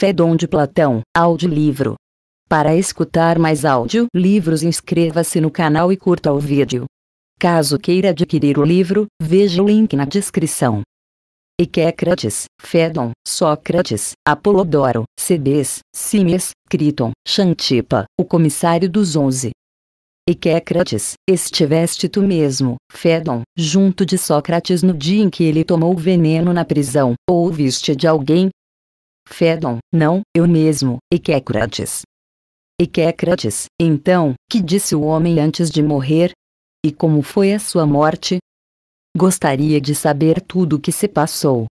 Fedon de Platão, audiolivro. Para escutar mais áudio livros inscreva-se no canal e curta o vídeo. Caso queira adquirir o livro, veja o link na descrição. Equécrates, Fedon, Sócrates, Apolodoro, Cebes, Simes, Criton, Xantipa, o comissário dos onze. Equécrates, estiveste tu mesmo, Fedon, junto de Sócrates no dia em que ele tomou veneno na prisão, ou ouviste de alguém, Fédon, não, eu mesmo, Equécrates. Equécrates, então, que disse o homem antes de morrer? E como foi a sua morte? Gostaria de saber tudo o que se passou.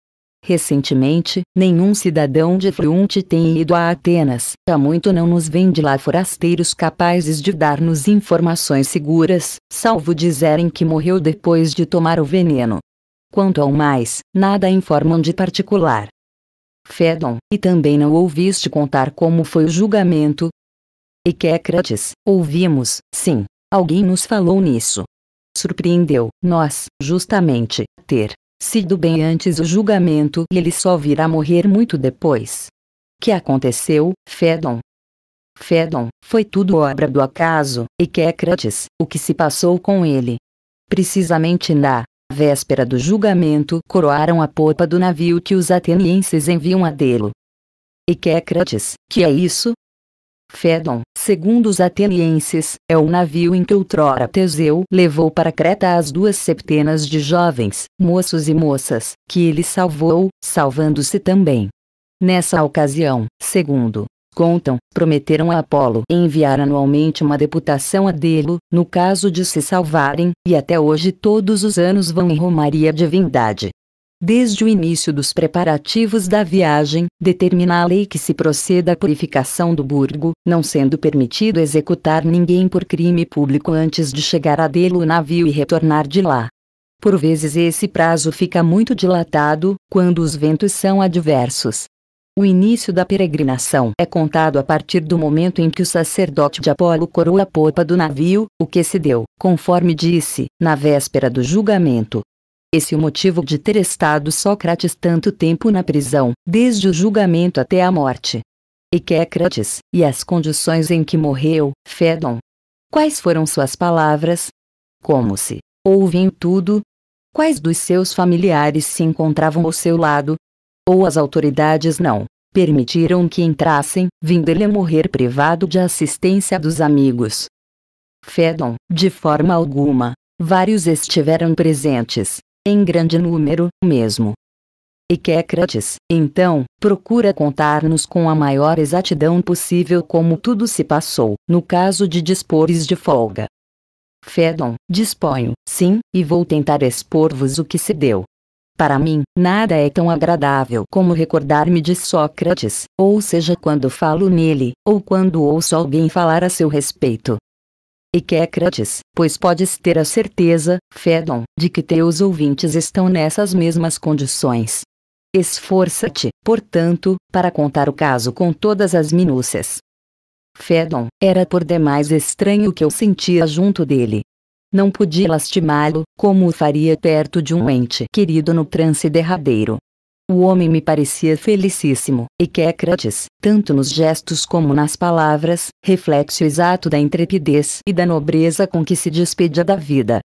Recentemente, nenhum cidadão de Friunte tem ido a Atenas, há muito não nos vem de lá forasteiros capazes de dar-nos informações seguras, salvo dizerem que morreu depois de tomar o veneno. Quanto ao mais, nada informam de particular. Fédon, e também não ouviste contar como foi o julgamento? Equécrates, ouvimos, sim, alguém nos falou nisso. Surpreendeu nós, justamente, ter sido bem antes o julgamento e ele só virá morrer muito depois. Que aconteceu, Fédon? Fédon, foi tudo obra do acaso, Equécrates, o que se passou com ele. Precisamente na véspera do julgamento, coroaram a popa do navio que os atenienses enviam a dele. E Quécrates, que é isso? Fedon, segundo os atenienses, é o navio em que outrora Teseu levou para Creta as duas septenas de jovens, moços e moças, que ele salvou, salvando-se também. Nessa ocasião, segundo contam, prometeram a Apolo enviar anualmente uma deputação a Delo, no caso de se salvarem, e até hoje todos os anos vão em Romaria Divindade. Desde o início dos preparativos da viagem, determina a lei que se proceda à purificação do burgo, não sendo permitido executar ninguém por crime público antes de chegar a Delo o navio e retornar de lá. Por vezes esse prazo fica muito dilatado, quando os ventos são adversos, o início da peregrinação é contado a partir do momento em que o sacerdote de Apolo corou a popa do navio, o que se deu, conforme disse, na véspera do julgamento. Esse é o motivo de ter estado Sócrates tanto tempo na prisão, desde o julgamento até a morte. E Equécrates, e as condições em que morreu, Fédon. Quais foram suas palavras? Como se ouvem em tudo? Quais dos seus familiares se encontravam ao seu lado? ou as autoridades não permitiram que entrassem, vindo ele morrer privado de assistência dos amigos. Fedon, de forma alguma, vários estiveram presentes, em grande número mesmo. Equécrates, então, procura contar-nos com a maior exatidão possível como tudo se passou, no caso de dispores de folga. Fedon, disponho, sim, e vou tentar expor-vos o que se deu, para mim, nada é tão agradável como recordar-me de Sócrates, ou seja, quando falo nele, ou quando ouço alguém falar a seu respeito. E Crates, pois podes ter a certeza, Fedon, de que teus ouvintes estão nessas mesmas condições. Esforça-te, portanto, para contar o caso com todas as minúcias. Fedon, era por demais estranho o que eu sentia junto dele, não podia lastimá-lo, como o faria perto de um ente querido no transe derradeiro. O homem me parecia felicíssimo, e Quécrates, tanto nos gestos como nas palavras, reflexo exato da intrepidez e da nobreza com que se despedia da vida.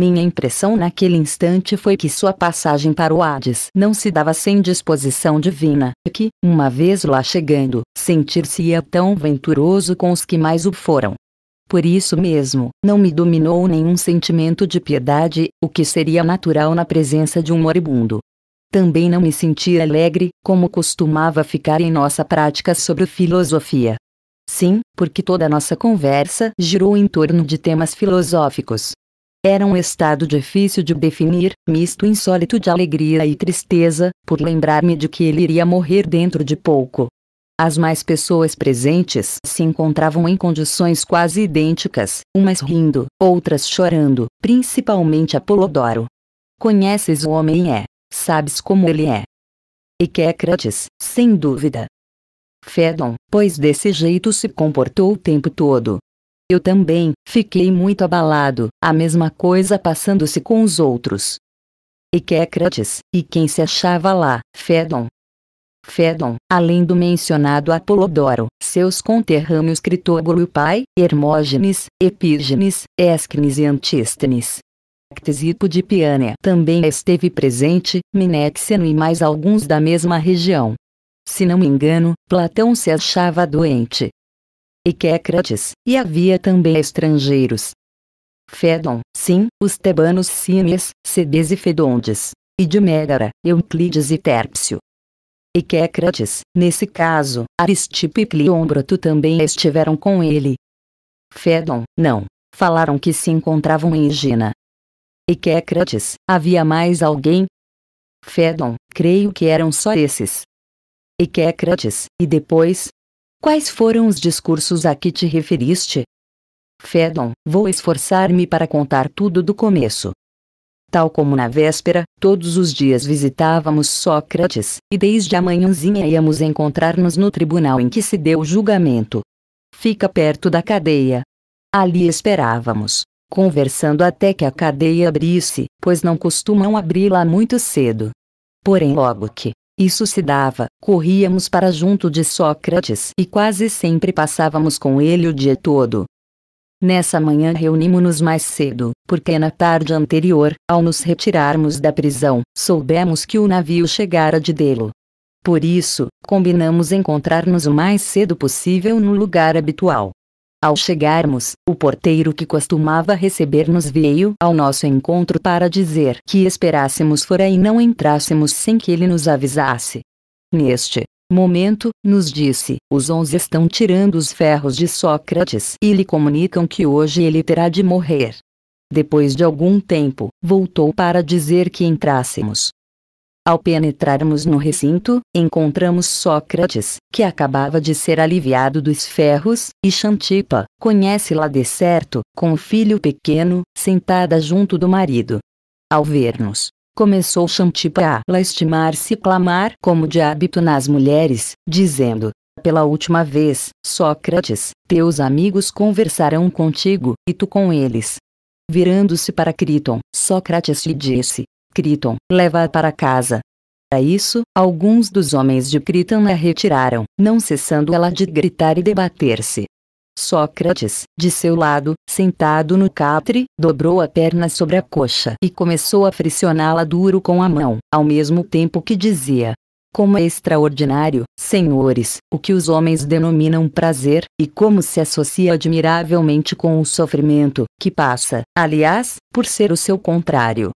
Minha impressão naquele instante foi que sua passagem para o Hades não se dava sem disposição divina, e que, uma vez lá chegando, sentir-se-ia tão venturoso com os que mais o foram. Por isso mesmo, não me dominou nenhum sentimento de piedade, o que seria natural na presença de um moribundo. Também não me senti alegre, como costumava ficar em nossa prática sobre filosofia. Sim, porque toda nossa conversa girou em torno de temas filosóficos. Era um estado difícil de definir, misto insólito de alegria e tristeza, por lembrar-me de que ele iria morrer dentro de pouco, as mais pessoas presentes se encontravam em condições quase idênticas, umas rindo, outras chorando, principalmente Apolodoro. Conheces o homem é, sabes como ele é. Equécrates, sem dúvida. Fédon, pois desse jeito se comportou o tempo todo. Eu também, fiquei muito abalado, a mesma coisa passando-se com os outros. Equécrates, e quem se achava lá, Fédon, Fédon, além do mencionado Apolodoro, seus conterrâneos Critóbulo e Pai, Hermógenes, Epígenes, Esquines e Antístenes. Ctesipo de Piânia também esteve presente, Minexeno e mais alguns da mesma região. Se não me engano, Platão se achava doente. Equécrates, e havia também estrangeiros. Fédon, sim, os tebanos Símies, Cedes e Fedondes, e de Megara Euclides e Térpsio, e nesse caso, Aristipo e Cleômbroto também estiveram com ele. Fedon, não, falaram que se encontravam em Gina. E havia mais alguém? Fedon, creio que eram só esses. E e depois? Quais foram os discursos a que te referiste? Fedon, vou esforçar-me para contar tudo do começo. Tal como na véspera, todos os dias visitávamos Sócrates, e desde a manhãzinha íamos encontrar-nos no tribunal em que se deu o julgamento. Fica perto da cadeia. Ali esperávamos, conversando até que a cadeia abrisse, pois não costumam abri-la muito cedo. Porém, logo que isso se dava, corríamos para junto de Sócrates e quase sempre passávamos com ele o dia todo. Nessa manhã reunimos-nos mais cedo, porque na tarde anterior, ao nos retirarmos da prisão, soubemos que o navio chegara de Delo. Por isso, combinamos encontrar-nos o mais cedo possível no lugar habitual. Ao chegarmos, o porteiro que costumava receber-nos veio ao nosso encontro para dizer que esperássemos fora e não entrássemos sem que ele nos avisasse. Neste momento, nos disse: Os onze estão tirando os ferros de Sócrates e lhe comunicam que hoje ele terá de morrer. Depois de algum tempo, voltou para dizer que entrássemos. Ao penetrarmos no recinto, encontramos Sócrates, que acabava de ser aliviado dos ferros, e Xantipa, conhece-la de certo, com o filho pequeno, sentada junto do marido. Ao ver-nos, começou Xantipa a estimar-se e clamar como de hábito nas mulheres, dizendo, pela última vez, Sócrates, teus amigos conversarão contigo, e tu com eles. Virando-se para Criton, Sócrates lhe disse, Criton, leva-a para casa. A isso, alguns dos homens de Criton a retiraram, não cessando ela de gritar e debater-se. Sócrates, de seu lado, sentado no catre, dobrou a perna sobre a coxa e começou a friccioná-la duro com a mão, ao mesmo tempo que dizia: Como é extraordinário, senhores, o que os homens denominam prazer, e como se associa admiravelmente com o sofrimento, que passa, aliás, por ser o seu contrário.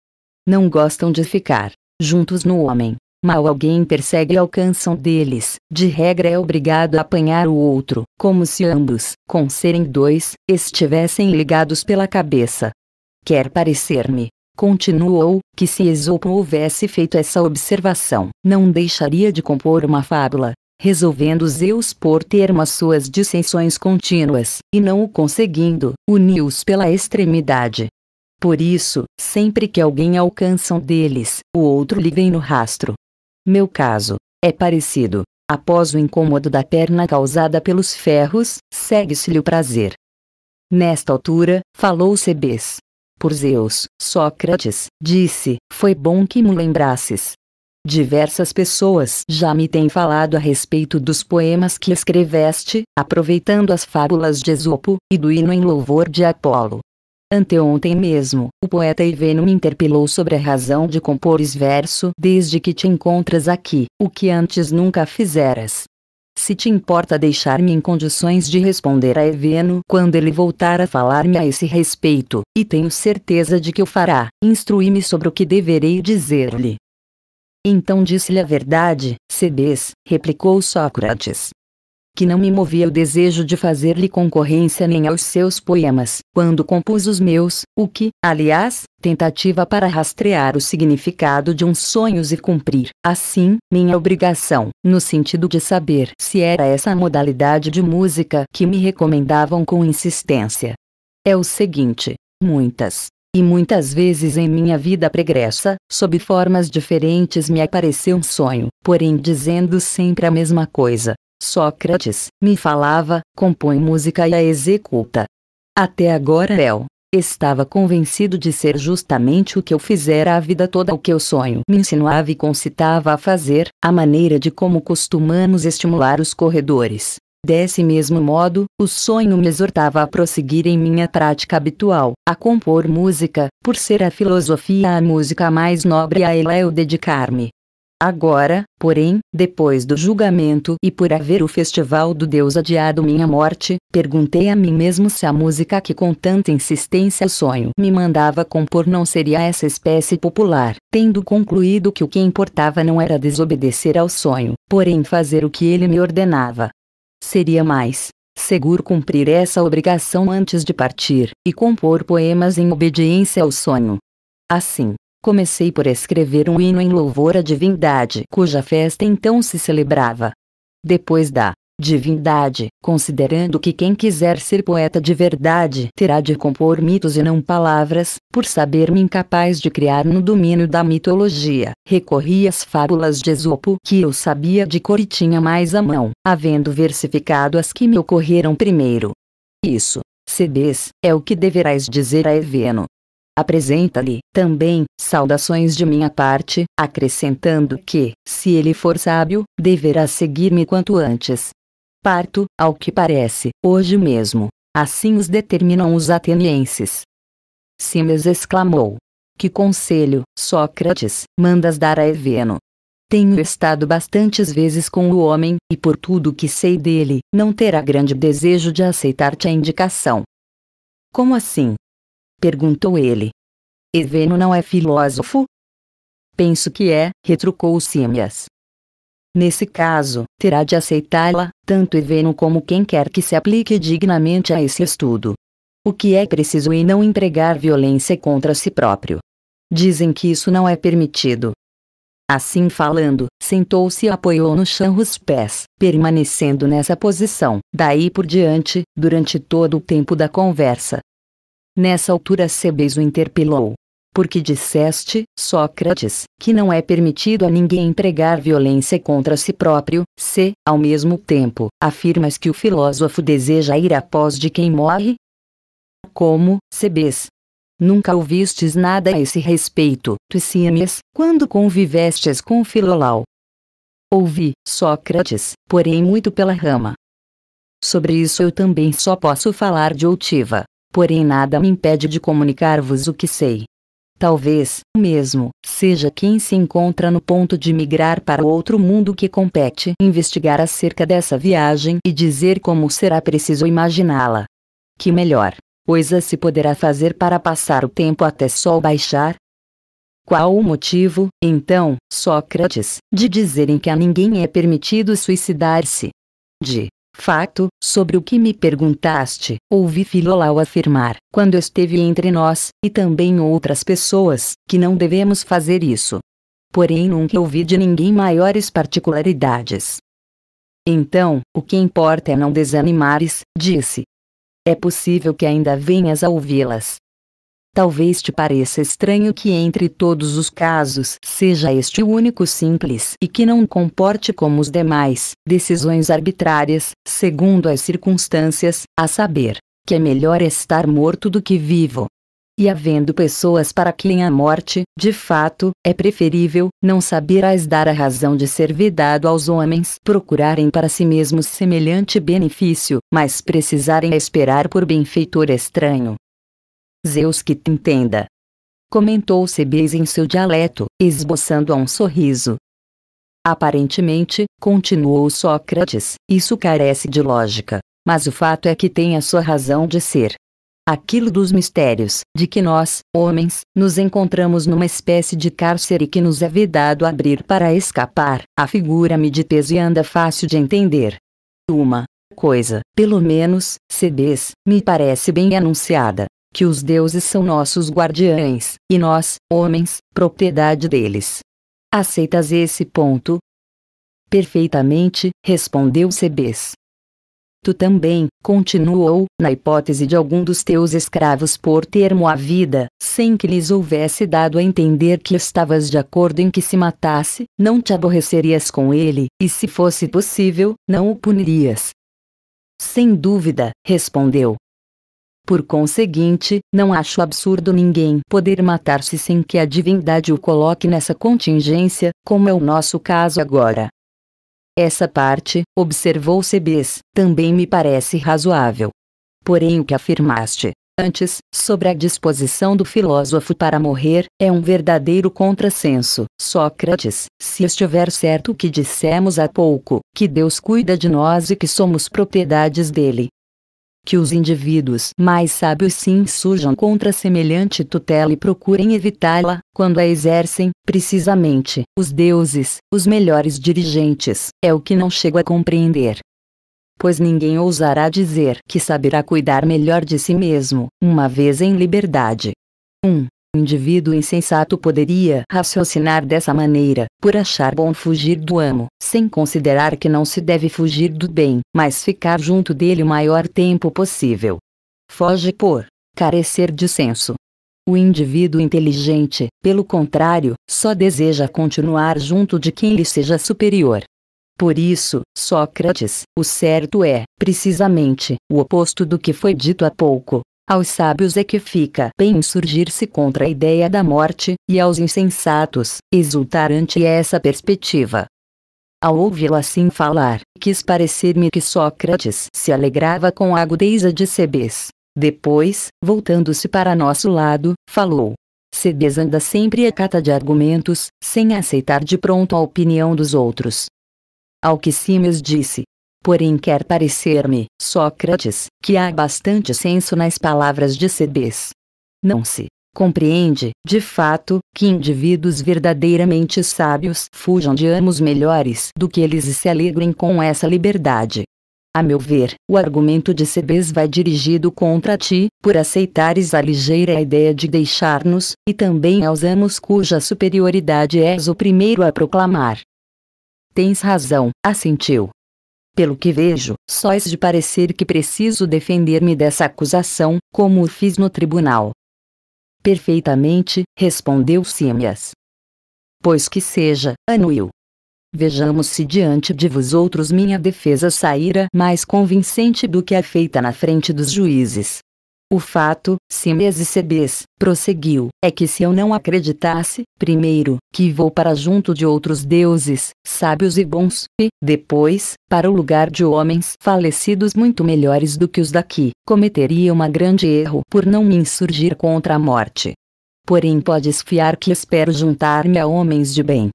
Não gostam de ficar juntos no homem, mal alguém persegue e alcança um deles, de regra é obrigado a apanhar o outro, como se ambos, com serem dois, estivessem ligados pela cabeça. Quer parecer-me, continuou, que se Esopo houvesse feito essa observação, não deixaria de compor uma fábula, resolvendo Zeus por termo às suas dissensões contínuas, e não o conseguindo, uniu-os pela extremidade. Por isso, sempre que alguém alcança um deles, o outro lhe vem no rastro, meu caso é parecido. Após o incômodo da perna causada pelos ferros, segue-se-lhe o prazer. Nesta altura, falou Cebes. Por Zeus, Sócrates, disse, foi bom que me lembrasses. Diversas pessoas já me têm falado a respeito dos poemas que escreveste, aproveitando as fábulas de Esopo e do hino em louvor de Apolo. Anteontem mesmo, o poeta Iveno me interpelou sobre a razão de compores verso desde que te encontras aqui, o que antes nunca fizeras. Se te importa deixar-me em condições de responder a Eveno quando ele voltar a falar-me a esse respeito, e tenho certeza de que o fará, instrui-me sobre o que deverei dizer-lhe. Então disse-lhe a verdade, Cebes, replicou Sócrates que não me movia o desejo de fazer-lhe concorrência nem aos seus poemas, quando compus os meus, o que, aliás, tentativa para rastrear o significado de uns sonhos e cumprir, assim, minha obrigação, no sentido de saber se era essa a modalidade de música que me recomendavam com insistência. É o seguinte, muitas, e muitas vezes em minha vida pregressa, sob formas diferentes me apareceu um sonho, porém dizendo sempre a mesma coisa, Sócrates, me falava, compõe música e a executa. Até agora eu estava convencido de ser justamente o que eu fizera a vida toda o que o sonho me insinuava e concitava a fazer, a maneira de como costumamos estimular os corredores. Desse mesmo modo, o sonho me exortava a prosseguir em minha prática habitual, a compor música, por ser a filosofia a música mais nobre a ela eu dedicar-me. Agora, porém, depois do julgamento e por haver o festival do Deus adiado minha morte, perguntei a mim mesmo se a música que com tanta insistência o sonho me mandava compor não seria essa espécie popular, tendo concluído que o que importava não era desobedecer ao sonho, porém fazer o que ele me ordenava. Seria mais, seguro cumprir essa obrigação antes de partir, e compor poemas em obediência ao sonho. Assim, comecei por escrever um hino em louvor à divindade cuja festa então se celebrava. Depois da divindade, considerando que quem quiser ser poeta de verdade terá de compor mitos e não palavras, por saber-me incapaz de criar no domínio da mitologia, recorri às fábulas de Esopo que eu sabia de cor e tinha mais à mão, havendo versificado as que me ocorreram primeiro. Isso, Cebes, é o que deverás dizer a Eveno, Apresenta-lhe também saudações de minha parte, acrescentando que, se ele for sábio, deverá seguir-me quanto antes. Parto, ao que parece, hoje mesmo. Assim os determinam os atenienses. Simes exclamou: Que conselho, Sócrates, mandas dar a Eveno? Tenho estado bastantes vezes com o homem, e por tudo que sei dele, não terá grande desejo de aceitar-te a indicação. Como assim? Perguntou ele. Eveno não é filósofo? Penso que é, retrucou Símias. Nesse caso, terá de aceitá-la, tanto Eveno como quem quer que se aplique dignamente a esse estudo. O que é preciso e não empregar violência contra si próprio. Dizem que isso não é permitido. Assim falando, sentou-se e apoiou no chão os pés, permanecendo nessa posição, daí por diante, durante todo o tempo da conversa. Nessa altura Cebes o interpelou. Porque disseste, Sócrates, que não é permitido a ninguém empregar violência contra si próprio, se, ao mesmo tempo, afirmas que o filósofo deseja ir após de quem morre? Como, Cebes, Nunca ouvistes nada a esse respeito, Tucínias, quando convivestes com Filolau. Ouvi, Sócrates, porém muito pela rama. Sobre isso eu também só posso falar de outiva, porém nada me impede de comunicar-vos o que sei. Talvez, mesmo, seja quem se encontra no ponto de migrar para outro mundo que compete investigar acerca dessa viagem e dizer como será preciso imaginá-la. Que melhor coisa se poderá fazer para passar o tempo até sol baixar? Qual o motivo, então, Sócrates, de dizerem que a ninguém é permitido suicidar-se? De Fato, sobre o que me perguntaste, ouvi Filolau afirmar, quando esteve entre nós, e também outras pessoas, que não devemos fazer isso. Porém nunca ouvi de ninguém maiores particularidades. Então, o que importa é não desanimares, disse. É possível que ainda venhas a ouvi-las, Talvez te pareça estranho que entre todos os casos seja este o único simples e que não comporte como os demais decisões arbitrárias, segundo as circunstâncias, a saber, que é melhor estar morto do que vivo. E havendo pessoas para quem a morte, de fato, é preferível, não saberás dar a razão de ser vedado aos homens procurarem para si mesmos semelhante benefício, mas precisarem esperar por benfeitor estranho. Zeus que te entenda. Comentou Sebes em seu dialeto, esboçando um sorriso. Aparentemente, continuou Sócrates, isso carece de lógica, mas o fato é que tem a sua razão de ser. Aquilo dos mistérios, de que nós, homens, nos encontramos numa espécie de cárcere que nos é vedado abrir para escapar, a figura me de peso e anda fácil de entender. Uma coisa, pelo menos, CDs, me parece bem anunciada que os deuses são nossos guardiães, e nós, homens, propriedade deles. Aceitas esse ponto? Perfeitamente, respondeu Cebes. Tu também, continuou, na hipótese de algum dos teus escravos por termo à vida, sem que lhes houvesse dado a entender que estavas de acordo em que se matasse, não te aborrecerias com ele, e se fosse possível, não o punirias. Sem dúvida, respondeu. Por conseguinte, não acho absurdo ninguém poder matar-se sem que a divindade o coloque nessa contingência, como é o nosso caso agora. Essa parte, observou Sebes, também me parece razoável. Porém, o que afirmaste antes sobre a disposição do filósofo para morrer é um verdadeiro contrassenso. Sócrates, se estiver certo o que dissemos há pouco, que Deus cuida de nós e que somos propriedades dele, que os indivíduos mais sábios se insurjam contra semelhante tutela e procurem evitá-la, quando a exercem, precisamente, os deuses, os melhores dirigentes, é o que não chego a compreender pois ninguém ousará dizer que saberá cuidar melhor de si mesmo, uma vez em liberdade. 1. Um, indivíduo insensato poderia raciocinar dessa maneira, por achar bom fugir do amo, sem considerar que não se deve fugir do bem, mas ficar junto dele o maior tempo possível. Foge por carecer de senso. O indivíduo inteligente, pelo contrário, só deseja continuar junto de quem lhe seja superior. Por isso, Sócrates, o certo é, precisamente, o oposto do que foi dito há pouco, aos sábios é que fica bem insurgir-se contra a ideia da morte, e aos insensatos, exultar ante essa perspectiva. Ao ouvi-lo assim falar, quis parecer-me que Sócrates se alegrava com a agudeza de Cebes. Depois, voltando-se para nosso lado, falou. Cebes anda sempre a cata de argumentos, sem aceitar de pronto a opinião dos outros. Ao que Alquicímenes disse, porém quer parecer-me, Sócrates, que há bastante senso nas palavras de Cebes. Não se compreende, de fato, que indivíduos verdadeiramente sábios fujam de amos melhores do que eles e se alegrem com essa liberdade. A meu ver, o argumento de Cebes vai dirigido contra ti, por aceitares a ligeira ideia de deixar-nos, e também aos amos cuja superioridade és o primeiro a proclamar. Tens razão, assentiu. Pelo que vejo, só é de parecer que preciso defender-me dessa acusação, como o fiz no tribunal. Perfeitamente, respondeu Símias. Pois que seja, anuiu. Vejamos se diante de vós outros minha defesa sairá mais convincente do que a feita na frente dos juízes. O fato, Simes e Cebes, prosseguiu, é que se eu não acreditasse, primeiro, que vou para junto de outros deuses, sábios e bons, e, depois, para o lugar de homens falecidos muito melhores do que os daqui, cometeria um grande erro por não me insurgir contra a morte. Porém podes fiar que espero juntar-me a homens de bem.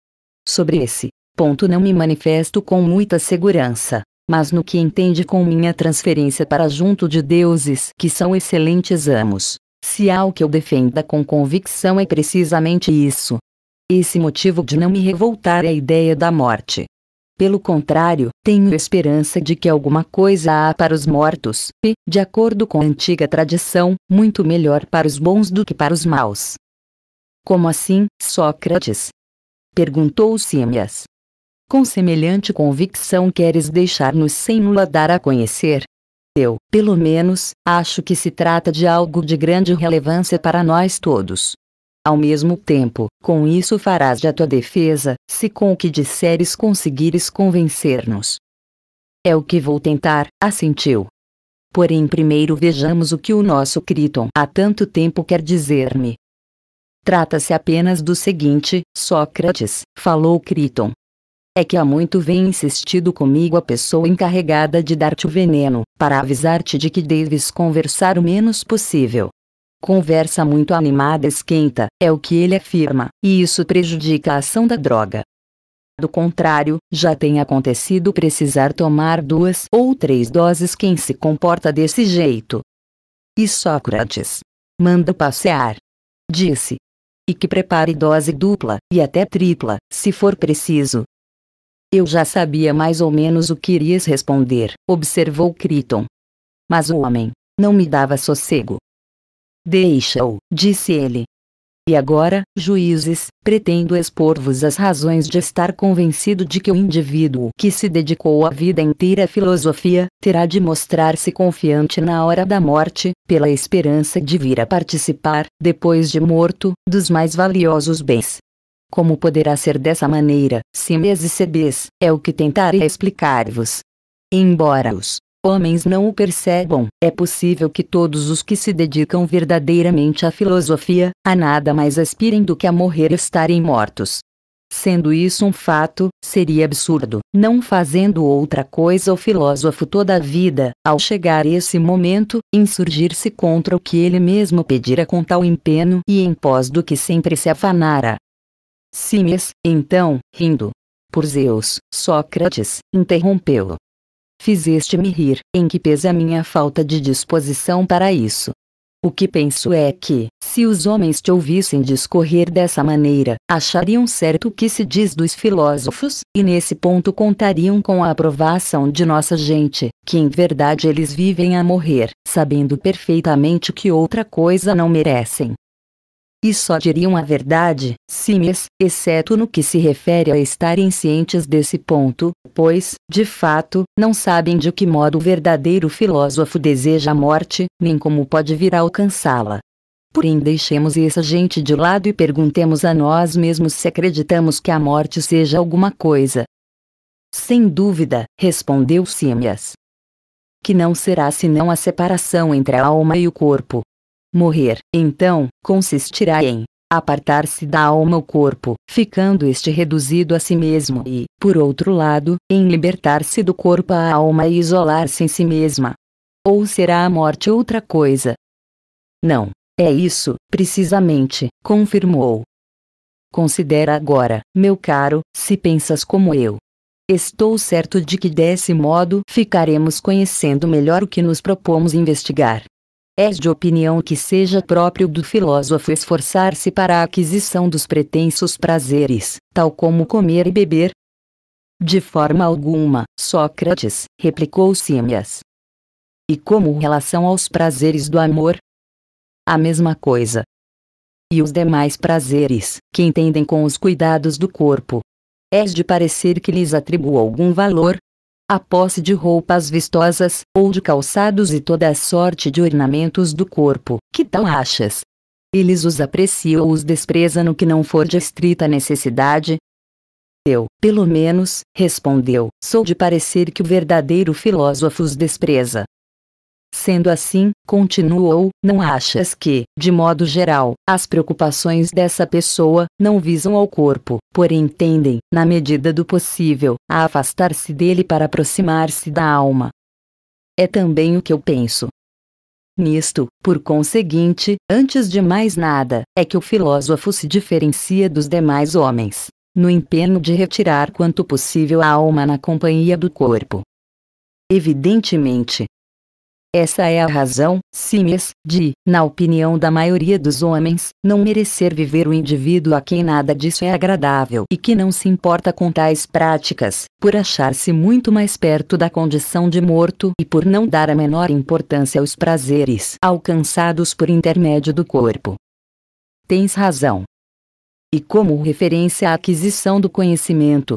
Sobre esse ponto não me manifesto com muita segurança, mas no que entende com minha transferência para junto de deuses que são excelentes amos. Se há o que eu defenda com convicção é precisamente isso. Esse motivo de não me revoltar é a ideia da morte. Pelo contrário, tenho esperança de que alguma coisa há para os mortos, e, de acordo com a antiga tradição, muito melhor para os bons do que para os maus. Como assim, Sócrates? Perguntou Símias com semelhante convicção queres deixar-nos sem nula dar a conhecer? Eu, pelo menos, acho que se trata de algo de grande relevância para nós todos. Ao mesmo tempo, com isso farás de a tua defesa, se com o que disseres conseguires convencer-nos. É o que vou tentar, assentiu. Porém, primeiro vejamos o que o nosso Criton há tanto tempo quer dizer-me. Trata-se apenas do seguinte, Sócrates, falou Criton, é que há muito vem insistido comigo a pessoa encarregada de dar-te o veneno, para avisar-te de que deves conversar o menos possível. Conversa muito animada esquenta, é o que ele afirma, e isso prejudica a ação da droga. Do contrário, já tem acontecido precisar tomar duas ou três doses quem se comporta desse jeito. E Sócrates manda passear. Disse. E que prepare dose dupla, e até tripla, se for preciso, eu já sabia mais ou menos o que irias responder, observou Criton. Mas o homem não me dava sossego. Deixa-o, disse ele. E agora, juízes, pretendo expor-vos as razões de estar convencido de que o indivíduo que se dedicou a vida inteira à filosofia, terá de mostrar-se confiante na hora da morte, pela esperança de vir a participar, depois de morto, dos mais valiosos bens como poderá ser dessa maneira, Simes e Sebes, é o que tentarei explicar-vos. Embora os homens não o percebam, é possível que todos os que se dedicam verdadeiramente à filosofia, a nada mais aspirem do que a morrer e estarem mortos. Sendo isso um fato, seria absurdo, não fazendo outra coisa o filósofo toda a vida, ao chegar esse momento, insurgir-se contra o que ele mesmo pedira com tal empeno e em pós do que sempre se afanara, Simes, então, rindo. Por Zeus, Sócrates, interrompeu-o. Fizeste-me rir, em que pesa a minha falta de disposição para isso. O que penso é que, se os homens te ouvissem discorrer dessa maneira, achariam certo o que se diz dos filósofos, e nesse ponto contariam com a aprovação de nossa gente, que em verdade eles vivem a morrer, sabendo perfeitamente que outra coisa não merecem e só diriam a verdade, símias, exceto no que se refere a estarem cientes desse ponto, pois, de fato, não sabem de que modo o verdadeiro filósofo deseja a morte, nem como pode vir a alcançá-la. Porém, deixemos essa gente de lado e perguntemos a nós mesmos se acreditamos que a morte seja alguma coisa. Sem dúvida, respondeu Símias. Que não será senão a separação entre a alma e o corpo, Morrer, então, consistirá em apartar-se da alma o corpo, ficando este reduzido a si mesmo e, por outro lado, em libertar-se do corpo à alma e isolar-se em si mesma. Ou será a morte outra coisa? Não, é isso, precisamente, confirmou. Considera agora, meu caro, se pensas como eu. Estou certo de que desse modo ficaremos conhecendo melhor o que nos propomos investigar. És de opinião que seja próprio do filósofo esforçar-se para a aquisição dos pretensos prazeres, tal como comer e beber? De forma alguma, Sócrates, replicou Símias. E como relação aos prazeres do amor? A mesma coisa. E os demais prazeres, que entendem com os cuidados do corpo. És de parecer que lhes atribua algum valor, a posse de roupas vistosas ou de calçados e toda a sorte de ornamentos do corpo. Que tal achas? Eles os apreciam ou os despreza no que não for de estrita necessidade? Eu, pelo menos, respondeu, sou de parecer que o verdadeiro filósofo os despreza, Sendo assim, continuou, não achas que, de modo geral, as preocupações dessa pessoa não visam ao corpo, porém tendem, na medida do possível, a afastar-se dele para aproximar-se da alma? É também o que eu penso. Nisto, por conseguinte, antes de mais nada, é que o filósofo se diferencia dos demais homens, no empenho de retirar quanto possível a alma na companhia do corpo. Evidentemente, essa é a razão, simes, de, na opinião da maioria dos homens, não merecer viver o indivíduo a quem nada disso é agradável e que não se importa com tais práticas, por achar-se muito mais perto da condição de morto e por não dar a menor importância aos prazeres alcançados por intermédio do corpo. Tens razão. E como referência à aquisição do conhecimento,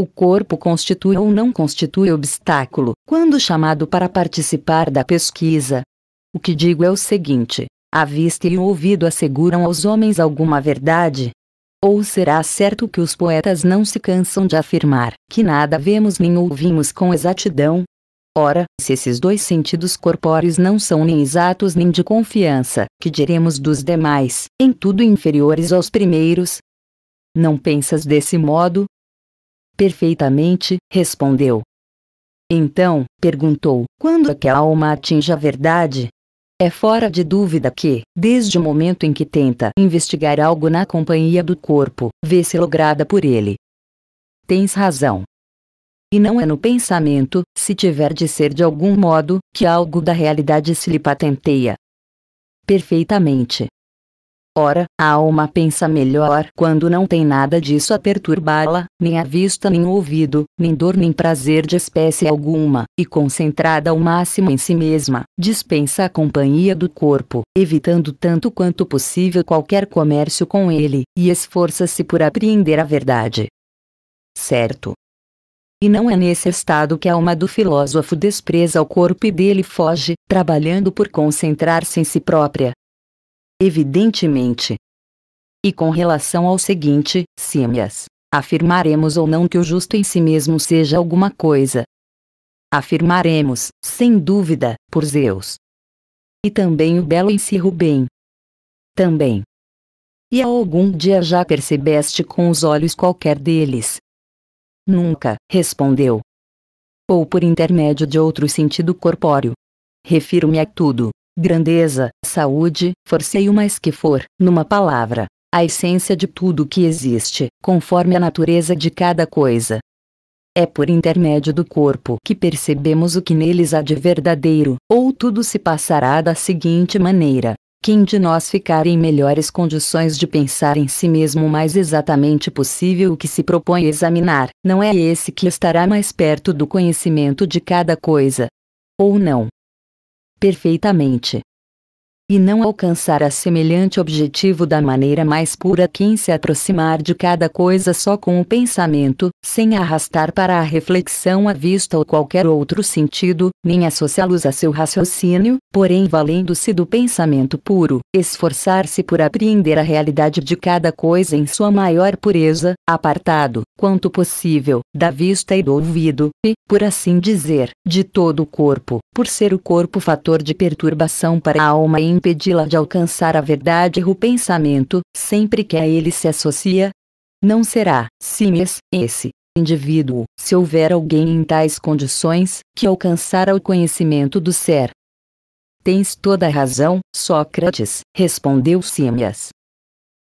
o corpo constitui ou não constitui obstáculo quando chamado para participar da pesquisa. O que digo é o seguinte: a vista e o ouvido asseguram aos homens alguma verdade? Ou será certo que os poetas não se cansam de afirmar que nada vemos nem ouvimos com exatidão? Ora, se esses dois sentidos corpóreos não são nem exatos nem de confiança, que diremos dos demais, em tudo inferiores aos primeiros? Não pensas desse modo, Perfeitamente, respondeu. Então, perguntou: quando é que a alma atinge a verdade? É fora de dúvida que, desde o momento em que tenta investigar algo na companhia do corpo, vê-se lograda por ele. Tens razão. E não é no pensamento, se tiver de ser de algum modo, que algo da realidade se lhe patenteia. Perfeitamente. Ora, a alma pensa melhor quando não tem nada disso a perturbá-la, nem a vista, nem o ouvido, nem dor, nem prazer de espécie alguma, e concentrada ao máximo em si mesma, dispensa a companhia do corpo, evitando tanto quanto possível qualquer comércio com ele, e esforça-se por apreender a verdade. Certo. E não é nesse estado que a alma do filósofo despreza o corpo e dele foge, trabalhando por concentrar-se em si própria, evidentemente. E com relação ao seguinte, símias, afirmaremos ou não que o justo em si mesmo seja alguma coisa. Afirmaremos, sem dúvida, por Zeus. E também o belo em si Rubem. Também. E algum dia já percebeste com os olhos qualquer deles? Nunca, respondeu. Ou por intermédio de outro sentido corpóreo. Refiro-me a tudo, grandeza, saúde, força e o mais que for, numa palavra, a essência de tudo que existe, conforme a natureza de cada coisa. É por intermédio do corpo que percebemos o que neles há de verdadeiro, ou tudo se passará da seguinte maneira: quem de nós ficar em melhores condições de pensar em si mesmo o mais exatamente possível o que se propõe examinar, não é esse que estará mais perto do conhecimento de cada coisa? Ou não? perfeitamente e não alcançar a semelhante objetivo da maneira mais pura que em se aproximar de cada coisa só com o pensamento, sem arrastar para a reflexão a vista ou qualquer outro sentido, nem associá-los a seu raciocínio, porém valendo-se do pensamento puro, esforçar-se por apreender a realidade de cada coisa em sua maior pureza, apartado, quanto possível, da vista e do ouvido, e, por assim dizer, de todo o corpo, por ser o corpo fator de perturbação para a alma e impedi-la de alcançar a verdade o pensamento, sempre que a ele se associa? Não será, simes, esse indivíduo, se houver alguém em tais condições, que alcançara o conhecimento do ser. Tens toda a razão, Sócrates, respondeu Símias.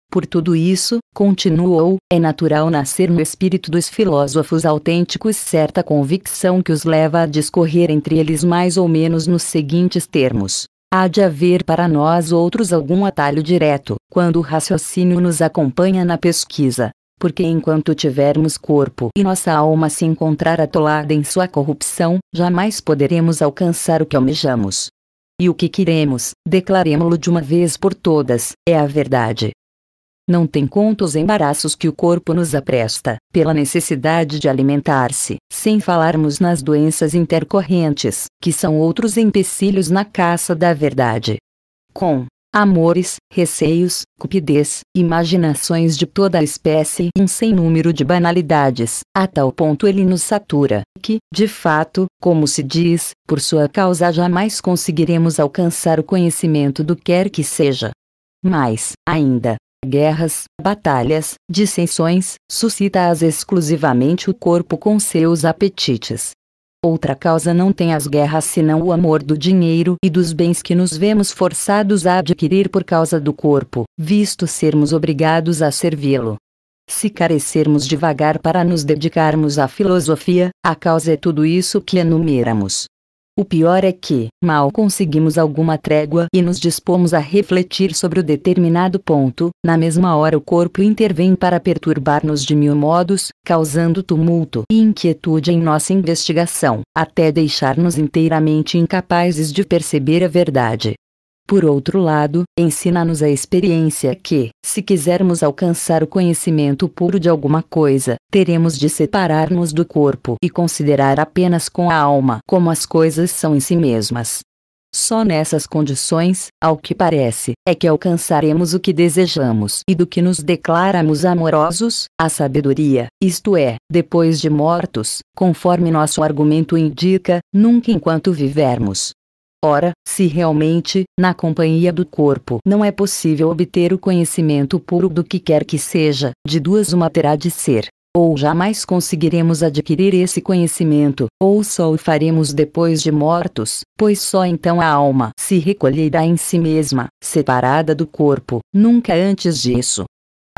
Por tudo isso, continuou, é natural nascer no espírito dos filósofos autênticos certa convicção que os leva a discorrer entre eles mais ou menos nos seguintes termos: Há de haver para nós outros algum atalho direto, quando o raciocínio nos acompanha na pesquisa. Porque enquanto tivermos corpo e nossa alma se encontrar atolada em sua corrupção, jamais poderemos alcançar o que almejamos. E o que queremos, declaremo-lo de uma vez por todas, é a verdade não tem conta os embaraços que o corpo nos apresta, pela necessidade de alimentar-se, sem falarmos nas doenças intercorrentes, que são outros empecilhos na caça da verdade. Com amores, receios, cupidez, imaginações de toda a espécie e um sem número de banalidades, a tal ponto ele nos satura, que, de fato, como se diz, por sua causa jamais conseguiremos alcançar o conhecimento do quer que seja. Mas, ainda, guerras, batalhas, dissensões, suscita-as exclusivamente o corpo com seus apetites. Outra causa não tem as guerras senão o amor do dinheiro e dos bens que nos vemos forçados a adquirir por causa do corpo, visto sermos obrigados a servi-lo. Se carecermos devagar para nos dedicarmos à filosofia, a causa é tudo isso que enumeramos. O pior é que, mal conseguimos alguma trégua e nos dispomos a refletir sobre o determinado ponto, na mesma hora o corpo intervém para perturbar-nos de mil modos, causando tumulto e inquietude em nossa investigação, até deixar-nos inteiramente incapazes de perceber a verdade. Por outro lado, ensina-nos a experiência que, se quisermos alcançar o conhecimento puro de alguma coisa, teremos de separar-nos do corpo e considerar apenas com a alma como as coisas são em si mesmas. Só nessas condições, ao que parece, é que alcançaremos o que desejamos e do que nos declaramos amorosos, a sabedoria, isto é, depois de mortos, conforme nosso argumento indica, nunca enquanto vivermos, Ora, se realmente, na companhia do corpo, não é possível obter o conhecimento puro do que quer que seja, de duas uma terá de ser. Ou jamais conseguiremos adquirir esse conhecimento, ou só o faremos depois de mortos, pois só então a alma se recolherá em si mesma, separada do corpo, nunca antes disso.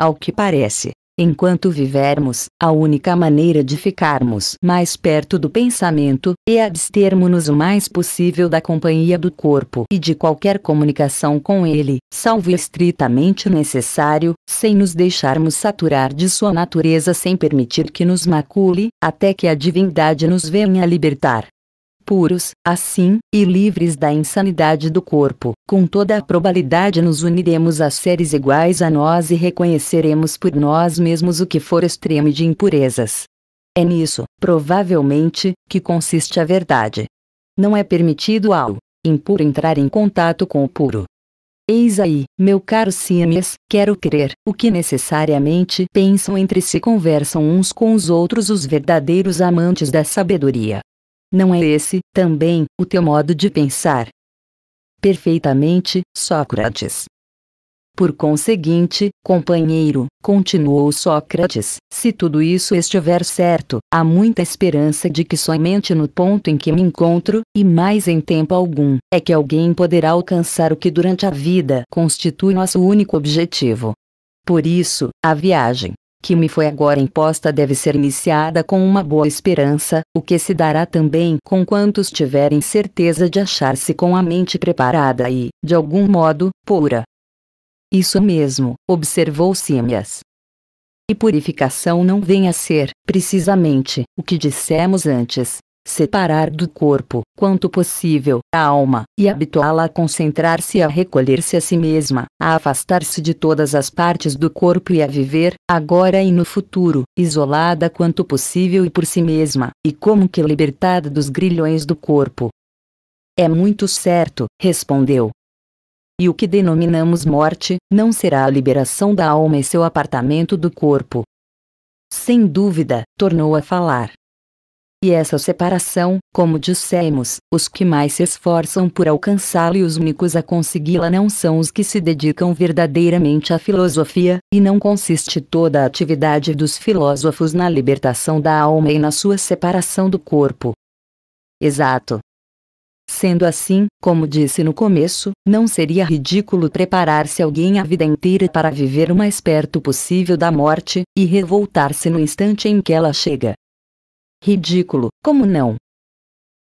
Ao que parece, Enquanto vivermos, a única maneira de ficarmos mais perto do pensamento é abstermos-nos o mais possível da companhia do corpo e de qualquer comunicação com ele, salvo estritamente necessário, sem nos deixarmos saturar de sua natureza sem permitir que nos macule, até que a divindade nos venha libertar puros, assim, e livres da insanidade do corpo. Com toda a probabilidade nos uniremos a seres iguais a nós e reconheceremos por nós mesmos o que for extremo de impurezas. É nisso, provavelmente, que consiste a verdade. Não é permitido ao impuro entrar em contato com o puro. Eis aí, meu caro Simes, quero crer, o que necessariamente pensam entre si conversam uns com os outros os verdadeiros amantes da sabedoria. Não é esse, também, o teu modo de pensar? Perfeitamente, Sócrates. Por conseguinte, companheiro, continuou Sócrates, se tudo isso estiver certo, há muita esperança de que somente no ponto em que me encontro, e mais em tempo algum, é que alguém poderá alcançar o que durante a vida constitui nosso único objetivo. Por isso, a viagem, que me foi agora imposta deve ser iniciada com uma boa esperança, o que se dará também com quantos tiverem certeza de achar-se com a mente preparada e, de algum modo, pura. Isso mesmo, observou Símias. E purificação não vem a ser, precisamente, o que dissemos antes, separar do corpo, quanto possível, a alma, e habituá-la a concentrar-se a recolher-se a si mesma, a afastar-se de todas as partes do corpo e a viver, agora e no futuro, isolada quanto possível e por si mesma, e como que libertada dos grilhões do corpo. É muito certo, respondeu. E o que denominamos morte, não será a liberação da alma e seu apartamento do corpo. Sem dúvida, tornou a falar. E essa separação, como dissemos, os que mais se esforçam por alcançá-la e os únicos a consegui-la não são os que se dedicam verdadeiramente à filosofia, e não consiste toda a atividade dos filósofos na libertação da alma e na sua separação do corpo. Exato. Sendo assim, como disse no começo, não seria ridículo preparar-se alguém a vida inteira para viver o mais perto possível da morte, e revoltar-se no instante em que ela chega. Ridículo, como não?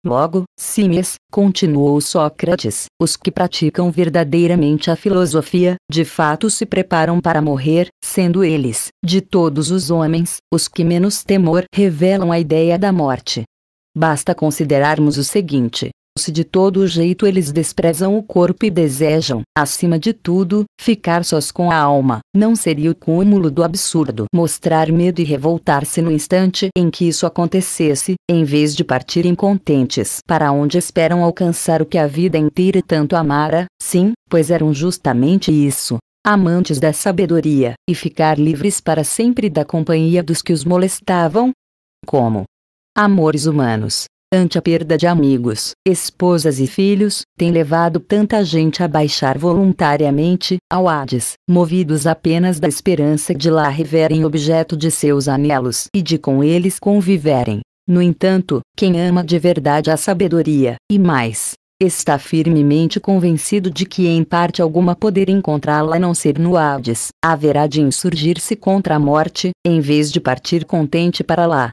Logo, simes, continuou Sócrates, os que praticam verdadeiramente a filosofia, de fato se preparam para morrer, sendo eles, de todos os homens, os que menos temor revelam a ideia da morte. Basta considerarmos o seguinte: se de todo jeito eles desprezam o corpo e desejam, acima de tudo, ficar sós com a alma. Não seria o cúmulo do absurdo mostrar medo e revoltar-se no instante em que isso acontecesse, em vez de partirem contentes para onde esperam alcançar o que a vida inteira tanto amara? Sim, pois eram justamente isso, amantes da sabedoria, e ficar livres para sempre da companhia dos que os molestavam? Como? Amores humanos ante a perda de amigos, esposas e filhos, tem levado tanta gente a baixar voluntariamente ao Hades, movidos apenas da esperança de lá reverem objeto de seus anelos e de com eles conviverem. No entanto, quem ama de verdade a sabedoria, e mais, está firmemente convencido de que em parte alguma poder encontrá-la a não ser no Hades, haverá de insurgir-se contra a morte, em vez de partir contente para lá,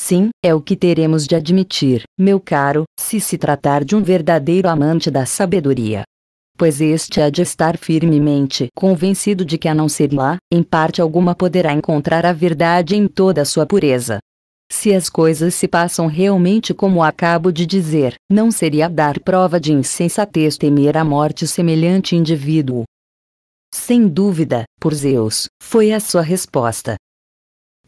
Sim, é o que teremos de admitir, meu caro, se se tratar de um verdadeiro amante da sabedoria. Pois este há de estar firmemente convencido de que a não ser lá, em parte alguma poderá encontrar a verdade em toda a sua pureza. Se as coisas se passam realmente como acabo de dizer, não seria dar prova de insensatez temer a morte semelhante indivíduo. Sem dúvida, por Zeus, foi a sua resposta.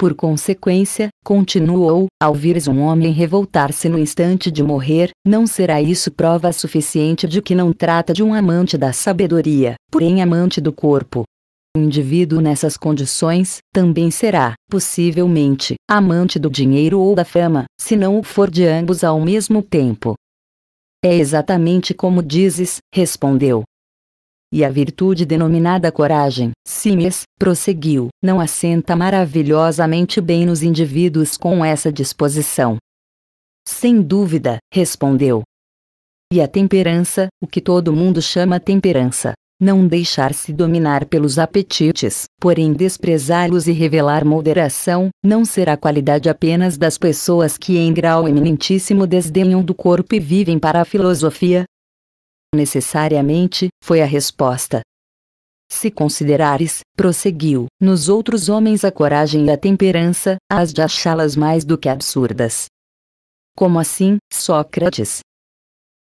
Por consequência, continuou, ao vires um homem revoltar-se no instante de morrer, não será isso prova suficiente de que não trata de um amante da sabedoria, porém amante do corpo. O indivíduo nessas condições também será, possivelmente, amante do dinheiro ou da fama, se não o for de ambos ao mesmo tempo. É exatamente como dizes, respondeu. E a virtude denominada coragem, Simes, prosseguiu, não assenta maravilhosamente bem nos indivíduos com essa disposição. Sem dúvida, respondeu. E a temperança, o que todo mundo chama temperança, não deixar-se dominar pelos apetites, porém desprezá-los e revelar moderação, não será qualidade apenas das pessoas que em grau eminentíssimo desdenham do corpo e vivem para a filosofia, necessariamente, foi a resposta. Se considerares, prosseguiu, nos outros homens a coragem e a temperança, as de achá-las mais do que absurdas. Como assim, Sócrates?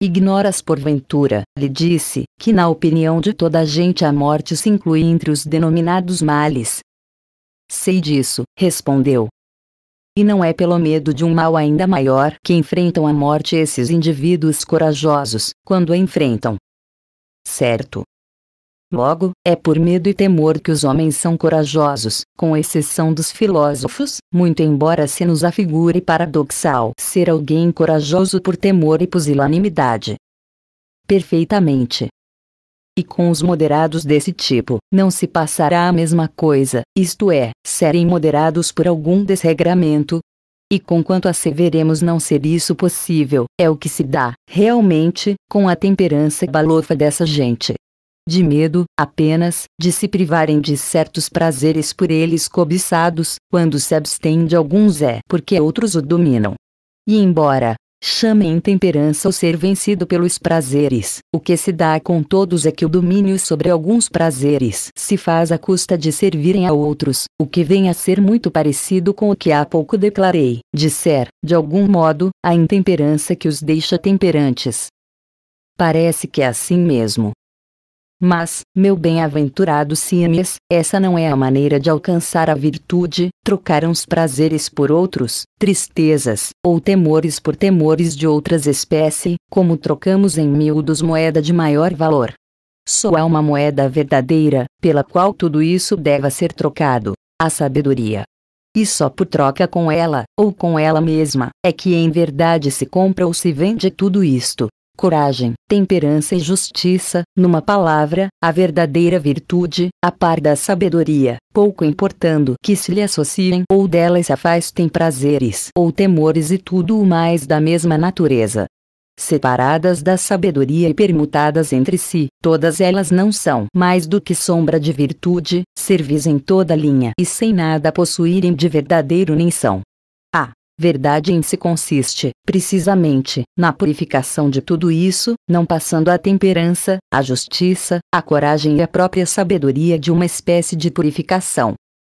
Ignoras porventura, lhe disse, que na opinião de toda a gente a morte se inclui entre os denominados males. Sei disso, respondeu, e não é pelo medo de um mal ainda maior que enfrentam a morte esses indivíduos corajosos, quando a enfrentam. Certo. Logo, é por medo e temor que os homens são corajosos, com exceção dos filósofos, muito embora se nos afigure paradoxal ser alguém corajoso por temor e pusilanimidade. Perfeitamente. E com os moderados desse tipo, não se passará a mesma coisa, isto é, serem moderados por algum desregramento. E com quanto asseveremos não ser isso possível, é o que se dá, realmente, com a temperança balofa dessa gente. De medo, apenas, de se privarem de certos prazeres por eles cobiçados, quando se abstém de alguns é porque outros o dominam. E embora, Chame intemperança o ser vencido pelos prazeres. O que se dá com todos é que o domínio sobre alguns prazeres se faz à custa de servirem a outros, o que vem a ser muito parecido com o que há pouco declarei. Disser, de algum modo, a intemperança que os deixa temperantes. Parece que é assim mesmo. Mas, meu bem-aventurado Simes, essa não é a maneira de alcançar a virtude, trocar uns prazeres por outros, tristezas, ou temores por temores de outras espécies, como trocamos em miúdos moeda de maior valor. Só há uma moeda verdadeira, pela qual tudo isso deva ser trocado, a sabedoria. E só por troca com ela, ou com ela mesma, é que em verdade se compra ou se vende tudo isto, coragem, temperança e justiça, numa palavra, a verdadeira virtude, a par da sabedoria, pouco importando que se lhe associem ou dela se afastem prazeres ou temores e tudo o mais da mesma natureza. Separadas da sabedoria e permutadas entre si, todas elas não são mais do que sombra de virtude, servis em toda linha e sem nada possuírem de verdadeiro nem são Verdade em si consiste, precisamente, na purificação de tudo isso, não passando a temperança, a justiça, a coragem e a própria sabedoria de uma espécie de purificação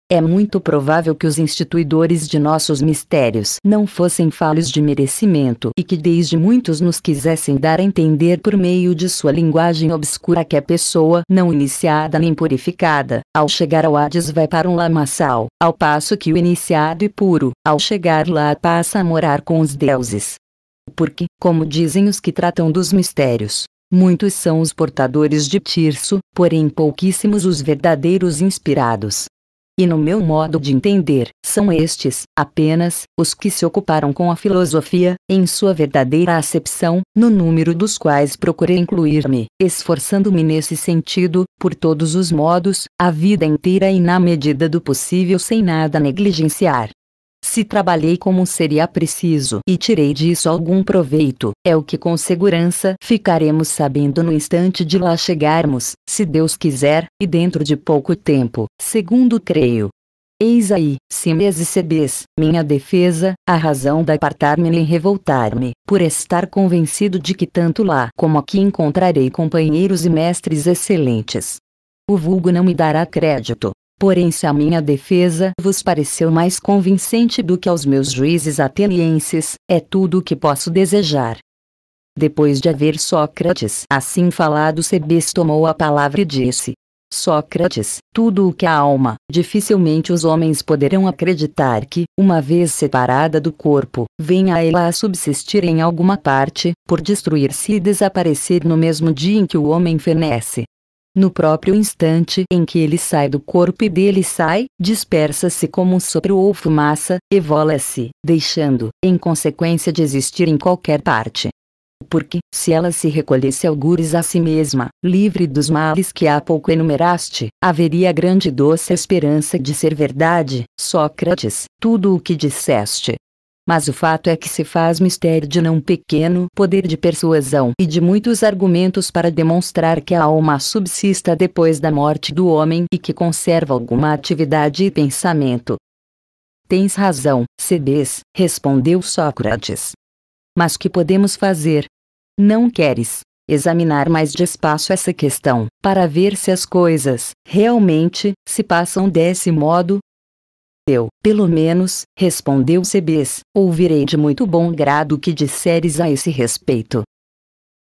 é muito provável que os instituidores de nossos mistérios não fossem falhos de merecimento e que desde muitos nos quisessem dar a entender por meio de sua linguagem obscura que a pessoa não iniciada nem purificada, ao chegar ao Hades vai para um lamaçal, ao passo que o iniciado e puro, ao chegar lá passa a morar com os deuses. Porque, como dizem os que tratam dos mistérios, Muitos são os portadores de Tirso, porém pouquíssimos os verdadeiros inspirados e no meu modo de entender, são estes, apenas, os que se ocuparam com a filosofia, em sua verdadeira acepção, no número dos quais procurei incluir-me, esforçando-me nesse sentido, por todos os modos, a vida inteira e na medida do possível sem nada negligenciar. Se trabalhei como seria preciso e tirei disso algum proveito, é o que com segurança ficaremos sabendo no instante de lá chegarmos, se Deus quiser, e dentro de pouco tempo, segundo creio. Eis aí, se e Sebes, minha defesa, a razão de apartar-me e revoltar-me, por estar convencido de que tanto lá como aqui encontrarei companheiros e mestres excelentes. O vulgo não me dará crédito, Porém, se a minha defesa vos pareceu mais convincente do que aos meus juízes atenienses, é tudo o que posso desejar. Depois de haver Sócrates assim falado, Cebes tomou a palavra e disse: Sócrates, tudo o que a alma, dificilmente os homens poderão acreditar que, uma vez separada do corpo, venha ela a subsistir em alguma parte, por destruir-se e desaparecer no mesmo dia em que o homem fenece. No próprio instante em que ele sai do corpo e dele sai, dispersa-se como um sopro ou fumaça, evola-se, deixando, em consequência de existir em qualquer parte. Porque, se ela se recolhesse algures a si mesma, livre dos males que há pouco enumeraste, haveria grande e doce esperança de ser verdade, Sócrates, tudo o que disseste. Mas o fato é que se faz mistério de não pequeno poder de persuasão e de muitos argumentos para demonstrar que a alma subsista depois da morte do homem e que conserva alguma atividade e pensamento. Tens razão, Cedes, respondeu Sócrates. Mas que podemos fazer? Não queres examinar mais de espaço essa questão, para ver se as coisas realmente se passam desse modo, eu, pelo menos, respondeu Cebes, ouvirei de muito bom grado o que disseres a esse respeito.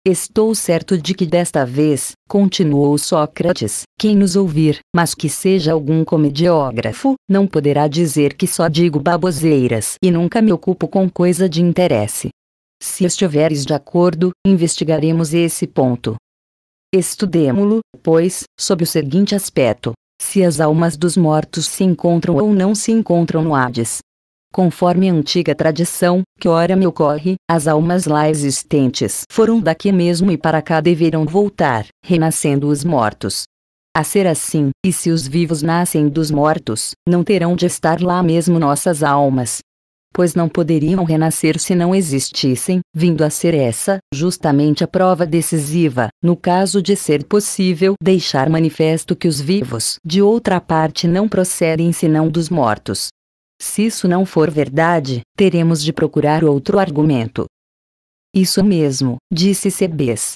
Estou certo de que desta vez, continuou Sócrates, quem nos ouvir, mas que seja algum comediógrafo, não poderá dizer que só digo baboseiras e nunca me ocupo com coisa de interesse. Se estiveres de acordo, investigaremos esse ponto. Estudemo-lo, pois, sob o seguinte aspecto: se as almas dos mortos se encontram ou não se encontram no Hades. Conforme a antiga tradição, que ora me ocorre, as almas lá existentes foram daqui mesmo e para cá deverão voltar, renascendo os mortos. A ser assim, e se os vivos nascem dos mortos, não terão de estar lá mesmo nossas almas, pois não poderiam renascer se não existissem, vindo a ser essa, justamente a prova decisiva, no caso de ser possível deixar manifesto que os vivos de outra parte não procedem senão dos mortos. Se isso não for verdade, teremos de procurar outro argumento. Isso mesmo, disse Cebes.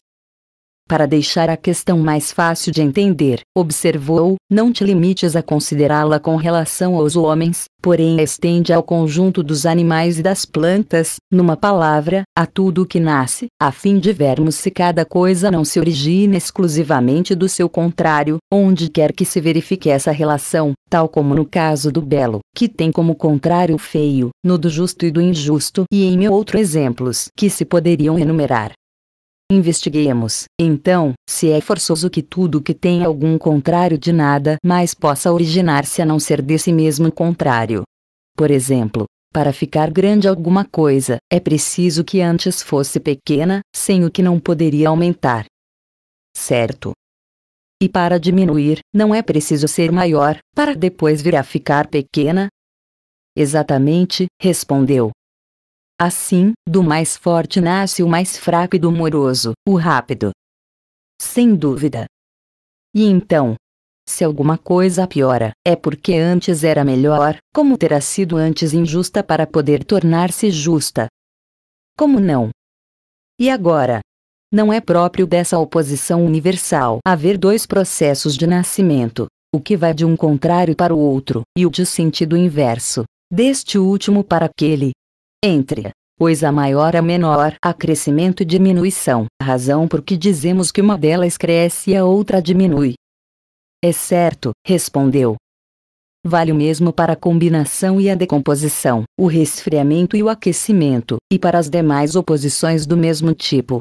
Para deixar a questão mais fácil de entender, observou, não te limites a considerá-la com relação aos homens, porém estende ao conjunto dos animais e das plantas, numa palavra, a tudo o que nasce, a fim de vermos se cada coisa não se origina exclusivamente do seu contrário, onde quer que se verifique essa relação, tal como no caso do belo, que tem como contrário o feio, no do justo e do injusto e em outros exemplos que se poderiam enumerar. Investiguemos, então, se é forçoso que tudo que tem algum contrário de nada mais possa originar-se a não ser desse mesmo contrário. Por exemplo, para ficar grande alguma coisa, é preciso que antes fosse pequena, sem o que não poderia aumentar. Certo. E para diminuir, não é preciso ser maior, para depois vir a ficar pequena? Exatamente, respondeu, Assim, do mais forte nasce o mais fraco e do moroso, o rápido. Sem dúvida. E então? Se alguma coisa piora, é porque antes era melhor, como terá sido antes injusta para poder tornar-se justa? Como não? E agora? Não é próprio dessa oposição universal haver dois processos de nascimento, o que vai de um contrário para o outro, e o de sentido inverso, deste último para aquele, entre pois a maior a é menor a crescimento e diminuição, razão por que dizemos que uma delas cresce e a outra diminui. É certo, respondeu. Vale o mesmo para a combinação e a decomposição, o resfriamento e o aquecimento, e para as demais oposições do mesmo tipo,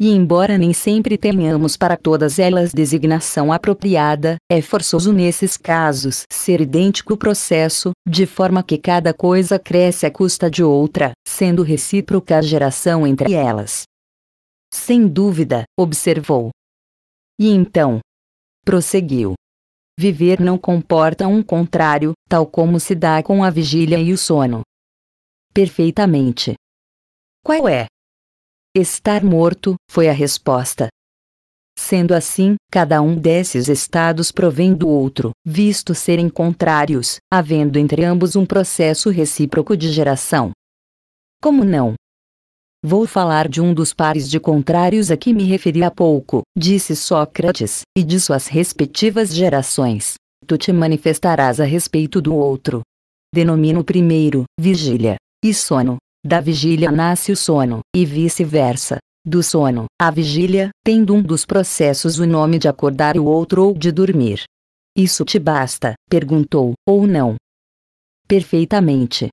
e embora nem sempre tenhamos para todas elas designação apropriada, é forçoso nesses casos ser idêntico o processo, de forma que cada coisa cresce à custa de outra, sendo recíproca a geração entre elas. Sem dúvida, observou. E então? Prosseguiu. Viver não comporta um contrário, tal como se dá com a vigília e o sono. Perfeitamente. Qual é? Estar morto, foi a resposta. Sendo assim, cada um desses estados provém do outro, visto serem contrários, havendo entre ambos um processo recíproco de geração. Como não? Vou falar de um dos pares de contrários a que me referi há pouco, disse Sócrates, e de suas respectivas gerações. Tu te manifestarás a respeito do outro. Denomino primeiro, vigília, e sono, da vigília nasce o sono, e vice-versa. Do sono, a vigília, tendo um dos processos o nome de acordar e o outro ou de dormir. Isso te basta? perguntou, ou não? Perfeitamente.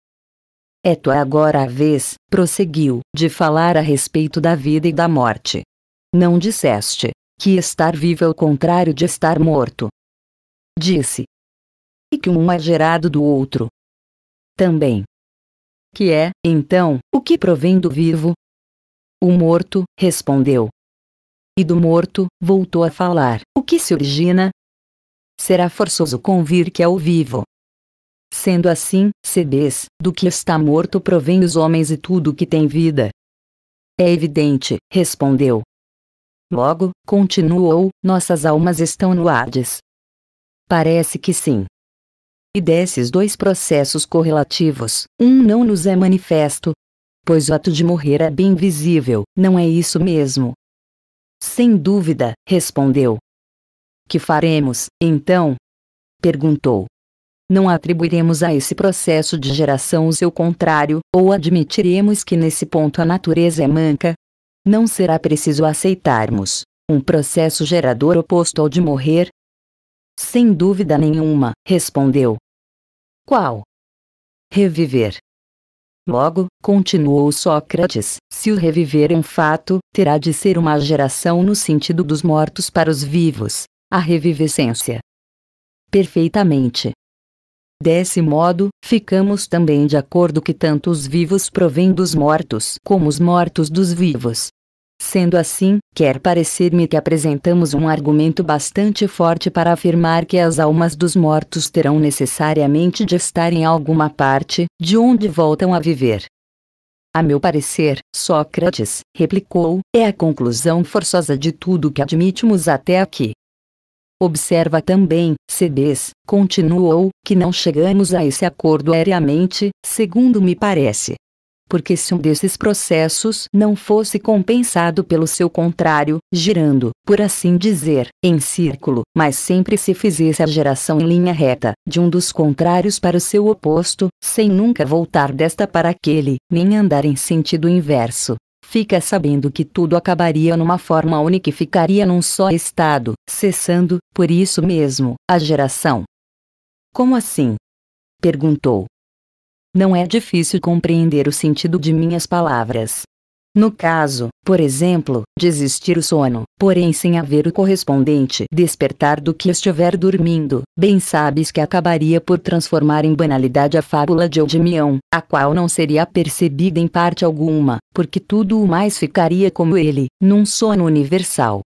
É tua agora a vez, prosseguiu, de falar a respeito da vida e da morte. Não disseste que estar vivo é o contrário de estar morto. Disse. E que um é gerado do outro. Também. Que é, então, o que provém do vivo? O morto respondeu. E do morto voltou a falar: O que se origina? Será forçoso convir que é o vivo. Sendo assim, cedes, do que está morto provém os homens e tudo que tem vida. É evidente, respondeu. Logo, continuou, nossas almas estão no Hades. Parece que sim, e desses dois processos correlativos, um não nos é manifesto, pois o ato de morrer é bem visível, não é isso mesmo? Sem dúvida, respondeu. Que faremos, então? perguntou. Não atribuiremos a esse processo de geração o seu contrário, ou admitiremos que nesse ponto a natureza é manca? Não será preciso aceitarmos um processo gerador oposto ao de morrer, sem dúvida nenhuma, respondeu. Qual? Reviver. Logo, continuou Sócrates, se o reviver é um fato, terá de ser uma geração no sentido dos mortos para os vivos, a revivescência. Perfeitamente. Desse modo, ficamos também de acordo que tanto os vivos provêm dos mortos como os mortos dos vivos. Sendo assim, quer parecer-me que apresentamos um argumento bastante forte para afirmar que as almas dos mortos terão necessariamente de estar em alguma parte, de onde voltam a viver. A meu parecer, Sócrates, replicou, é a conclusão forçosa de tudo que admitimos até aqui. Observa também, Cedes, continuou, que não chegamos a esse acordo aéreamente, segundo me parece, porque se um desses processos não fosse compensado pelo seu contrário, girando, por assim dizer, em círculo, mas sempre se fizesse a geração em linha reta, de um dos contrários para o seu oposto, sem nunca voltar desta para aquele, nem andar em sentido inverso, fica sabendo que tudo acabaria numa forma única e ficaria num só estado, cessando, por isso mesmo, a geração. Como assim? perguntou não é difícil compreender o sentido de minhas palavras. No caso, por exemplo, de existir o sono, porém sem haver o correspondente despertar do que estiver dormindo, bem sabes que acabaria por transformar em banalidade a fábula de Eudimião, a qual não seria percebida em parte alguma, porque tudo o mais ficaria como ele, num sono universal.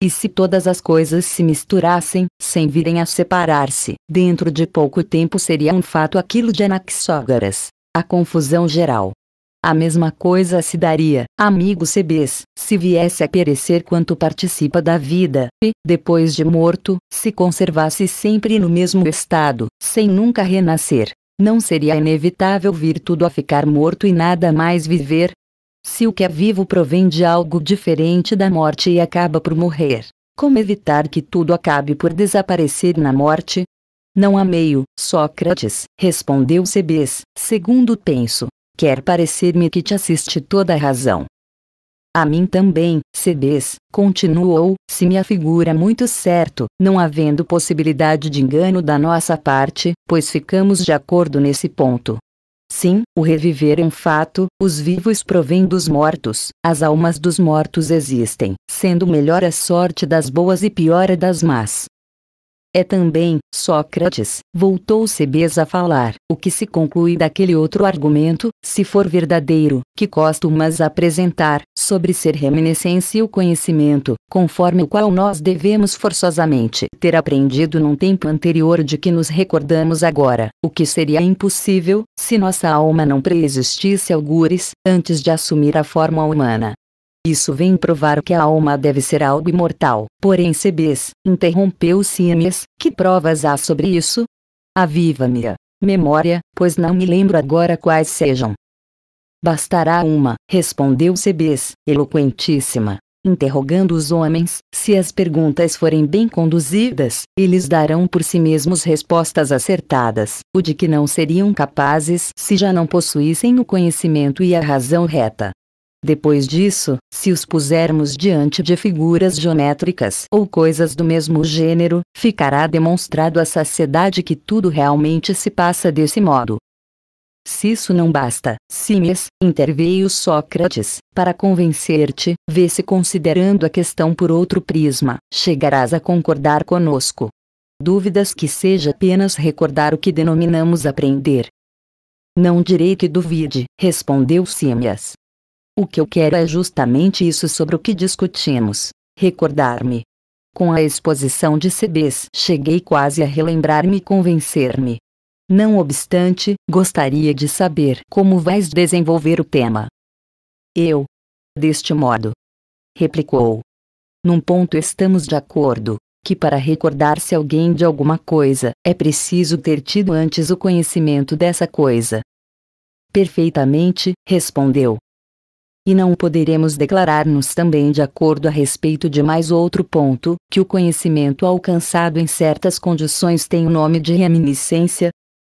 E se todas as coisas se misturassem, sem virem a separar-se, dentro de pouco tempo seria um fato aquilo de Anaxógaras, a confusão geral. A mesma coisa se daria, amigo Cebes, se viesse a perecer quanto participa da vida, e, depois de morto, se conservasse sempre no mesmo estado, sem nunca renascer. Não seria inevitável vir tudo a ficar morto e nada mais viver, se o que é vivo provém de algo diferente da morte e acaba por morrer, como evitar que tudo acabe por desaparecer na morte? Não há meio, Sócrates, respondeu Cebes, segundo penso, quer parecer-me que te assiste toda a razão. A mim também, Cebes, continuou, se me afigura muito certo, não havendo possibilidade de engano da nossa parte, pois ficamos de acordo nesse ponto. Sim, o reviver é um fato, os vivos provêm dos mortos, as almas dos mortos existem, sendo melhor a sorte das boas e pior a das más. É também, Sócrates, voltou-se a falar, o que se conclui daquele outro argumento, se for verdadeiro, que costumas apresentar, sobre ser reminiscência e o conhecimento, conforme o qual nós devemos forçosamente ter aprendido num tempo anterior de que nos recordamos agora, o que seria impossível, se nossa alma não preexistisse algures, antes de assumir a forma humana. Isso vem provar que a alma deve ser algo imortal. Porém, Sebes, interrompeu Simes, que provas há sobre isso? Aviva-me a memória, pois não me lembro agora quais sejam. Bastará uma, respondeu Sebes, eloquentíssima. Interrogando os homens, se as perguntas forem bem conduzidas, eles darão por si mesmos respostas acertadas, o de que não seriam capazes se já não possuíssem o conhecimento e a razão reta. Depois disso, se os pusermos diante de figuras geométricas ou coisas do mesmo gênero, ficará demonstrado à saciedade que tudo realmente se passa desse modo. Se isso não basta, Simes, interveio Sócrates, para convencer-te, vê se considerando a questão por outro prisma, chegarás a concordar conosco. Dúvidas que seja apenas recordar o que denominamos aprender. Não direi que duvide, respondeu Símias, o que eu quero é justamente isso sobre o que discutimos. Recordar-me. Com a exposição de CDs, cheguei quase a relembrar-me e convencer-me. Não obstante, gostaria de saber como vais desenvolver o tema. Eu. Deste modo. Replicou. Num ponto estamos de acordo: que para recordar-se alguém de alguma coisa, é preciso ter tido antes o conhecimento dessa coisa. Perfeitamente, respondeu. E não poderemos declarar-nos também de acordo a respeito de mais outro ponto, que o conhecimento alcançado em certas condições tem o nome de reminiscência.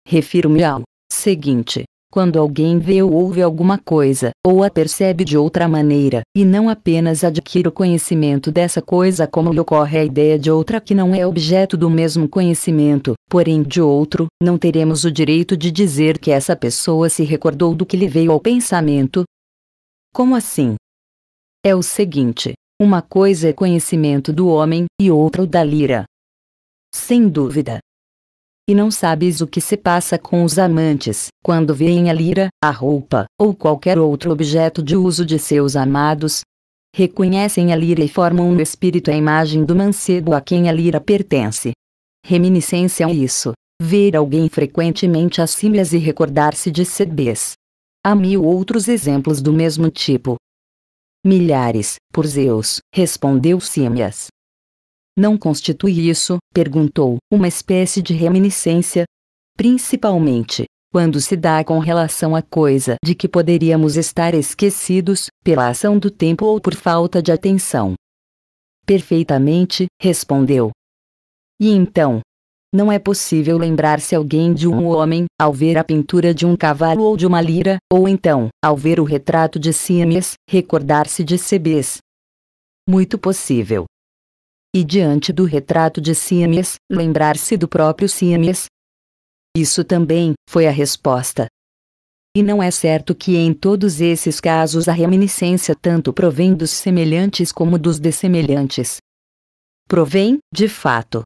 Refiro-me ao seguinte quando alguém vê ou ouve alguma coisa, ou a percebe de outra maneira, e não apenas adquire o conhecimento dessa coisa como lhe ocorre a ideia de outra que não é objeto do mesmo conhecimento, porém de outro, não teremos o direito de dizer que essa pessoa se recordou do que lhe veio ao pensamento, como assim? É o seguinte: uma coisa é conhecimento do homem e outra o da lira. Sem dúvida. E não sabes o que se passa com os amantes quando veem a lira, a roupa ou qualquer outro objeto de uso de seus amados. Reconhecem a lira e formam no espírito a imagem do mancebo a quem a lira pertence. Reminiscência a isso. Ver alguém frequentemente as cílias e recordar-se de CBs Há mil outros exemplos do mesmo tipo. Milhares, por Zeus, respondeu Símias. Não constitui isso, perguntou, uma espécie de reminiscência? Principalmente, quando se dá com relação a coisa de que poderíamos estar esquecidos, pela ação do tempo ou por falta de atenção. Perfeitamente, respondeu. E então, não é possível lembrar-se alguém de um homem, ao ver a pintura de um cavalo ou de uma lira, ou então, ao ver o retrato de Simes, recordar-se de Cebes. Muito possível. E diante do retrato de Simes, lembrar-se do próprio Simes? Isso também foi a resposta. E não é certo que em todos esses casos a reminiscência tanto provém dos semelhantes como dos dessemelhantes. Provém, de fato,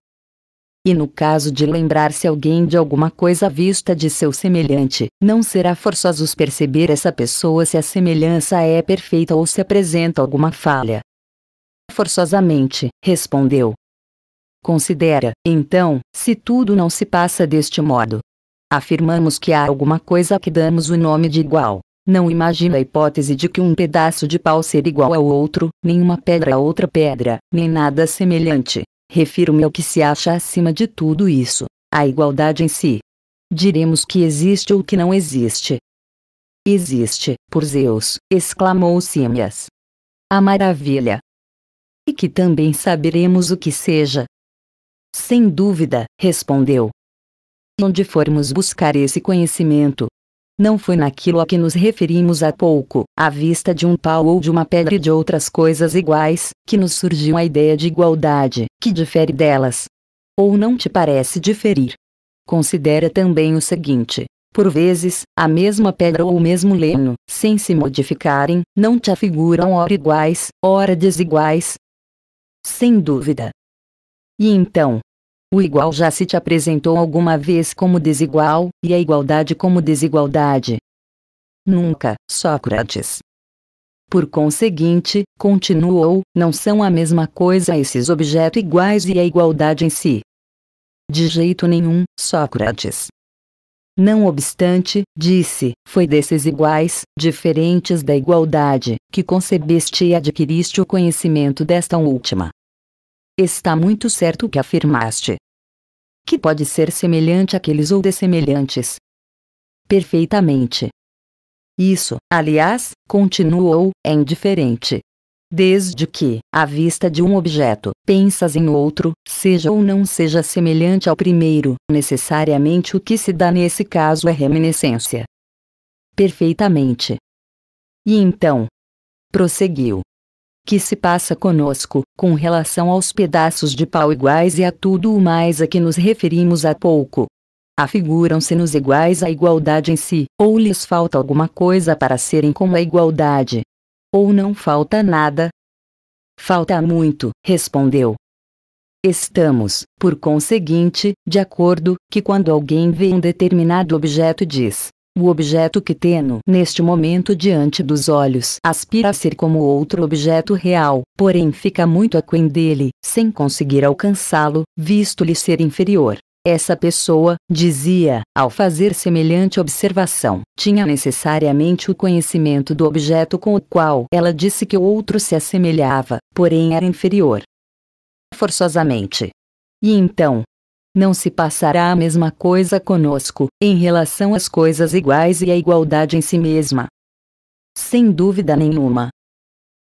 e no caso de lembrar-se alguém de alguma coisa vista de seu semelhante, não será forçoso perceber essa pessoa se a semelhança é perfeita ou se apresenta alguma falha. Forçosamente, respondeu. Considera, então, se tudo não se passa deste modo. Afirmamos que há alguma coisa a que damos o nome de igual. Não imagina a hipótese de que um pedaço de pau ser igual ao outro, nem uma pedra a outra pedra, nem nada semelhante. Refiro-me ao que se acha acima de tudo isso, a igualdade em si. Diremos que existe ou que não existe. Existe, por Zeus, exclamou Símias. A maravilha. E que também saberemos o que seja. Sem dúvida, respondeu. Onde formos buscar esse conhecimento, não foi naquilo a que nos referimos há pouco, à vista de um pau ou de uma pedra e de outras coisas iguais, que nos surgiu a ideia de igualdade que difere delas. Ou não te parece diferir. Considera também o seguinte: por vezes, a mesma pedra ou o mesmo leno, sem se modificarem, não te afiguram ora iguais, ora desiguais. Sem dúvida. E então? O igual já se te apresentou alguma vez como desigual, e a igualdade como desigualdade? Nunca, Sócrates. Por conseguinte, continuou, não são a mesma coisa esses objetos iguais e a igualdade em si. De jeito nenhum, Sócrates. Não obstante, disse, foi desses iguais, diferentes da igualdade, que concebeste e adquiriste o conhecimento desta última. Está muito certo o que afirmaste. Que pode ser semelhante àqueles ou dessemelhantes? Perfeitamente. Isso, aliás, continuou, é indiferente. Desde que, à vista de um objeto, pensas em outro, seja ou não seja semelhante ao primeiro, necessariamente o que se dá nesse caso é reminiscência. Perfeitamente. E então? Prosseguiu. Que se passa conosco, com relação aos pedaços de pau iguais e a tudo o mais a que nos referimos há pouco, afiguram-se nos iguais à igualdade em si, ou lhes falta alguma coisa para serem como a igualdade. Ou não falta nada? Falta muito, respondeu. Estamos, por conseguinte, de acordo que quando alguém vê um determinado objeto diz: o objeto que teno neste momento diante dos olhos aspira a ser como outro objeto real, porém fica muito aquém dele, sem conseguir alcançá-lo, visto-lhe ser inferior. Essa pessoa, dizia, ao fazer semelhante observação, tinha necessariamente o conhecimento do objeto com o qual ela disse que o outro se assemelhava, porém era inferior. Forçosamente. E então, não se passará a mesma coisa conosco, em relação às coisas iguais e à igualdade em si mesma. Sem dúvida nenhuma,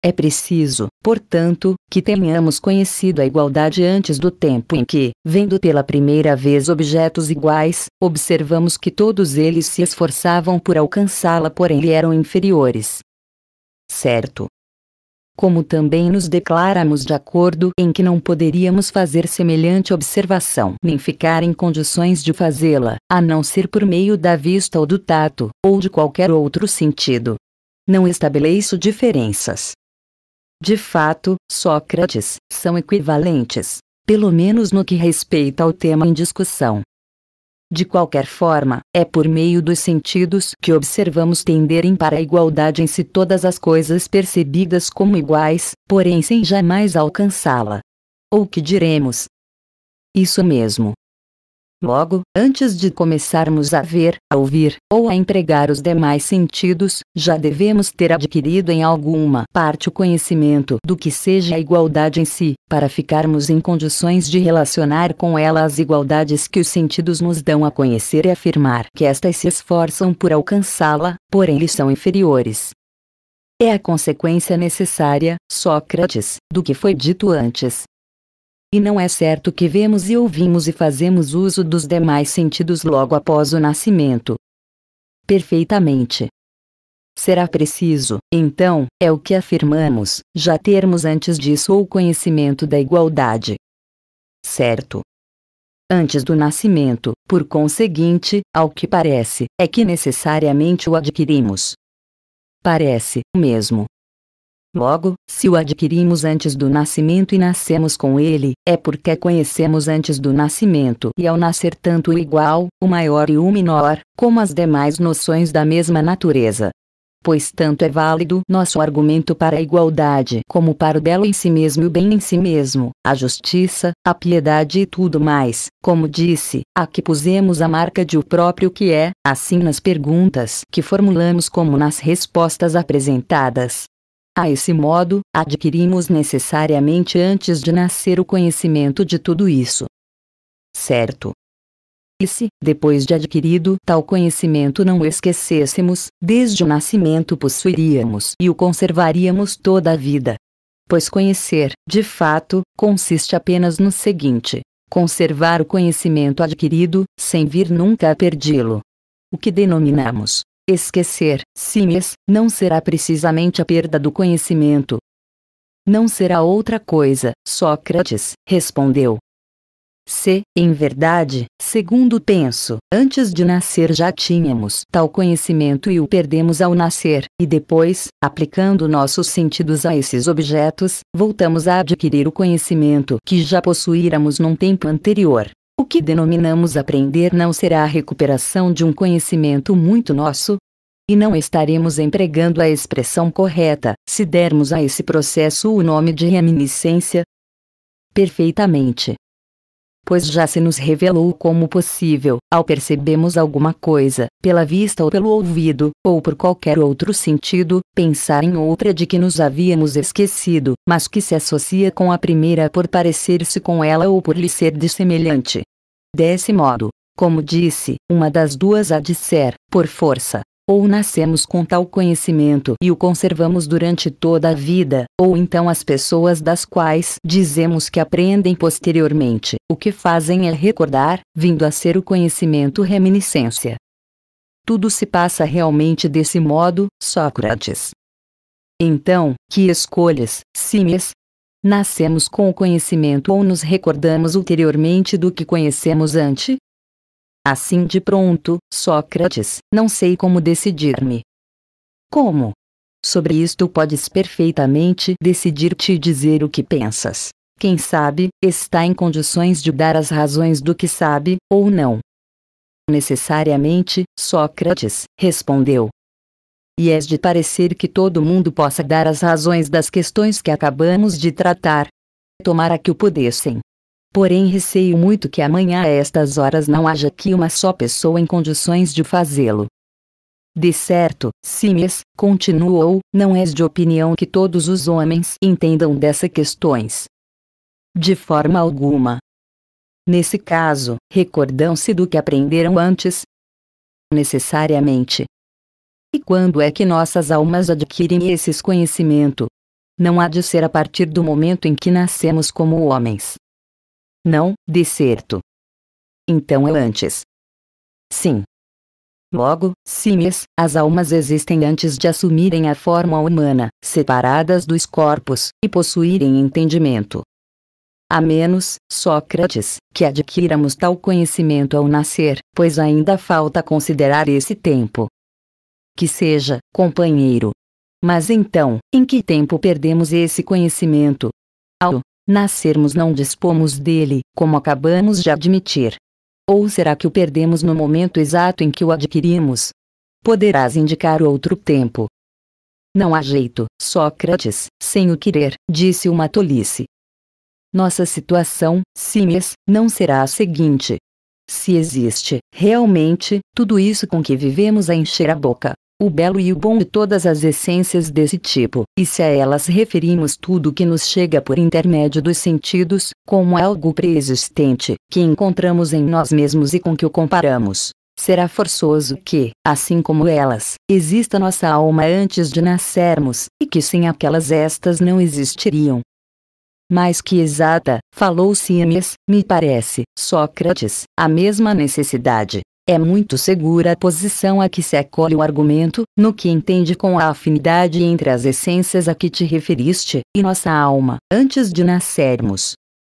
é preciso, portanto, que tenhamos conhecido a igualdade antes do tempo em que, vendo pela primeira vez objetos iguais, observamos que todos eles se esforçavam por alcançá-la, porém lhe eram inferiores. Certo. Como também nos declaramos de acordo em que não poderíamos fazer semelhante observação, nem ficar em condições de fazê-la, a não ser por meio da vista ou do tato, ou de qualquer outro sentido. Não estabeleço diferenças de fato, Sócrates, são equivalentes, pelo menos no que respeita ao tema em discussão. De qualquer forma, é por meio dos sentidos que observamos tenderem para a igualdade em si todas as coisas percebidas como iguais, porém sem jamais alcançá-la. Ou que diremos? Isso mesmo. Logo, antes de começarmos a ver, a ouvir ou a empregar os demais sentidos, já devemos ter adquirido em alguma parte o conhecimento do que seja a igualdade em si, para ficarmos em condições de relacionar com ela as igualdades que os sentidos nos dão a conhecer e afirmar que estas se esforçam por alcançá-la, porém lhes são inferiores. É a consequência necessária, Sócrates, do que foi dito antes, e não é certo que vemos e ouvimos e fazemos uso dos demais sentidos logo após o nascimento. Perfeitamente. Será preciso, então, é o que afirmamos, já termos antes disso o conhecimento da igualdade. Certo. Antes do nascimento, por conseguinte, ao que parece, é que necessariamente o adquirimos. Parece, mesmo, Logo, se o adquirimos antes do nascimento e nascemos com ele, é porque conhecemos antes do nascimento e ao nascer tanto o igual, o maior e o menor, como as demais noções da mesma natureza. Pois tanto é válido nosso argumento para a igualdade como para o belo em si mesmo e o bem em si mesmo, a justiça, a piedade e tudo mais, como disse, a que pusemos a marca de o próprio que é, assim nas perguntas que formulamos como nas respostas apresentadas. A esse modo, adquirimos necessariamente antes de nascer o conhecimento de tudo isso. Certo. E se, depois de adquirido tal conhecimento, não o esquecêssemos, desde o nascimento possuiríamos e o conservaríamos toda a vida. Pois conhecer, de fato, consiste apenas no seguinte: conservar o conhecimento adquirido, sem vir nunca a perdê-lo. O que denominamos Esquecer, simes, não será precisamente a perda do conhecimento. Não será outra coisa, Sócrates, respondeu. Se, em verdade, segundo penso, antes de nascer já tínhamos tal conhecimento e o perdemos ao nascer, e depois, aplicando nossos sentidos a esses objetos, voltamos a adquirir o conhecimento que já possuíramos num tempo anterior. O que denominamos aprender não será a recuperação de um conhecimento muito nosso, e não estaremos empregando a expressão correta se dermos a esse processo o nome de reminiscência. Perfeitamente pois já se nos revelou como possível, ao percebemos alguma coisa, pela vista ou pelo ouvido, ou por qualquer outro sentido, pensar em outra de que nos havíamos esquecido, mas que se associa com a primeira por parecer-se com ela ou por lhe ser semelhante. Desse modo, como disse, uma das duas há de ser, por força, ou nascemos com tal conhecimento e o conservamos durante toda a vida, ou então as pessoas das quais dizemos que aprendem posteriormente, o que fazem é recordar, vindo a ser o conhecimento reminiscência. Tudo se passa realmente desse modo, Sócrates. Então, que escolhas, Simes? Nascemos com o conhecimento ou nos recordamos ulteriormente do que conhecemos antes? Assim de pronto, Sócrates, não sei como decidir-me. Como? Sobre isto podes perfeitamente decidir-te e dizer o que pensas. Quem sabe, está em condições de dar as razões do que sabe, ou não. Necessariamente, Sócrates, respondeu. E és de parecer que todo mundo possa dar as razões das questões que acabamos de tratar. Tomara que o pudessem. Porém receio muito que amanhã a estas horas não haja aqui uma só pessoa em condições de fazê-lo. De certo, Simes, continuou, não és de opinião que todos os homens entendam dessas questões. De forma alguma. Nesse caso, recordam-se do que aprenderam antes? Necessariamente. E quando é que nossas almas adquirem esses conhecimento? Não há de ser a partir do momento em que nascemos como homens. Não, de certo. Então é antes. Sim. Logo, simes, as almas existem antes de assumirem a forma humana, separadas dos corpos, e possuírem entendimento. A menos, Sócrates, que adquiramos tal conhecimento ao nascer, pois ainda falta considerar esse tempo. Que seja, companheiro. Mas então, em que tempo perdemos esse conhecimento? Ao nascermos não dispomos dele, como acabamos de admitir. Ou será que o perdemos no momento exato em que o adquirimos? Poderás indicar outro tempo. Não há jeito, Sócrates, sem o querer, disse uma tolice. Nossa situação, Simes, não será a seguinte. Se existe, realmente, tudo isso com que vivemos a encher a boca, o belo e o bom e todas as essências desse tipo, e se a elas referimos tudo que nos chega por intermédio dos sentidos, como algo preexistente, que encontramos em nós mesmos e com que o comparamos. Será forçoso que, assim como elas, exista nossa alma antes de nascermos, e que sem aquelas estas não existiriam. Mais que exata, falou Simes, me parece, Sócrates, a mesma necessidade, é muito segura a posição a que se acolhe o argumento, no que entende com a afinidade entre as essências a que te referiste, e nossa alma, antes de nascermos.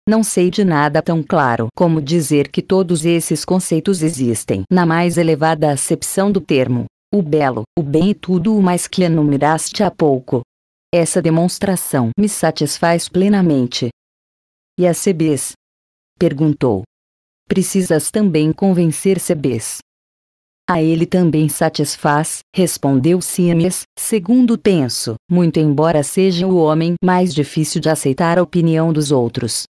Não sei de nada tão claro como dizer que todos esses conceitos existem na mais elevada acepção do termo. O belo, o bem e tudo o mais que enumeraste há pouco. Essa demonstração me satisfaz plenamente. E a CBs? Perguntou precisas também convencer Cebes. A ele também satisfaz, respondeu Simes, segundo penso, muito embora seja o homem mais difícil de aceitar a opinião dos outros.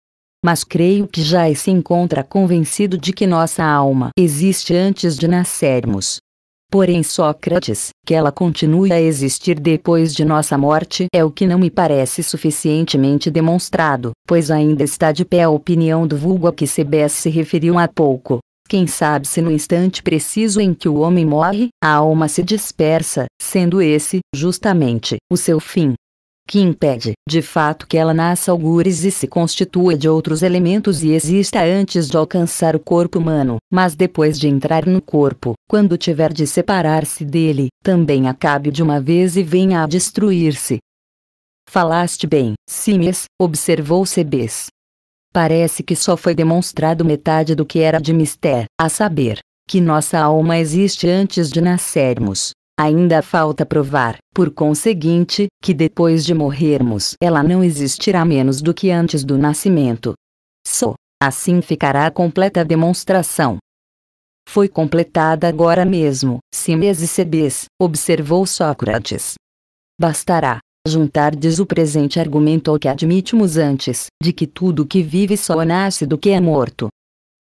Mas creio que já se encontra convencido de que nossa alma existe antes de nascermos, Porém, Sócrates, que ela continue a existir depois de nossa morte é o que não me parece suficientemente demonstrado, pois ainda está de pé a opinião do vulgo a que sebess se referiu há pouco. Quem sabe se no instante preciso em que o homem morre, a alma se dispersa, sendo esse, justamente, o seu fim que impede de fato que ela nasça algures e se constitua de outros elementos e exista antes de alcançar o corpo humano, mas depois de entrar no corpo, quando tiver de separar-se dele, também acabe de uma vez e venha a destruir-se. Falaste bem, Simes, observou Sebes. Parece que só foi demonstrado metade do que era de mister, a saber, que nossa alma existe antes de nascermos, Ainda falta provar, por conseguinte, que depois de morrermos ela não existirá menos do que antes do nascimento. Só assim ficará a completa demonstração. Foi completada agora mesmo, Simes e sebes, observou Sócrates. Bastará juntardes o presente argumento ao que admitimos antes, de que tudo que vive só nasce do que é morto,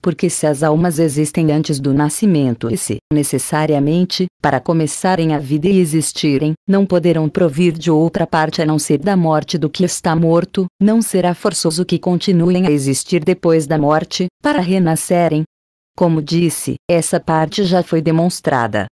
porque se as almas existem antes do nascimento e se, necessariamente, para começarem a vida e existirem, não poderão provir de outra parte a não ser da morte do que está morto, não será forçoso que continuem a existir depois da morte, para renascerem. Como disse, essa parte já foi demonstrada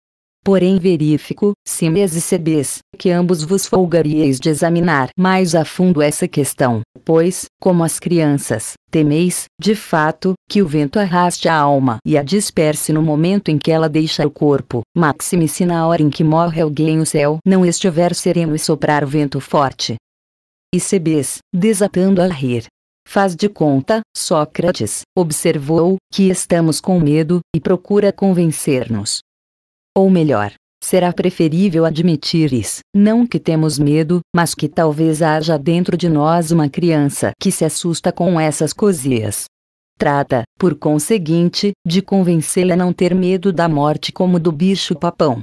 porém verifico, simes e Cebes, que ambos vos folgaríeis de examinar mais a fundo essa questão, pois, como as crianças, temeis, de fato, que o vento arraste a alma e a disperse no momento em que ela deixa o corpo, maxime se na hora em que morre alguém o céu não estiver sereno e soprar vento forte. E sebes, desatando a rir, Faz de conta, Sócrates, observou, que estamos com medo, e procura convencer-nos ou melhor, será preferível admitir isso. Não que temos medo, mas que talvez haja dentro de nós uma criança que se assusta com essas cozias. Trata, por conseguinte, de convencê-la a não ter medo da morte como do bicho-papão.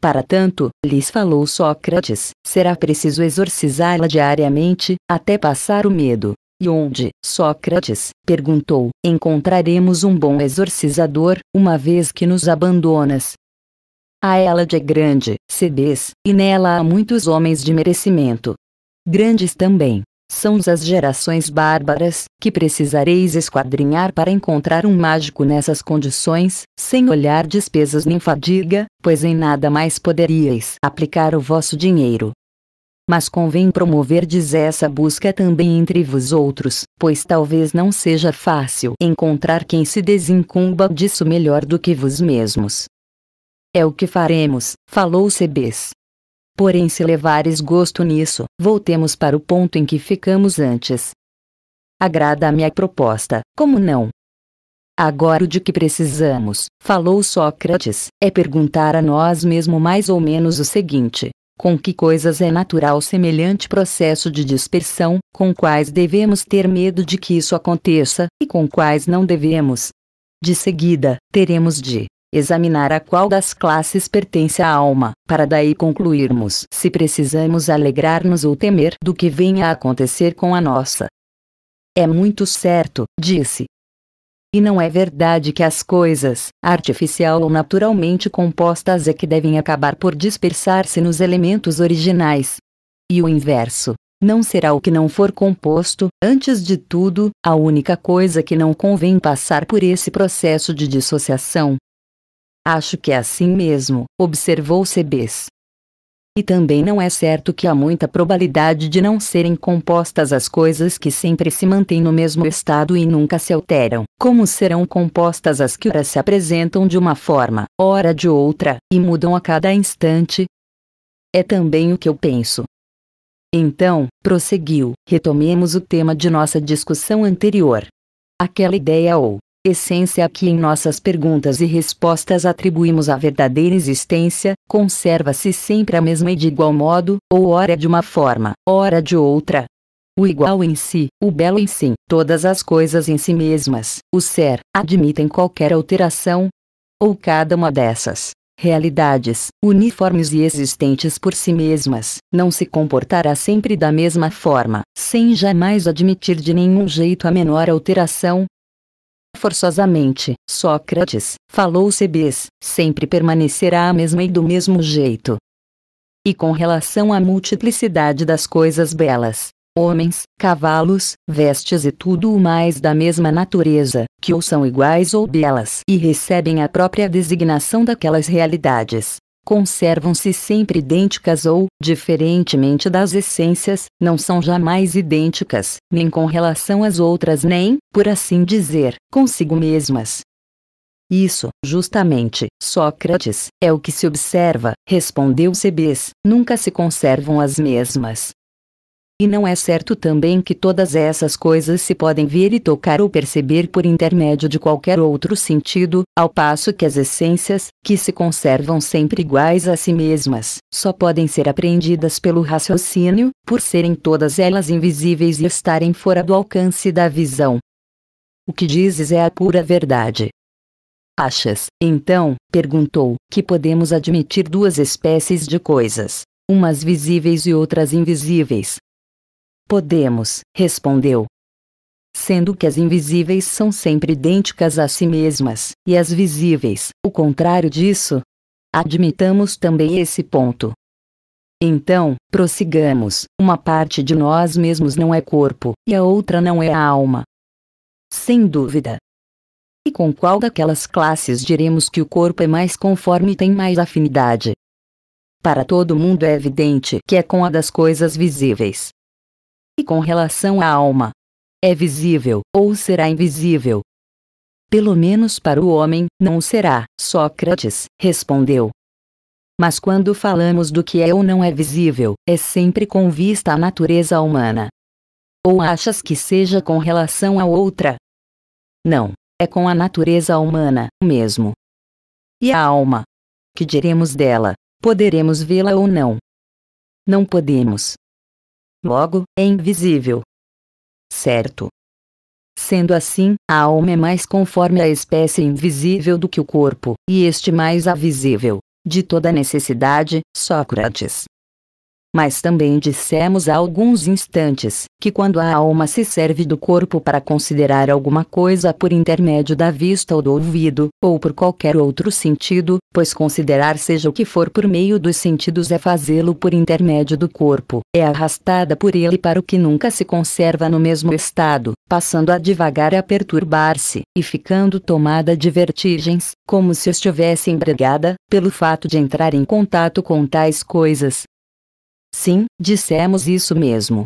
Para tanto, lhes falou Sócrates, será preciso exorcizá-la diariamente, até passar o medo. E onde, Sócrates, perguntou, encontraremos um bom exorcizador, uma vez que nos abandonas, a ela de grande, CDs, e nela há muitos homens de merecimento. Grandes também. São as gerações bárbaras, que precisareis esquadrinhar para encontrar um mágico nessas condições, sem olhar despesas nem fadiga, pois em nada mais poderíeis aplicar o vosso dinheiro. Mas convém promoverdes essa busca também entre vós outros, pois talvez não seja fácil encontrar quem se desincumba disso melhor do que vós mesmos. É o que faremos, falou Cebes. Porém, se levares gosto nisso, voltemos para o ponto em que ficamos antes. Agrada-me a proposta, como não? Agora o de que precisamos, falou Sócrates, é perguntar a nós mesmo mais ou menos o seguinte: com que coisas é natural semelhante processo de dispersão, com quais devemos ter medo de que isso aconteça, e com quais não devemos. De seguida, teremos de examinar a qual das classes pertence a alma, para daí concluirmos se precisamos alegrar-nos ou temer do que venha a acontecer com a nossa. É muito certo, disse. E não é verdade que as coisas, artificial ou naturalmente compostas, é que devem acabar por dispersar-se nos elementos originais. E o inverso, não será o que não for composto, antes de tudo, a única coisa que não convém passar por esse processo de dissociação, Acho que é assim mesmo, observou Sebes. E também não é certo que há muita probabilidade de não serem compostas as coisas que sempre se mantêm no mesmo estado e nunca se alteram, como serão compostas as que ora se apresentam de uma forma, ora de outra, e mudam a cada instante. É também o que eu penso. Então, prosseguiu, retomemos o tema de nossa discussão anterior. Aquela ideia ou essência a que em nossas perguntas e respostas atribuímos a verdadeira existência, conserva-se sempre a mesma e de igual modo, ou ora de uma forma, ora de outra. O igual em si, o belo em si, todas as coisas em si mesmas, o ser, admitem qualquer alteração, ou cada uma dessas, realidades, uniformes e existentes por si mesmas, não se comportará sempre da mesma forma, sem jamais admitir de nenhum jeito a menor alteração, forçosamente. Sócrates, falou Cebes, sempre permanecerá a mesma e do mesmo jeito. E com relação à multiplicidade das coisas belas, homens, cavalos, vestes e tudo o mais da mesma natureza, que ou são iguais ou belas e recebem a própria designação daquelas realidades, conservam-se sempre idênticas ou, diferentemente das essências, não são jamais idênticas, nem com relação às outras nem, por assim dizer, consigo mesmas. Isso, justamente, Sócrates, é o que se observa, respondeu Cebes, nunca se conservam as mesmas. E não é certo também que todas essas coisas se podem ver e tocar ou perceber por intermédio de qualquer outro sentido, ao passo que as essências, que se conservam sempre iguais a si mesmas, só podem ser apreendidas pelo raciocínio, por serem todas elas invisíveis e estarem fora do alcance da visão. O que dizes é a pura verdade. Achas, então, perguntou, que podemos admitir duas espécies de coisas, umas visíveis e outras invisíveis, Podemos, respondeu. Sendo que as invisíveis são sempre idênticas a si mesmas, e as visíveis, o contrário disso. Admitamos também esse ponto. Então, prossigamos: uma parte de nós mesmos não é corpo, e a outra não é alma. Sem dúvida. E com qual daquelas classes diremos que o corpo é mais conforme e tem mais afinidade? Para todo mundo é evidente que é com a das coisas visíveis, e com relação à alma, é visível ou será invisível? Pelo menos para o homem, não será, Sócrates respondeu. Mas quando falamos do que é ou não é visível, é sempre com vista à natureza humana. Ou achas que seja com relação a outra? Não, é com a natureza humana mesmo. E a alma? Que diremos dela? Poderemos vê-la ou não? Não podemos, logo, é invisível. Certo. Sendo assim, a alma é mais conforme à espécie invisível do que o corpo, e este mais a visível. De toda necessidade, Sócrates. Mas também dissemos há alguns instantes que quando a alma se serve do corpo para considerar alguma coisa por intermédio da vista ou do ouvido, ou por qualquer outro sentido, pois considerar seja o que for por meio dos sentidos é fazê-lo por intermédio do corpo, é arrastada por ele para o que nunca se conserva no mesmo estado, passando a devagar a perturbar-se, e ficando tomada de vertigens, como se estivesse embregada pelo fato de entrar em contato com tais coisas, Sim, dissemos isso mesmo.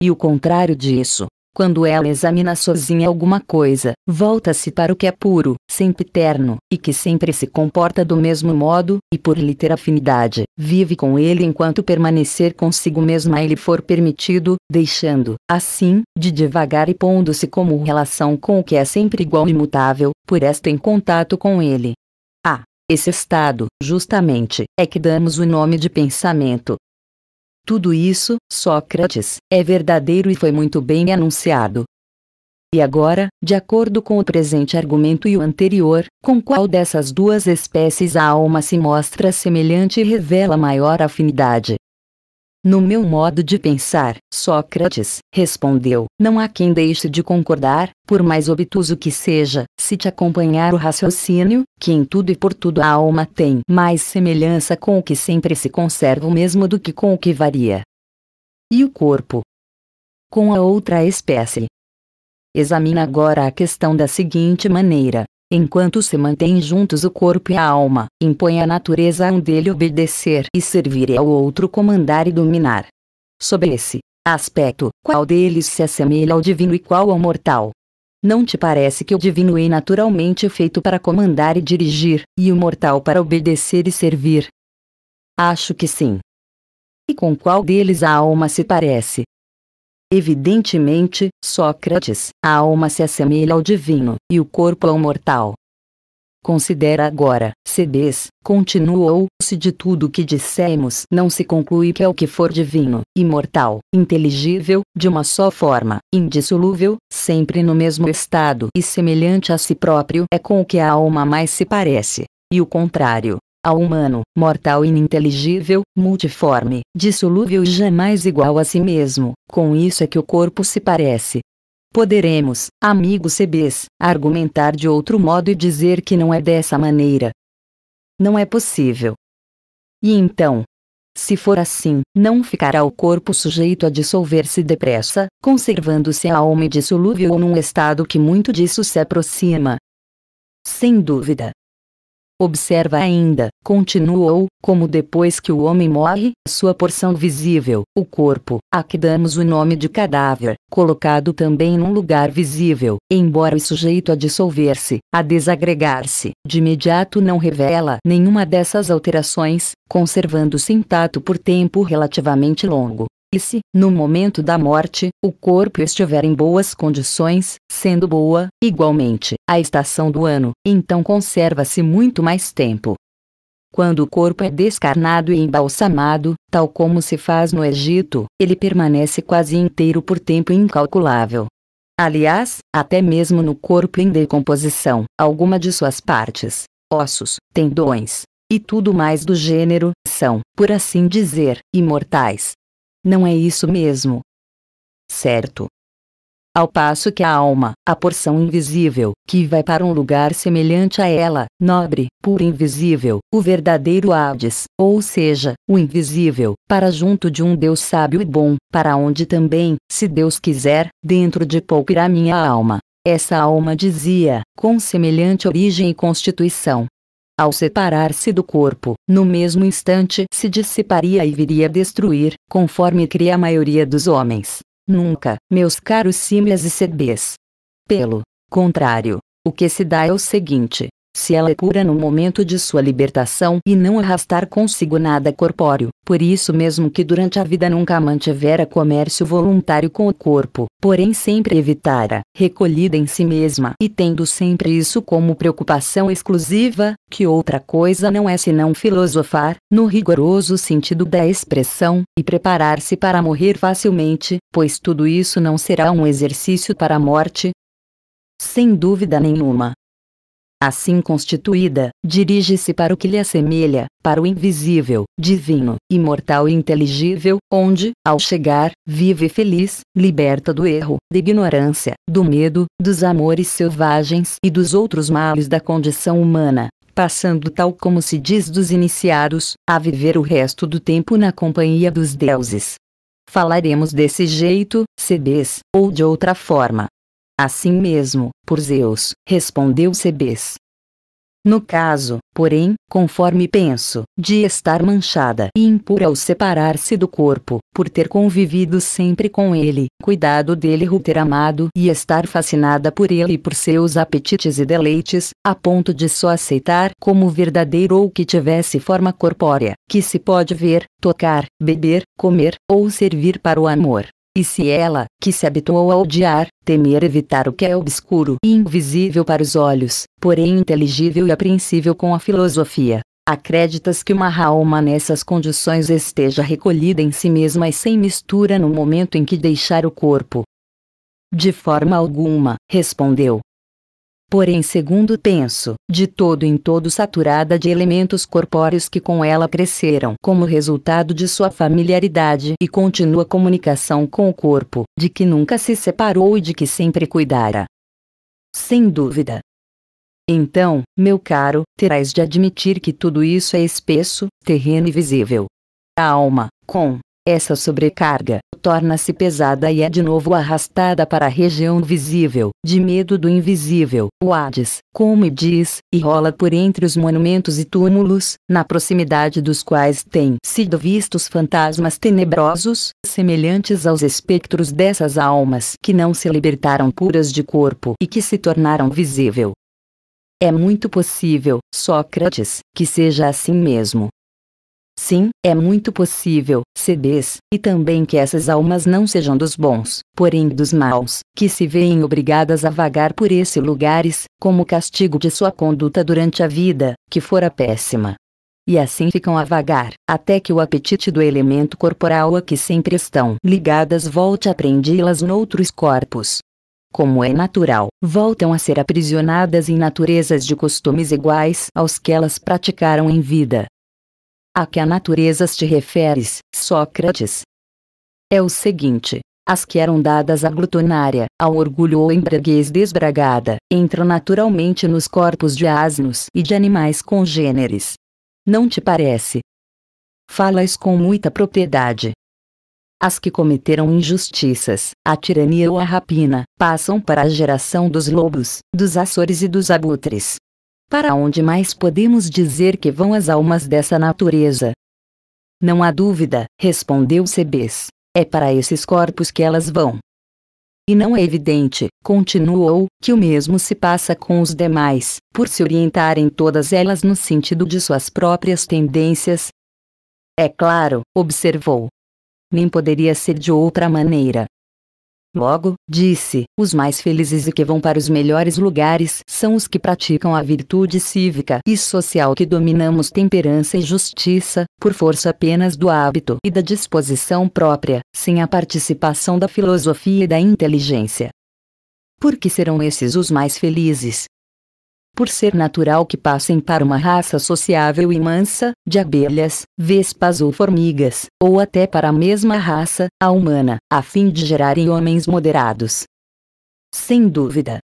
E o contrário disso, quando ela examina sozinha alguma coisa, volta-se para o que é puro, sempre eterno e que sempre se comporta do mesmo modo, e por lhe ter afinidade, vive com ele enquanto permanecer consigo mesma ele for permitido, deixando, assim, de devagar e pondo-se como relação com o que é sempre igual e mutável, por esta em contato com ele. Ah, esse estado, justamente, é que damos o nome de pensamento, tudo isso, Sócrates, é verdadeiro e foi muito bem anunciado. E agora, de acordo com o presente argumento e o anterior, com qual dessas duas espécies a alma se mostra semelhante e revela maior afinidade? No meu modo de pensar, Sócrates, respondeu, não há quem deixe de concordar, por mais obtuso que seja, se te acompanhar o raciocínio, que em tudo e por tudo a alma tem mais semelhança com o que sempre se conserva o mesmo do que com o que varia. E o corpo? Com a outra espécie. Examina agora a questão da seguinte maneira: enquanto se mantêm juntos o corpo e a alma, impõe à natureza a um dele obedecer e servir e ao outro comandar e dominar. Sob esse aspecto, qual deles se assemelha ao divino e qual ao mortal? Não te parece que o divino é naturalmente feito para comandar e dirigir, e o mortal para obedecer e servir? Acho que sim. E com qual deles a alma se parece? Evidentemente, Sócrates, a alma se assemelha ao divino, e o corpo ao mortal. Considera agora, Cedes, continuou, se de tudo o que dissemos não se conclui que é o que for divino, imortal, inteligível, de uma só forma, indissolúvel, sempre no mesmo estado e semelhante a si próprio é com o que a alma mais se parece, e o contrário, ao humano, mortal e ininteligível, multiforme, dissolúvel e jamais igual a si mesmo, com isso é que o corpo se parece. Poderemos, amigos CBs, argumentar de outro modo e dizer que não é dessa maneira. Não é possível. E então? Se for assim, não ficará o corpo sujeito a dissolver-se depressa, conservando-se a alma dissolúvel ou num estado que muito disso se aproxima. Sem dúvida, Observa ainda, continuou, como depois que o homem morre, sua porção visível, o corpo, a que damos o nome de cadáver, colocado também num lugar visível, embora o sujeito a dissolver-se, a desagregar-se, de imediato não revela nenhuma dessas alterações, conservando-se intacto por tempo relativamente longo e se, no momento da morte, o corpo estiver em boas condições, sendo boa, igualmente, a estação do ano, então conserva-se muito mais tempo. Quando o corpo é descarnado e embalsamado, tal como se faz no Egito, ele permanece quase inteiro por tempo incalculável. Aliás, até mesmo no corpo em decomposição, alguma de suas partes, ossos, tendões, e tudo mais do gênero, são, por assim dizer, imortais não é isso mesmo? Certo. Ao passo que a alma, a porção invisível, que vai para um lugar semelhante a ela, nobre, pura invisível, o verdadeiro Hades, ou seja, o invisível, para junto de um Deus sábio e bom, para onde também, se Deus quiser, dentro de pouco irá minha alma. Essa alma dizia, com semelhante origem e constituição, ao separar-se do corpo, no mesmo instante se dissiparia e viria destruir, conforme cria a maioria dos homens. Nunca, meus caros símias e CBs. Pelo contrário, o que se dá é o seguinte: se ela é pura no momento de sua libertação e não arrastar consigo nada corpóreo. Por isso mesmo que durante a vida nunca mantivera comércio voluntário com o corpo, porém sempre evitara, recolhida em si mesma e tendo sempre isso como preocupação exclusiva, que outra coisa não é senão filosofar, no rigoroso sentido da expressão, e preparar-se para morrer facilmente, pois tudo isso não será um exercício para a morte, sem dúvida nenhuma, assim constituída, dirige-se para o que lhe assemelha, para o invisível, divino, imortal e inteligível, onde, ao chegar, vive feliz, liberta do erro, da ignorância, do medo, dos amores selvagens e dos outros males da condição humana, passando tal como se diz dos iniciados, a viver o resto do tempo na companhia dos deuses. Falaremos desse jeito, CDs, ou de outra forma, Assim mesmo, por Zeus, respondeu Cebes. No caso, porém, conforme penso, de estar manchada e impura ao separar-se do corpo, por ter convivido sempre com ele, cuidado dele ou ter amado e estar fascinada por ele e por seus apetites e deleites, a ponto de só aceitar como verdadeiro ou que tivesse forma corpórea, que se pode ver, tocar, beber, comer ou servir para o amor e se ela, que se habituou a odiar, temer evitar o que é obscuro e invisível para os olhos, porém inteligível e apreensível com a filosofia, acreditas que uma alma nessas condições esteja recolhida em si mesma e sem mistura no momento em que deixar o corpo? De forma alguma, respondeu, porém segundo penso, de todo em todo saturada de elementos corpóreos que com ela cresceram como resultado de sua familiaridade e contínua comunicação com o corpo, de que nunca se separou e de que sempre cuidara. Sem dúvida. Então, meu caro, terás de admitir que tudo isso é espesso, terreno e visível. A alma, com essa sobrecarga torna-se pesada e é de novo arrastada para a região visível, de medo do invisível, o Hades, como diz, e rola por entre os monumentos e túmulos, na proximidade dos quais têm sido vistos fantasmas tenebrosos, semelhantes aos espectros dessas almas que não se libertaram puras de corpo e que se tornaram visível. É muito possível, Sócrates, que seja assim mesmo, Sim, é muito possível, CDs, e também que essas almas não sejam dos bons, porém dos maus, que se veem obrigadas a vagar por esses lugares, como castigo de sua conduta durante a vida, que fora péssima. E assim ficam a vagar, até que o apetite do elemento corporal a que sempre estão ligadas volte a prendi-las noutros corpos, como é natural, voltam a ser aprisionadas em naturezas de costumes iguais aos que elas praticaram em vida. A que a natureza te referes, Sócrates? É o seguinte: as que eram dadas à glutonária, ao orgulho ou embriaguez desbragada, entram naturalmente nos corpos de asnos e de animais congêneres. Não te parece? Falas com muita propriedade. As que cometeram injustiças, a tirania ou a rapina, passam para a geração dos lobos, dos açores e dos abutres. Para onde mais podemos dizer que vão as almas dessa natureza? Não há dúvida, respondeu Cebes. É para esses corpos que elas vão. E não é evidente, continuou, que o mesmo se passa com os demais, por se orientarem todas elas no sentido de suas próprias tendências? É claro, observou. Nem poderia ser de outra maneira. Logo, disse, os mais felizes e que vão para os melhores lugares são os que praticam a virtude cívica e social que dominamos temperança e justiça, por força apenas do hábito e da disposição própria, sem a participação da filosofia e da inteligência. Porque serão esses os mais felizes, por ser natural que passem para uma raça sociável e mansa, de abelhas, vespas ou formigas, ou até para a mesma raça, a humana, a fim de gerarem homens moderados. Sem dúvida.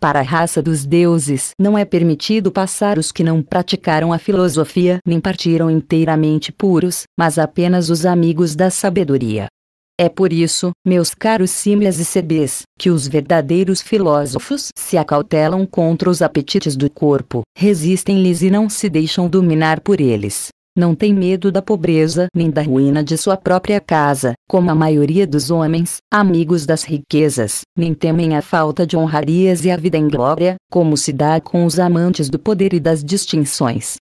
Para a raça dos deuses não é permitido passar os que não praticaram a filosofia nem partiram inteiramente puros, mas apenas os amigos da sabedoria. É por isso, meus caros símias e sebes, que os verdadeiros filósofos se acautelam contra os apetites do corpo, resistem-lhes e não se deixam dominar por eles. Não tem medo da pobreza nem da ruína de sua própria casa, como a maioria dos homens, amigos das riquezas, nem temem a falta de honrarias e a vida em glória, como se dá com os amantes do poder e das distinções.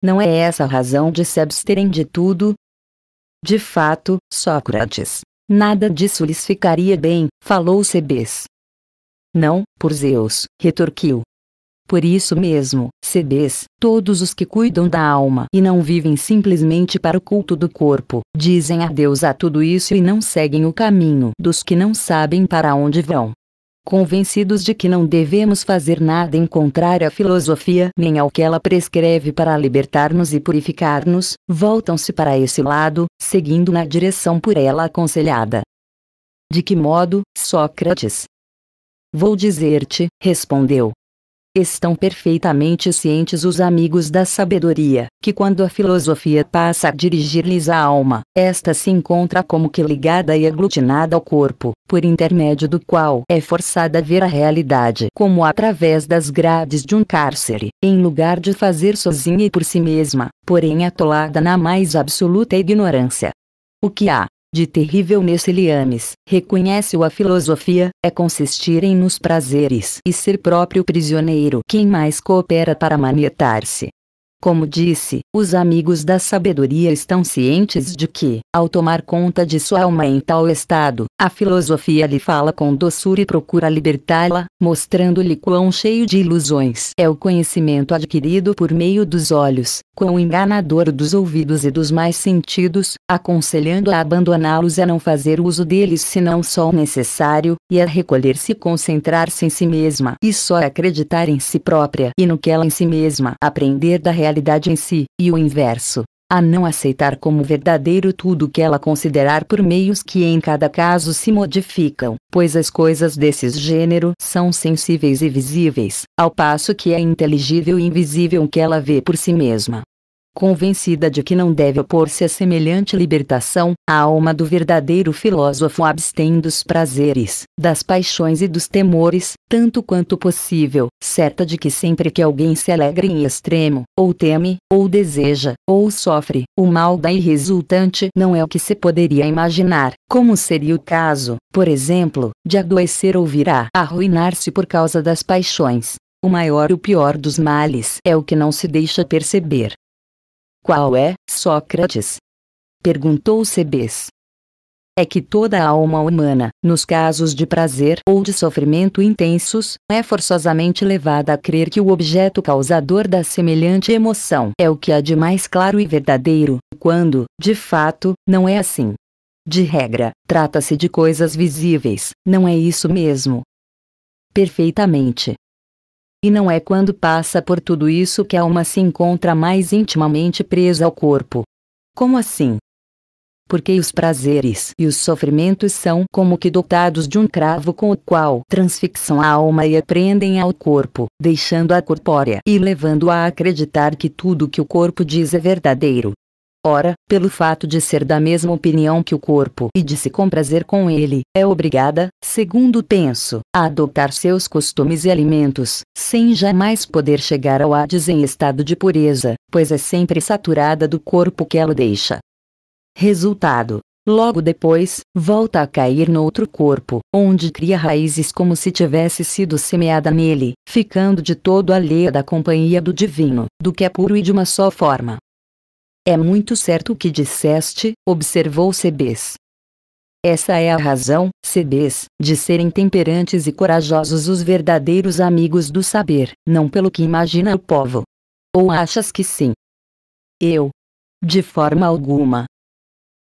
Não é essa a razão de se absterem de tudo? De fato, Sócrates, Nada disso lhes ficaria bem, falou Cebes. Não, por Zeus, retorquiu. Por isso mesmo, Cebes, todos os que cuidam da alma e não vivem simplesmente para o culto do corpo, dizem adeus a tudo isso e não seguem o caminho dos que não sabem para onde vão convencidos de que não devemos fazer nada em contrário à filosofia nem ao que ela prescreve para libertar-nos e purificar-nos, voltam-se para esse lado, seguindo na direção por ela aconselhada. De que modo, Sócrates? Vou dizer-te, respondeu, Estão perfeitamente cientes os amigos da sabedoria, que quando a filosofia passa a dirigir-lhes a alma, esta se encontra como que ligada e aglutinada ao corpo, por intermédio do qual é forçada a ver a realidade como através das grades de um cárcere, em lugar de fazer sozinha e por si mesma, porém atolada na mais absoluta ignorância. O que há, de terrível nesse liames, reconhece-o a filosofia, é consistir em nos prazeres e ser próprio prisioneiro quem mais coopera para manietar-se. Como disse, os amigos da sabedoria estão cientes de que, ao tomar conta de sua alma em tal estado, a filosofia lhe fala com doçura e procura libertá-la, mostrando-lhe quão cheio de ilusões é o conhecimento adquirido por meio dos olhos, quão enganador dos ouvidos e dos mais sentidos, aconselhando a abandoná-los e a não fazer uso deles senão só o necessário, e a recolher-se e concentrar-se em si mesma e só acreditar em si própria e no que ela em si mesma aprender da realidade realidade em si, e o inverso, a não aceitar como verdadeiro tudo que ela considerar por meios que em cada caso se modificam, pois as coisas desse gênero são sensíveis e visíveis, ao passo que é inteligível e invisível o que ela vê por si mesma. Convencida de que não deve opor-se a semelhante libertação, a alma do verdadeiro filósofo abstém dos prazeres, das paixões e dos temores, tanto quanto possível, certa de que sempre que alguém se alegra em extremo, ou teme, ou deseja, ou sofre, o mal daí resultante não é o que se poderia imaginar, como seria o caso, por exemplo, de adoecer ou virar arruinar-se por causa das paixões. O maior e o pior dos males é o que não se deixa perceber. Qual é, Sócrates? Perguntou Cebes. É que toda a alma humana, nos casos de prazer ou de sofrimento intensos, é forçosamente levada a crer que o objeto causador da semelhante emoção é o que há de mais claro e verdadeiro, quando, de fato, não é assim. De regra, trata-se de coisas visíveis, não é isso mesmo? Perfeitamente, e não é quando passa por tudo isso que a alma se encontra mais intimamente presa ao corpo. Como assim? Porque os prazeres e os sofrimentos são como que dotados de um cravo com o qual transfixam a alma e aprendem ao corpo, deixando-a corpórea e levando-a a acreditar que tudo que o corpo diz é verdadeiro. Ora, pelo fato de ser da mesma opinião que o corpo e de se comprazer com ele, é obrigada, segundo penso, a adotar seus costumes e alimentos, sem jamais poder chegar ao Hades em estado de pureza, pois é sempre saturada do corpo que ela deixa. Resultado: Logo depois, volta a cair noutro corpo, onde cria raízes como se tivesse sido semeada nele, ficando de todo alheia da companhia do divino, do que é puro e de uma só forma. É muito certo o que disseste, observou Cebes. Essa é a razão, Cebes, de serem temperantes e corajosos os verdadeiros amigos do saber, não pelo que imagina o povo. Ou achas que sim? Eu? De forma alguma.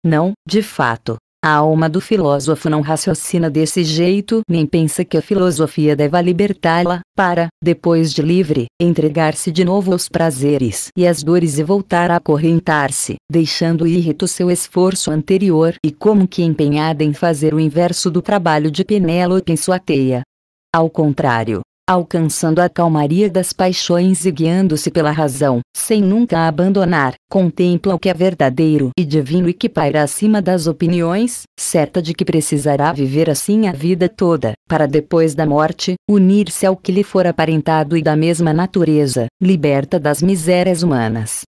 Não, de fato, a alma do filósofo não raciocina desse jeito nem pensa que a filosofia deva libertá-la, para, depois de livre, entregar-se de novo aos prazeres e às dores e voltar a acorrentar-se, deixando irrito seu esforço anterior e como que empenhada em fazer o inverso do trabalho de Penélope em sua teia. Ao contrário, alcançando a calmaria das paixões e guiando-se pela razão, sem nunca a abandonar, contempla o que é verdadeiro e divino e que paira acima das opiniões, certa de que precisará viver assim a vida toda, para depois da morte, unir-se ao que lhe for aparentado e da mesma natureza, liberta das misérias humanas.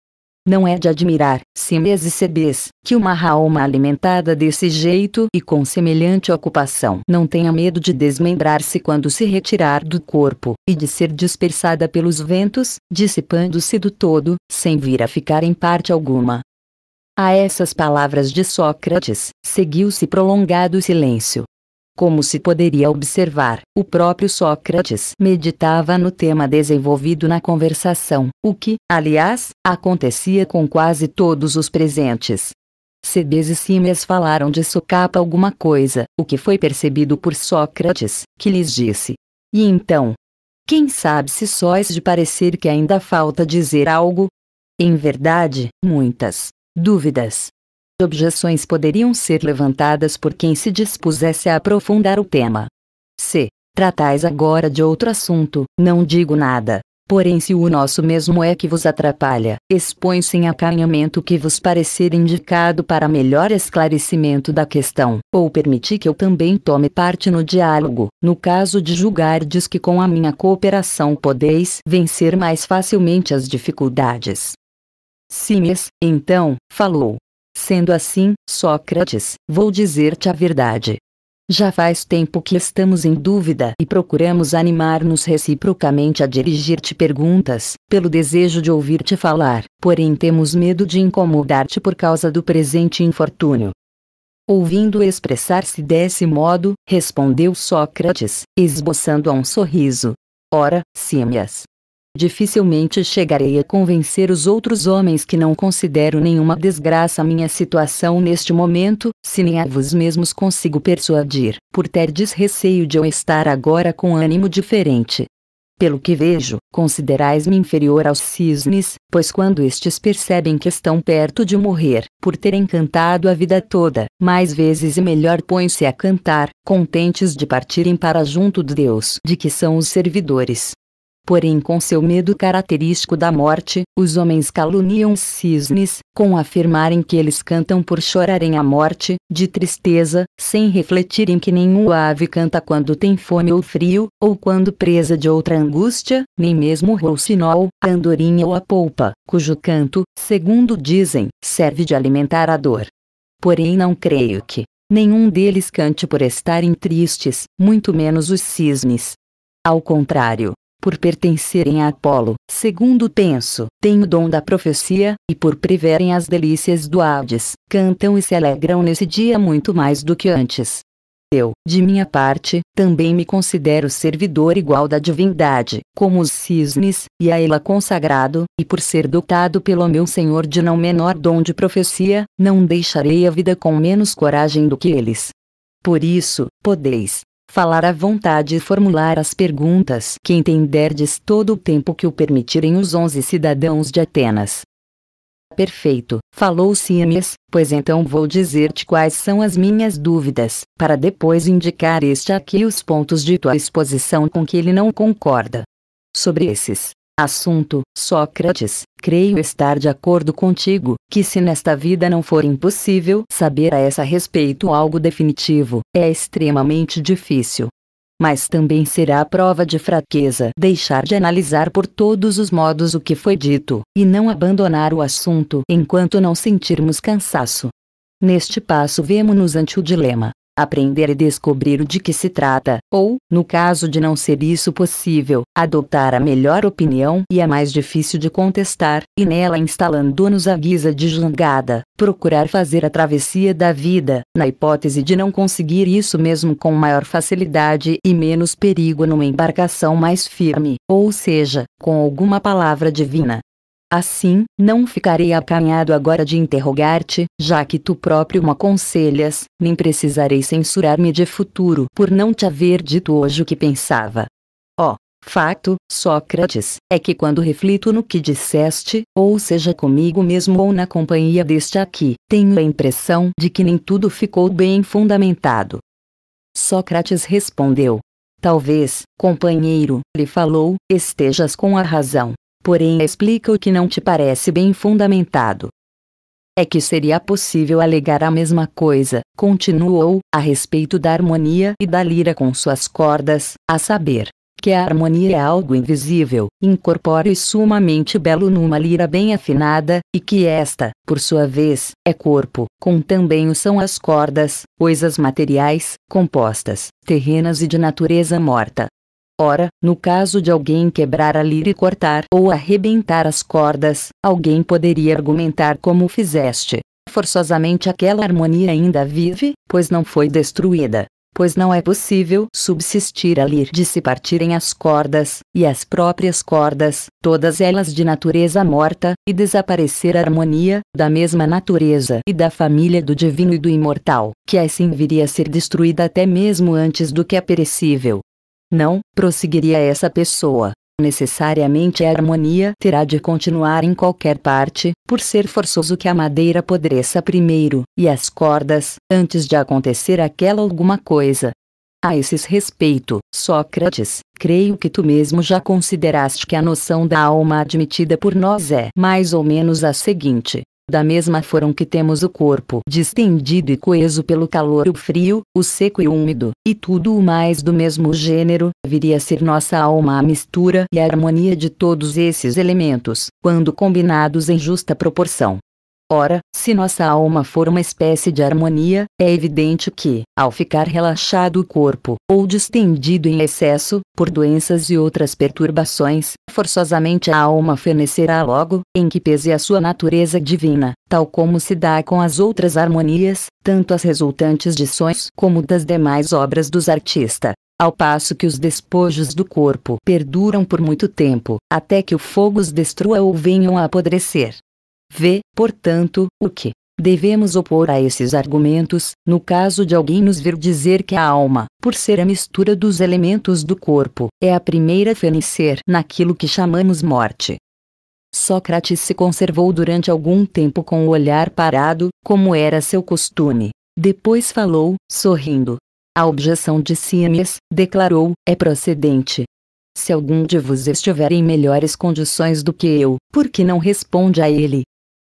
Não é de admirar, simes e sebes, que uma alma alimentada desse jeito e com semelhante ocupação não tenha medo de desmembrar-se quando se retirar do corpo, e de ser dispersada pelos ventos, dissipando-se do todo, sem vir a ficar em parte alguma. A essas palavras de Sócrates, seguiu-se prolongado silêncio. Como se poderia observar, o próprio Sócrates meditava no tema desenvolvido na conversação, o que, aliás, acontecia com quase todos os presentes. Cebes e Símias falaram de socapa alguma coisa, o que foi percebido por Sócrates, que lhes disse. E então? Quem sabe se sóis de parecer que ainda falta dizer algo? Em verdade, muitas dúvidas Objeções poderiam ser levantadas por quem se dispusesse a aprofundar o tema. Se tratais agora de outro assunto, não digo nada. Porém, se o nosso mesmo é que vos atrapalha, expõe sem acanhamento que vos parecer indicado para melhor esclarecimento da questão, ou permiti que eu também tome parte no diálogo, no caso de julgardes que com a minha cooperação podeis vencer mais facilmente as dificuldades. Simes, então, falou, Sendo assim, Sócrates, vou dizer-te a verdade. Já faz tempo que estamos em dúvida e procuramos animar-nos reciprocamente a dirigir-te perguntas, pelo desejo de ouvir-te falar, porém temos medo de incomodar-te por causa do presente infortúnio. Ouvindo expressar-se desse modo, respondeu Sócrates, esboçando um sorriso. Ora, símias, Dificilmente chegarei a convencer os outros homens que não considero nenhuma desgraça minha situação neste momento, se nem a vos mesmos consigo persuadir, por terdes receio de eu estar agora com ânimo diferente. Pelo que vejo, considerais-me inferior aos cisnes, pois quando estes percebem que estão perto de morrer, por terem cantado a vida toda, mais vezes e melhor põem-se a cantar, contentes de partirem para junto de Deus, de que são os servidores. Porém, com seu medo característico da morte, os homens caluniam os cisnes, com afirmarem que eles cantam por chorarem a morte, de tristeza, sem refletirem que nenhum ave canta quando tem fome ou frio, ou quando presa de outra angústia, nem mesmo o roucinol, a andorinha ou a polpa, cujo canto, segundo dizem, serve de alimentar a dor. Porém, não creio que nenhum deles cante por estarem tristes, muito menos os cisnes. Ao contrário, por pertencerem a Apolo, segundo penso, têm o dom da profecia, e por preverem as delícias do Hades, cantam e se alegram nesse dia muito mais do que antes. Eu, de minha parte, também me considero servidor igual da divindade, como os cisnes, e a ela consagrado, e por ser dotado pelo meu Senhor de não menor dom de profecia, não deixarei a vida com menos coragem do que eles. Por isso, podeis, falar à vontade e formular as perguntas que entenderdes todo o tempo que o permitirem os onze cidadãos de Atenas. Perfeito, falou Simes, pois então vou dizer-te quais são as minhas dúvidas, para depois indicar este aqui os pontos de tua exposição com que ele não concorda. Sobre esses, Assunto: Sócrates, creio estar de acordo contigo que se nesta vida não for impossível saber a essa respeito algo definitivo, é extremamente difícil. Mas também será prova de fraqueza deixar de analisar por todos os modos o que foi dito, e não abandonar o assunto enquanto não sentirmos cansaço. Neste passo, vemos-nos ante o dilema aprender e descobrir o de que se trata, ou, no caso de não ser isso possível, adotar a melhor opinião e a mais difícil de contestar, e nela instalando-nos a guisa de jangada, procurar fazer a travessia da vida, na hipótese de não conseguir isso mesmo com maior facilidade e menos perigo numa embarcação mais firme, ou seja, com alguma palavra divina, Assim, não ficarei acanhado agora de interrogar-te, já que tu próprio me aconselhas, nem precisarei censurar-me de futuro por não te haver dito hoje o que pensava. Ó, oh, Fato, Sócrates, é que quando reflito no que disseste, ou seja comigo mesmo ou na companhia deste aqui, tenho a impressão de que nem tudo ficou bem fundamentado. Sócrates respondeu. Talvez, companheiro, lhe falou, estejas com a razão porém explica o que não te parece bem fundamentado. É que seria possível alegar a mesma coisa, continuou, a respeito da harmonia e da lira com suas cordas, a saber, que a harmonia é algo invisível, incorpóreo e sumamente belo numa lira bem afinada, e que esta, por sua vez, é corpo, com também o são as cordas, coisas materiais, compostas, terrenas e de natureza morta, Ora, no caso de alguém quebrar a lira e cortar ou arrebentar as cordas, alguém poderia argumentar como fizeste. Forçosamente aquela harmonia ainda vive, pois não foi destruída pois não é possível subsistir a lir de se partirem as cordas, e as próprias cordas, todas elas de natureza morta, e desaparecer a harmonia, da mesma natureza e da família do divino e do imortal, que assim viria a ser destruída até mesmo antes do que é perecível não prosseguiria essa pessoa. Necessariamente a harmonia terá de continuar em qualquer parte, por ser forçoso que a madeira apodreça primeiro, e as cordas, antes de acontecer aquela alguma coisa. A esses respeito, Sócrates, creio que tu mesmo já consideraste que a noção da alma admitida por nós é mais ou menos a seguinte: da mesma forma que temos o corpo distendido e coeso pelo calor o frio, o seco e o úmido, e tudo o mais do mesmo gênero, viria a ser nossa alma a mistura e a harmonia de todos esses elementos, quando combinados em justa proporção. Ora, se nossa alma for uma espécie de harmonia, é evidente que, ao ficar relaxado o corpo, ou distendido em excesso, por doenças e outras perturbações, forçosamente a alma fenecerá logo, em que pese a sua natureza divina, tal como se dá com as outras harmonias, tanto as resultantes de sonhos como das demais obras dos artistas ao passo que os despojos do corpo perduram por muito tempo, até que o fogo os destrua ou venham a apodrecer. Vê, portanto, o que devemos opor a esses argumentos, no caso de alguém nos vir dizer que a alma, por ser a mistura dos elementos do corpo, é a primeira a fenecer naquilo que chamamos morte. Sócrates se conservou durante algum tempo com o olhar parado, como era seu costume. Depois falou, sorrindo. A objeção de Símenes, declarou, é procedente. Se algum de vos estiver em melhores condições do que eu, por que não responde a ele,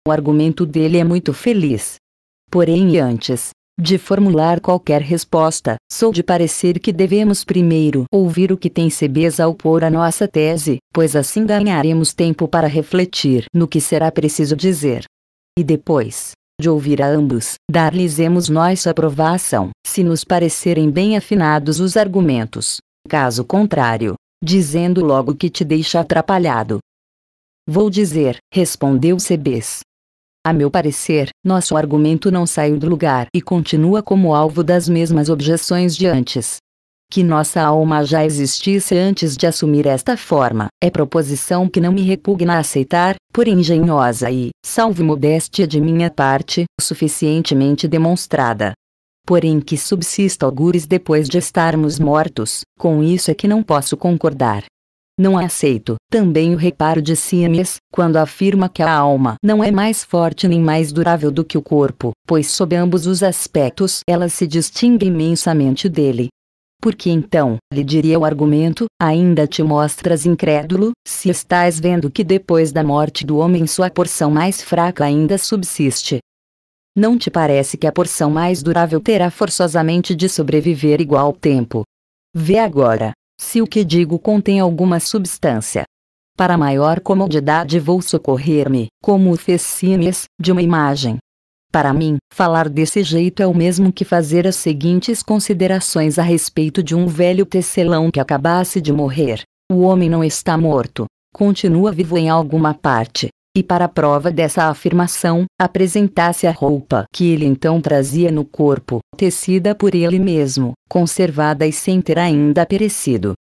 o argumento dele é muito feliz. Porém, antes de formular qualquer resposta, sou de parecer que devemos primeiro ouvir o que tem CBs a opor à nossa tese, pois assim ganharemos tempo para refletir no que será preciso dizer. E depois, de ouvir a ambos, dar-lhes-emos nossa aprovação, se nos parecerem bem afinados os argumentos. Caso contrário, dizendo logo que te deixa atrapalhado. Vou dizer, respondeu CBs, a meu parecer, nosso argumento não saiu do lugar e continua como alvo das mesmas objeções de antes. Que nossa alma já existisse antes de assumir esta forma, é proposição que não me repugna aceitar, por engenhosa e, salvo modéstia de minha parte, suficientemente demonstrada. Porém que subsista algures depois de estarmos mortos, com isso é que não posso concordar, não aceito também o reparo de Simes, quando afirma que a alma não é mais forte nem mais durável do que o corpo, pois sob ambos os aspectos ela se distingue imensamente dele. Porque então, lhe diria o argumento, ainda te mostras incrédulo, se estás vendo que depois da morte do homem sua porção mais fraca ainda subsiste, não te parece que a porção mais durável terá forçosamente de sobreviver igual tempo? Vê agora, se o que digo contém alguma substância. Para maior comodidade vou socorrer-me, como o fez Simes, de uma imagem. Para mim, falar desse jeito é o mesmo que fazer as seguintes considerações a respeito de um velho tecelão que acabasse de morrer. O homem não está morto, continua vivo em alguma parte, e para prova dessa afirmação, apresentasse a roupa que ele então trazia no corpo, tecida por ele mesmo, conservada e sem ter ainda perecido.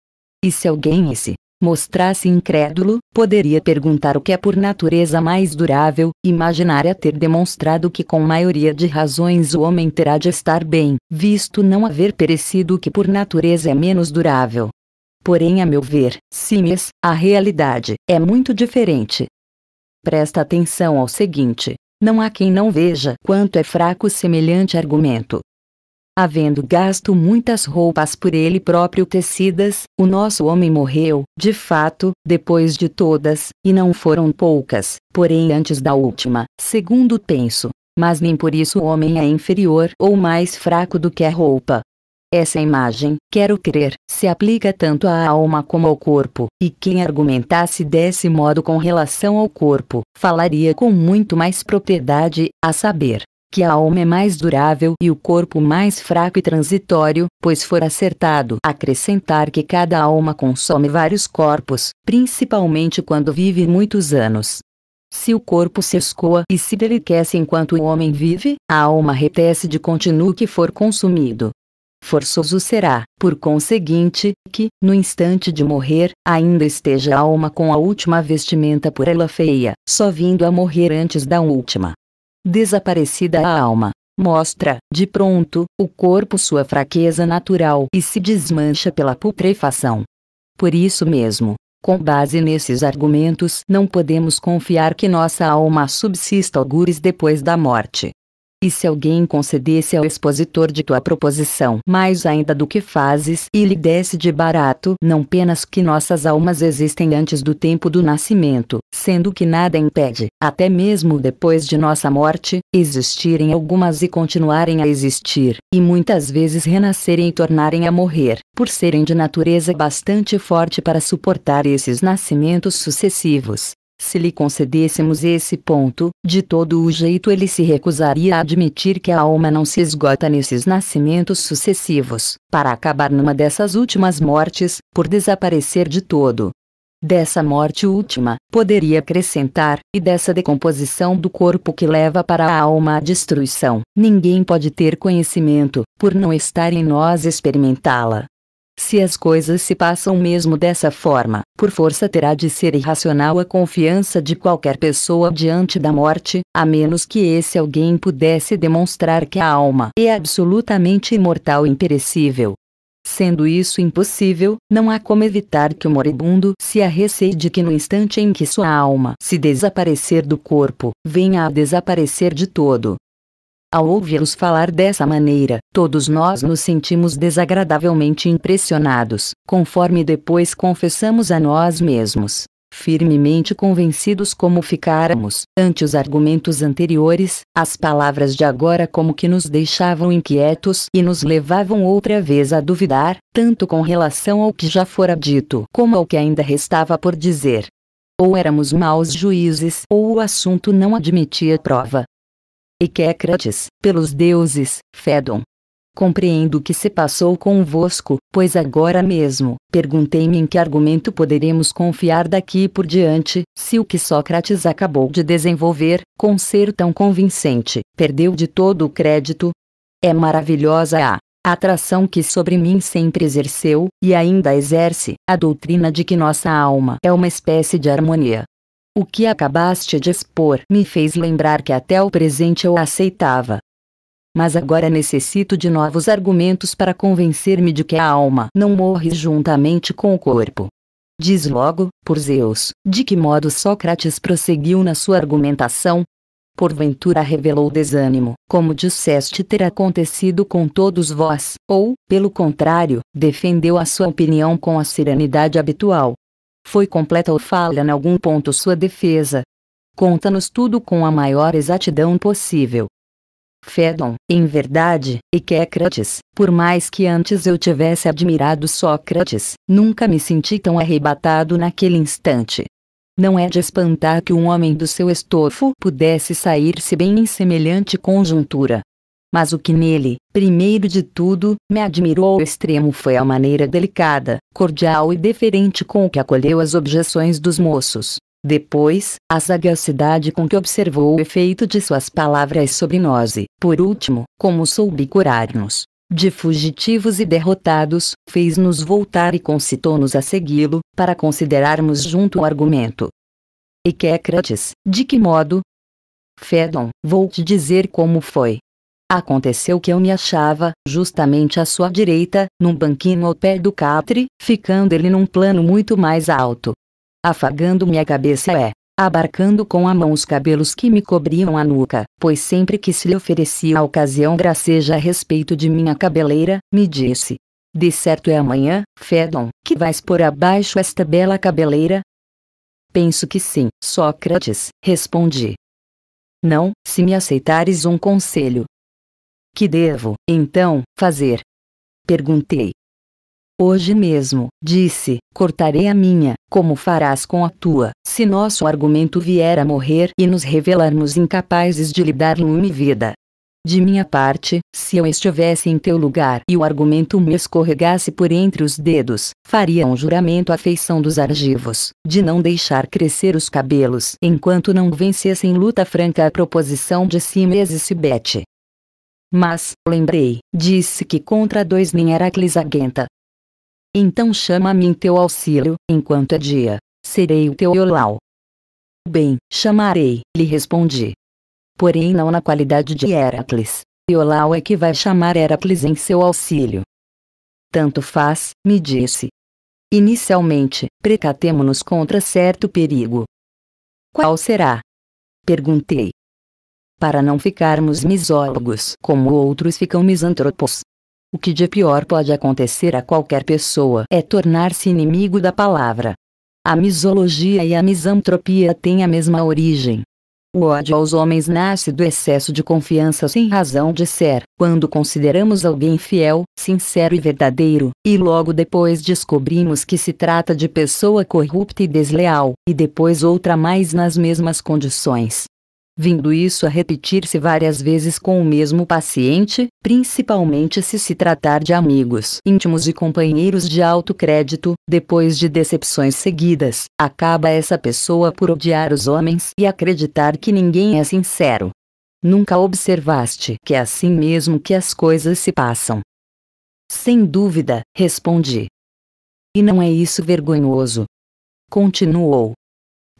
E se alguém esse mostrasse incrédulo, poderia perguntar o que é por natureza mais durável, imaginaria ter demonstrado que com maioria de razões o homem terá de estar bem, visto não haver perecido o que por natureza é menos durável. Porém, a meu ver, Simes, a realidade é muito diferente. Presta atenção ao seguinte: não há quem não veja quanto é fraco semelhante argumento. Havendo gasto muitas roupas por ele próprio tecidas, o nosso homem morreu, de fato, depois de todas, e não foram poucas, porém antes da última, segundo penso. Mas nem por isso o homem é inferior ou mais fraco do que a roupa, essa imagem, quero crer, se aplica tanto à alma como ao corpo, e quem argumentasse desse modo com relação ao corpo, falaria com muito mais propriedade, a saber, que a alma é mais durável e o corpo mais fraco e transitório, pois for acertado acrescentar que cada alma consome vários corpos, principalmente quando vive muitos anos. Se o corpo se escoa e se deliquece enquanto o homem vive, a alma retece de continuo que for consumido, forçoso será, por conseguinte, que, no instante de morrer, ainda esteja a alma com a última vestimenta por ela feia, só vindo a morrer antes da última. Desaparecida a alma, mostra, de pronto, o corpo sua fraqueza natural e se desmancha pela putrefação. Por isso mesmo, com base nesses argumentos, não podemos confiar que nossa alma subsista algures depois da morte. E se alguém concedesse ao expositor de tua proposição mais ainda do que fazes e lhe desse de barato, não penas que nossas almas existem antes do tempo do nascimento, sendo que nada impede, até mesmo depois de nossa morte, existirem algumas e continuarem a existir, e muitas vezes renascerem e tornarem a morrer, por serem de natureza bastante forte para suportar esses nascimentos sucessivos, se lhe concedêssemos esse ponto, de todo o jeito ele se recusaria a admitir que a alma não se esgota nesses nascimentos sucessivos, para acabar numa dessas últimas mortes, por desaparecer de todo. Dessa morte última, poderia acrescentar, e dessa decomposição do corpo que leva para a alma a destruição, ninguém pode ter conhecimento, por não estar em nós experimentá-la. Se as coisas se passam mesmo dessa forma, por força terá de ser irracional a confiança de qualquer pessoa diante da morte, a menos que esse alguém pudesse demonstrar que a alma é absolutamente imortal e imperecível. Sendo isso impossível, não há como evitar que o moribundo se arreceie de que no instante em que sua alma se desaparecer do corpo, venha a desaparecer de todo. Ao ouvi-los falar dessa maneira, todos nós nos sentimos desagradavelmente impressionados, conforme depois confessamos a nós mesmos. Firmemente convencidos como ficáramos, ante os argumentos anteriores, as palavras de agora como que nos deixavam inquietos e nos levavam outra vez a duvidar, tanto com relação ao que já fora dito como ao que ainda restava por dizer. Ou éramos maus juízes ou o assunto não admitia prova e Quécrates, pelos deuses, Fedon. Compreendo o que se passou convosco, pois agora mesmo, perguntei-me em que argumento poderemos confiar daqui por diante, se o que Sócrates acabou de desenvolver, com ser tão convincente, perdeu de todo o crédito. É maravilhosa a atração que sobre mim sempre exerceu, e ainda exerce, a doutrina de que nossa alma é uma espécie de harmonia, o que acabaste de expor me fez lembrar que até o presente eu aceitava. Mas agora necessito de novos argumentos para convencer-me de que a alma não morre juntamente com o corpo. Diz logo, por Zeus, de que modo Sócrates prosseguiu na sua argumentação? Porventura revelou desânimo, como disseste ter acontecido com todos vós, ou, pelo contrário, defendeu a sua opinião com a serenidade habitual, foi completa ou falha em algum ponto sua defesa? Conta-nos tudo com a maior exatidão possível. Fedon. em verdade, e por mais que antes eu tivesse admirado Sócrates, nunca me senti tão arrebatado naquele instante. Não é de espantar que um homem do seu estofo pudesse sair-se bem em semelhante conjuntura. Mas o que nele, Primeiro de tudo, me admirou ao extremo foi a maneira delicada, cordial e deferente com que acolheu as objeções dos moços. Depois, a sagacidade com que observou o efeito de suas palavras sobre nós e, por último, como soube curar-nos. De fugitivos e derrotados, fez-nos voltar e concitou-nos a segui-lo, para considerarmos junto o argumento. E que de que modo? Fedon, vou te dizer como foi, Aconteceu que eu me achava, justamente à sua direita, num banquinho ao pé do catre, ficando ele num plano muito mais alto. Afagando minha cabeça é, abarcando com a mão os cabelos que me cobriam a nuca, pois sempre que se lhe oferecia a ocasião graceja a respeito de minha cabeleira, me disse. De certo é amanhã, Fedon, que vais por abaixo esta bela cabeleira? Penso que sim, Sócrates, respondi. Não, se me aceitares um conselho, que devo, então, fazer? Perguntei. Hoje mesmo, disse, cortarei a minha, como farás com a tua, se nosso argumento vier a morrer e nos revelarmos incapazes de lhe dar lume e vida. De minha parte, se eu estivesse em teu lugar e o argumento me escorregasse por entre os dedos, faria um juramento à feição dos argivos, de não deixar crescer os cabelos enquanto não vencesse em luta franca a proposição de Simes e Sibete. Mas, lembrei, disse que contra dois nem Heracles aguenta. Então chama-me em teu auxílio, enquanto é dia. Serei o teu Iolau. Bem, chamarei, lhe respondi. Porém não na qualidade de Heracles. Iolau é que vai chamar Heracles em seu auxílio. Tanto faz, me disse. Inicialmente, precatemo-nos contra certo perigo. Qual será? Perguntei para não ficarmos misólogos como outros ficam misantropos. O que de pior pode acontecer a qualquer pessoa é tornar-se inimigo da palavra. A misologia e a misantropia têm a mesma origem. O ódio aos homens nasce do excesso de confiança sem razão de ser, quando consideramos alguém fiel, sincero e verdadeiro, e logo depois descobrimos que se trata de pessoa corrupta e desleal, e depois outra mais nas mesmas condições, vindo isso a repetir-se várias vezes com o mesmo paciente, principalmente se se tratar de amigos íntimos e companheiros de alto crédito, depois de decepções seguidas, acaba essa pessoa por odiar os homens e acreditar que ninguém é sincero. Nunca observaste que é assim mesmo que as coisas se passam? Sem dúvida, respondi. E não é isso vergonhoso? Continuou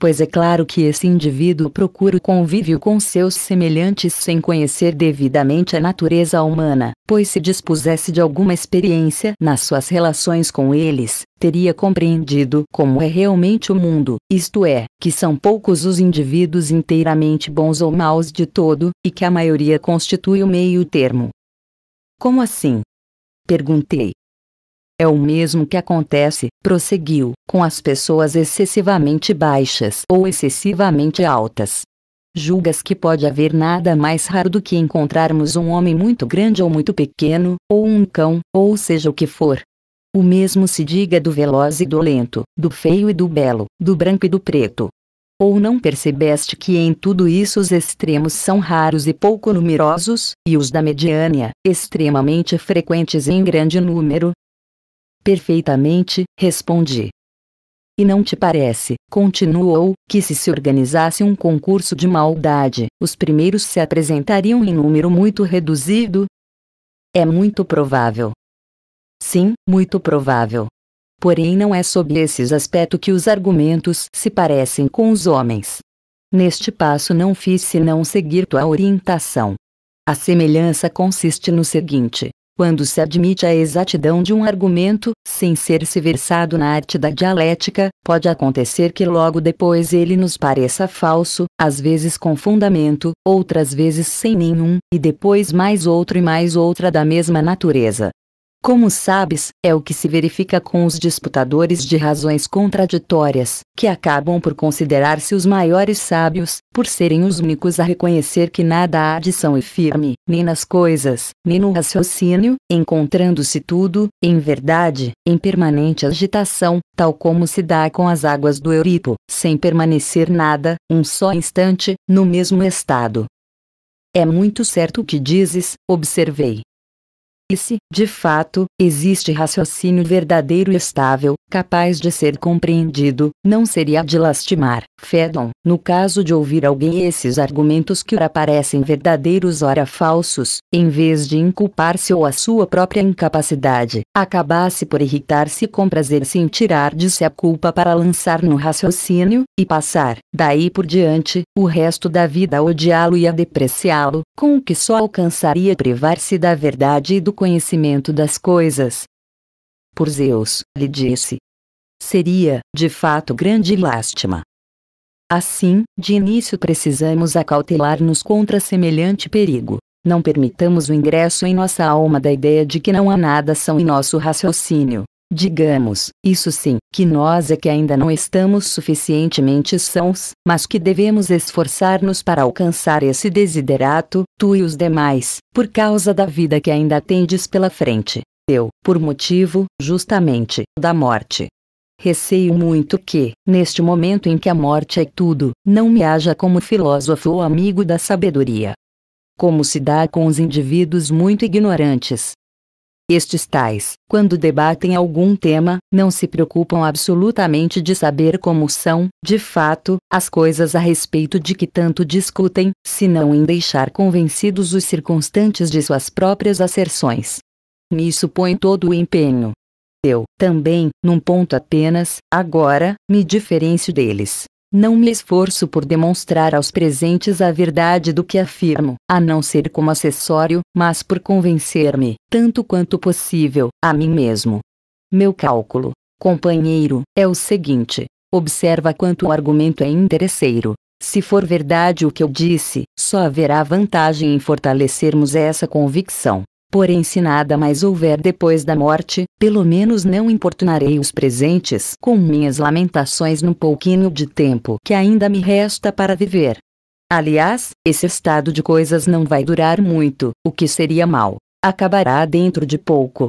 pois é claro que esse indivíduo procura o convívio com seus semelhantes sem conhecer devidamente a natureza humana, pois se dispusesse de alguma experiência nas suas relações com eles, teria compreendido como é realmente o mundo, isto é, que são poucos os indivíduos inteiramente bons ou maus de todo, e que a maioria constitui o meio termo. Como assim? Perguntei é o mesmo que acontece, prosseguiu, com as pessoas excessivamente baixas ou excessivamente altas. Julgas que pode haver nada mais raro do que encontrarmos um homem muito grande ou muito pequeno, ou um cão, ou seja o que for. O mesmo se diga do veloz e do lento, do feio e do belo, do branco e do preto. Ou não percebeste que em tudo isso os extremos são raros e pouco numerosos, e os da mediânia, extremamente frequentes em grande número, Perfeitamente, respondi. E não te parece, continuou, que se se organizasse um concurso de maldade, os primeiros se apresentariam em número muito reduzido? É muito provável. Sim, muito provável. Porém, não é sob esses aspectos que os argumentos se parecem com os homens. Neste passo não fiz senão seguir tua orientação. A semelhança consiste no seguinte: quando se admite a exatidão de um argumento, sem ser-se versado na arte da dialética, pode acontecer que logo depois ele nos pareça falso, às vezes com fundamento, outras vezes sem nenhum, e depois mais outro e mais outra da mesma natureza. Como sabes, é o que se verifica com os disputadores de razões contraditórias, que acabam por considerar-se os maiores sábios, por serem os únicos a reconhecer que nada há de são e firme, nem nas coisas, nem no raciocínio, encontrando-se tudo, em verdade, em permanente agitação, tal como se dá com as águas do Euripo, sem permanecer nada, um só instante, no mesmo estado. É muito certo o que dizes, observei. E se, de fato, existe raciocínio verdadeiro e estável, capaz de ser compreendido, não seria de lastimar, Fedon, no caso de ouvir alguém esses argumentos que ora parecem verdadeiros ora falsos, em vez de inculpar-se ou a sua própria incapacidade, acabasse por irritar-se com prazer-se em tirar de si a culpa para lançar no raciocínio, e passar, daí por diante, o resto da vida a odiá-lo e a depreciá-lo, com o que só alcançaria privar-se da verdade e do conhecimento das coisas. Por Zeus, lhe disse. Seria, de fato, grande lástima. Assim, de início precisamos acautelar-nos contra semelhante perigo. Não permitamos o ingresso em nossa alma da ideia de que não há nada são em nosso raciocínio. Digamos, isso sim, que nós é que ainda não estamos suficientemente sãos, mas que devemos esforçar-nos para alcançar esse desiderato, tu e os demais, por causa da vida que ainda tendes pela frente. Eu, por motivo, justamente, da morte. Receio muito que, neste momento em que a morte é tudo, não me haja como filósofo ou amigo da sabedoria como se dá com os indivíduos muito ignorantes, estes tais, quando debatem algum tema, não se preocupam absolutamente de saber como são, de fato, as coisas a respeito de que tanto discutem, senão em deixar convencidos os circunstantes de suas próprias asserções. Nisso põe todo o empenho. Eu, também, num ponto apenas, agora, me diferencio deles. Não me esforço por demonstrar aos presentes a verdade do que afirmo, a não ser como acessório, mas por convencer-me, tanto quanto possível, a mim mesmo. Meu cálculo, companheiro, é o seguinte: observa quanto o argumento é interesseiro. Se for verdade o que eu disse, só haverá vantagem em fortalecermos essa convicção. Porém, se nada mais houver depois da morte, pelo menos não importunarei os presentes com minhas lamentações no pouquinho de tempo que ainda me resta para viver. Aliás, esse estado de coisas não vai durar muito, o que seria mal. Acabará dentro de pouco.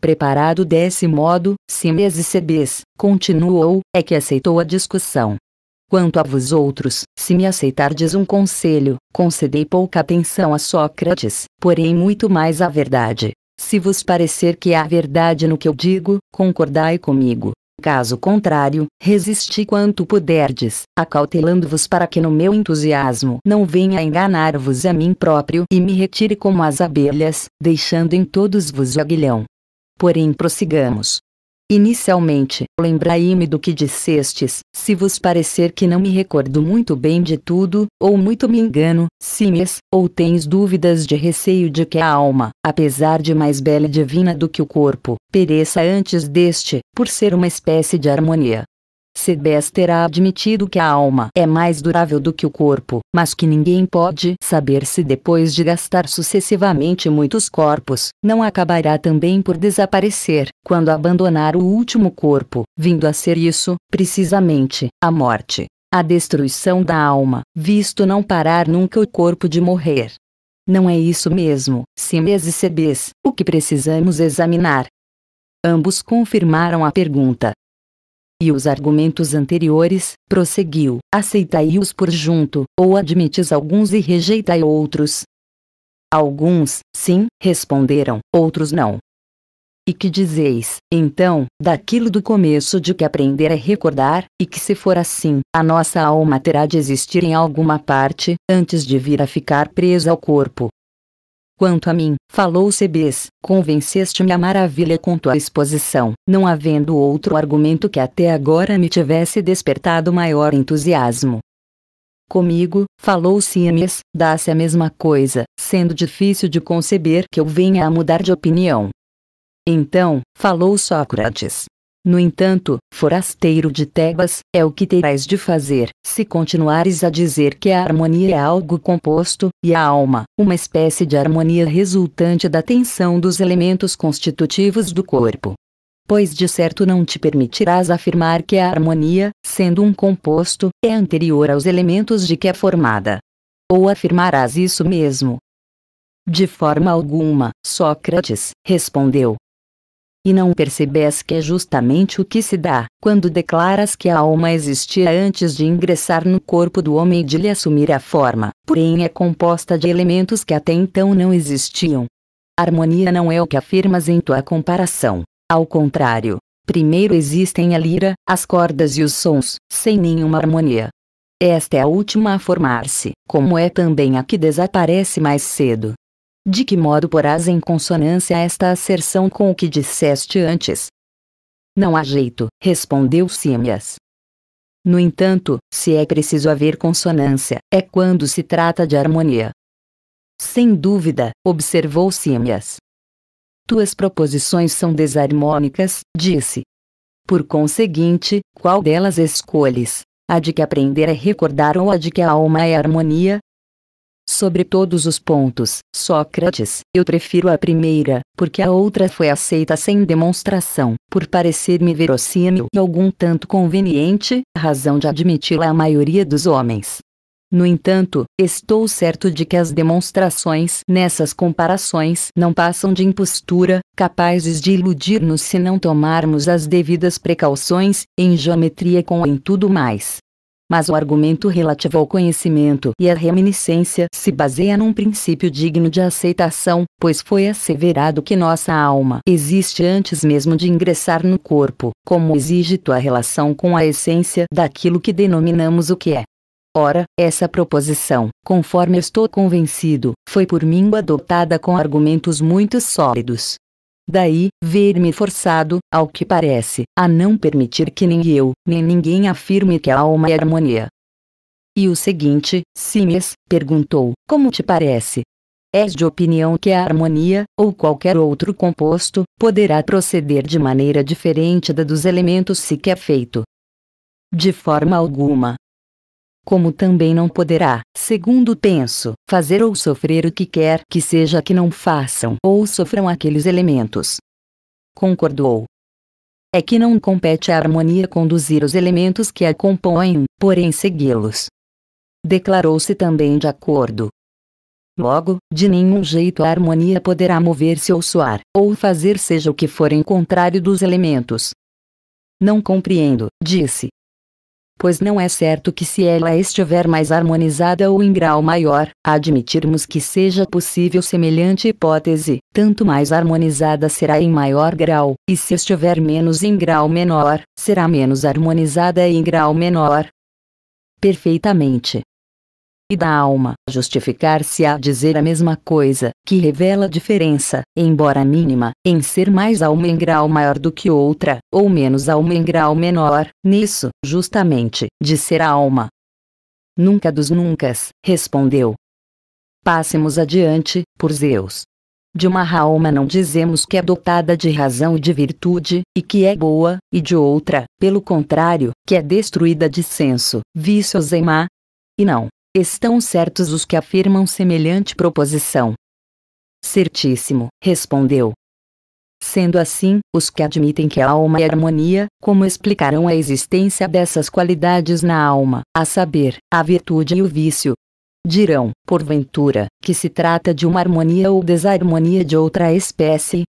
Preparado desse modo, Simes e Cebes, continuou, é que aceitou a discussão, Quanto a vós outros, se me aceitardes um conselho, concedei pouca atenção a Sócrates, porém muito mais à verdade. Se vos parecer que há verdade no que eu digo, concordai comigo. Caso contrário, resisti quanto puderdes, acautelando-vos para que no meu entusiasmo não venha enganar-vos a mim próprio e me retire como as abelhas, deixando em todos vos o aguilhão. Porém prossigamos. Inicialmente, lembrai-me do que dissestes, se vos parecer que não me recordo muito bem de tudo, ou muito me engano, simes, ou tens dúvidas de receio de que a alma, apesar de mais bela e divina do que o corpo, pereça antes deste, por ser uma espécie de harmonia, Sebes terá admitido que a alma é mais durável do que o corpo, mas que ninguém pode saber se depois de gastar sucessivamente muitos corpos, não acabará também por desaparecer, quando abandonar o último corpo, vindo a ser isso, precisamente, a morte. A destruição da alma, visto não parar nunca o corpo de morrer. Não é isso mesmo, Sebes e Sebes, o que precisamos examinar. Ambos confirmaram a pergunta e os argumentos anteriores, prosseguiu, aceitai-os por junto, ou admites alguns e rejeitai outros. Alguns, sim, responderam, outros não. E que dizeis, então, daquilo do começo de que aprender é recordar, e que se for assim, a nossa alma terá de existir em alguma parte, antes de vir a ficar presa ao corpo, Quanto a mim, falou Cebes, convenceste-me a maravilha com tua exposição, não havendo outro argumento que até agora me tivesse despertado maior entusiasmo. Comigo, falou Simes, dá-se a mesma coisa, sendo difícil de conceber que eu venha a mudar de opinião. Então, falou Sócrates, no entanto, forasteiro de Tebas, é o que terás de fazer, se continuares a dizer que a harmonia é algo composto, e a alma, uma espécie de harmonia resultante da tensão dos elementos constitutivos do corpo. Pois de certo não te permitirás afirmar que a harmonia, sendo um composto, é anterior aos elementos de que é formada. Ou afirmarás isso mesmo? De forma alguma, Sócrates, respondeu, e não percebes que é justamente o que se dá, quando declaras que a alma existia antes de ingressar no corpo do homem e de lhe assumir a forma, porém é composta de elementos que até então não existiam. Harmonia não é o que afirmas em tua comparação. Ao contrário, primeiro existem a lira, as cordas e os sons, sem nenhuma harmonia. Esta é a última a formar-se, como é também a que desaparece mais cedo. De que modo porás em consonância esta asserção com o que disseste antes? Não há jeito, respondeu Símias. No entanto, se é preciso haver consonância, é quando se trata de harmonia. Sem dúvida, observou Símias. Tuas proposições são desarmônicas, disse. Por conseguinte, qual delas escolhes? A de que aprender é recordar ou a de que a alma é harmonia? Sobre todos os pontos, Sócrates, eu prefiro a primeira, porque a outra foi aceita sem demonstração, por parecer-me verossímil e algum tanto conveniente, razão de admiti-la a maioria dos homens. No entanto, estou certo de que as demonstrações nessas comparações não passam de impostura, capazes de iludir-nos se não tomarmos as devidas precauções, em geometria com em tudo mais mas o argumento relativo ao conhecimento e à reminiscência se baseia num princípio digno de aceitação, pois foi asseverado que nossa alma existe antes mesmo de ingressar no corpo, como exige tua relação com a essência daquilo que denominamos o que é. Ora, essa proposição, conforme estou convencido, foi por mim adotada com argumentos muito sólidos, daí, ver-me forçado, ao que parece, a não permitir que nem eu, nem ninguém afirme que a alma é harmonia. E o seguinte, Simes, perguntou, como te parece? És de opinião que a harmonia, ou qualquer outro composto, poderá proceder de maneira diferente da dos elementos se que é feito. De forma alguma, como também não poderá, segundo penso, fazer ou sofrer o que quer que seja que não façam ou sofram aqueles elementos. Concordou. É que não compete à harmonia conduzir os elementos que a compõem, porém segui-los. Declarou-se também de acordo. Logo, de nenhum jeito a harmonia poderá mover-se ou soar, ou fazer seja o que for em contrário dos elementos. Não compreendo, disse, pois não é certo que se ela estiver mais harmonizada ou em grau maior, admitirmos que seja possível semelhante hipótese, tanto mais harmonizada será em maior grau, e se estiver menos em grau menor, será menos harmonizada em grau menor. Perfeitamente e da alma, justificar-se a dizer a mesma coisa, que revela diferença, embora mínima, em ser mais alma em grau maior do que outra, ou menos alma em grau menor, nisso, justamente, de ser alma. Nunca dos nuncas, respondeu. Passemos adiante, por Zeus. De uma alma não dizemos que é dotada de razão e de virtude, e que é boa, e de outra, pelo contrário, que é destruída de senso, vícios e má. E não, Estão certos os que afirmam semelhante proposição. Certíssimo, respondeu. Sendo assim, os que admitem que a alma é harmonia, como explicarão a existência dessas qualidades na alma, a saber, a virtude e o vício? Dirão, porventura, que se trata de uma harmonia ou desarmonia de outra espécie?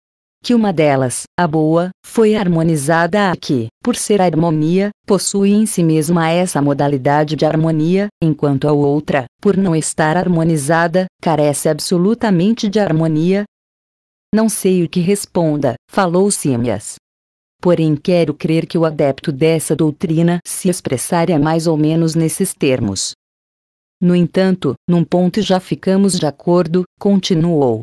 que uma delas, a boa, foi harmonizada a que, por ser harmonia, possui em si mesma essa modalidade de harmonia, enquanto a outra, por não estar harmonizada, carece absolutamente de harmonia? Não sei o que responda, falou Símias. Porém, quero crer que o adepto dessa doutrina se expressaria mais ou menos nesses termos. No entanto, num ponto já ficamos de acordo, continuou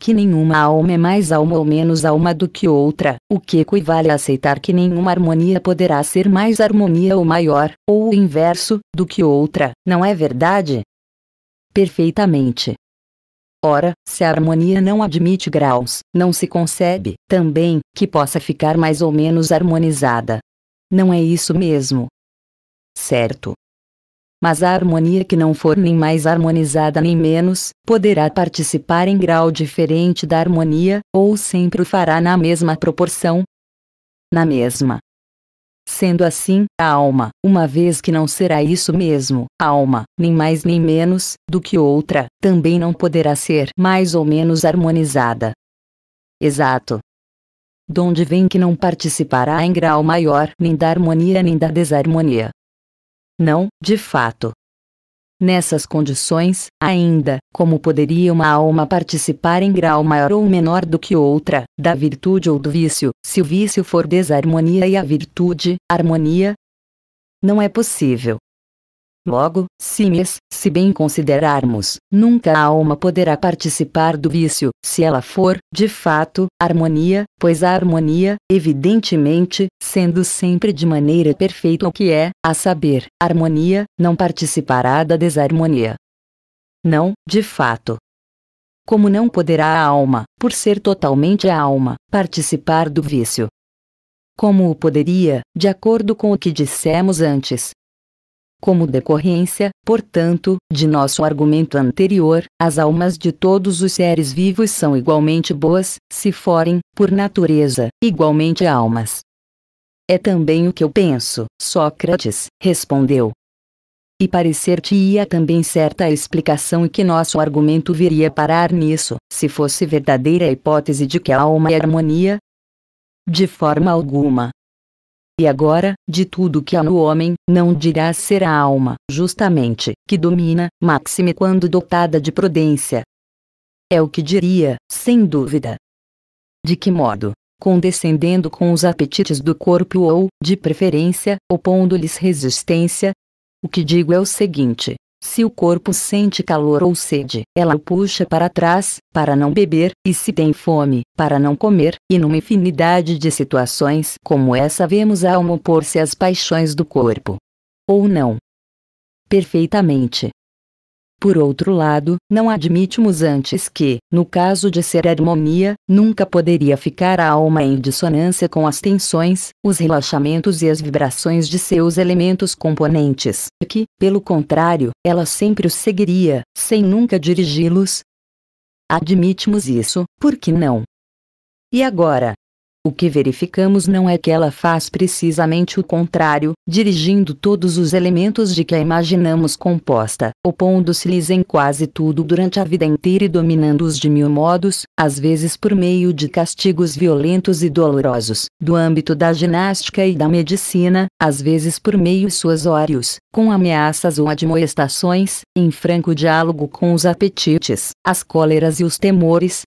que nenhuma alma é mais alma ou menos alma do que outra, o que equivale a aceitar que nenhuma harmonia poderá ser mais harmonia ou maior, ou o inverso, do que outra, não é verdade? Perfeitamente. Ora, se a harmonia não admite graus, não se concebe, também, que possa ficar mais ou menos harmonizada. Não é isso mesmo? Certo mas a harmonia que não for nem mais harmonizada nem menos, poderá participar em grau diferente da harmonia, ou sempre o fará na mesma proporção. Na mesma. Sendo assim, a alma, uma vez que não será isso mesmo, alma, nem mais nem menos, do que outra, também não poderá ser mais ou menos harmonizada. Exato donde vem que não participará em grau maior nem da harmonia nem da desarmonia. Não, de fato. Nessas condições, ainda, como poderia uma alma participar em grau maior ou menor do que outra, da virtude ou do vício, se o vício for desarmonia e a virtude, harmonia? Não é possível. Logo, simes, se bem considerarmos, nunca a alma poderá participar do vício, se ela for, de fato, harmonia, pois a harmonia, evidentemente, sendo sempre de maneira perfeita o que é, a saber, harmonia, não participará da desarmonia. Não, de fato. Como não poderá a alma, por ser totalmente a alma, participar do vício, como o poderia, de acordo com o que dissemos antes, como decorrência, portanto, de nosso argumento anterior, as almas de todos os seres vivos são igualmente boas, se forem, por natureza, igualmente almas. É também o que eu penso, Sócrates, respondeu. E parecer-te-ia também certa a explicação e que nosso argumento viria parar nisso, se fosse verdadeira a hipótese de que a alma é harmonia? De forma alguma. E agora, de tudo que há no homem, não dirás ser a alma, justamente, que domina, máxime quando dotada de prudência. É o que diria, sem dúvida. De que modo? Condescendendo com os apetites do corpo ou, de preferência, opondo-lhes resistência? O que digo é o seguinte: se o corpo sente calor ou sede, ela o puxa para trás, para não beber, e se tem fome, para não comer, e numa infinidade de situações como essa vemos a alma opor-se às paixões do corpo. Ou não? Perfeitamente. Por outro lado, não admitimos antes que, no caso de ser harmonia, nunca poderia ficar a alma em dissonância com as tensões, os relaxamentos e as vibrações de seus elementos componentes, e que, pelo contrário, ela sempre os seguiria, sem nunca dirigi-los. Admitimos isso, por que não? E agora, o que verificamos não é que ela faz precisamente o contrário, dirigindo todos os elementos de que a imaginamos composta, opondo-se-lhes em quase tudo durante a vida inteira e dominando-os de mil modos, às vezes por meio de castigos violentos e dolorosos, do âmbito da ginástica e da medicina, às vezes por meio suasórios, com ameaças ou admoestações, em franco diálogo com os apetites, as cóleras e os temores,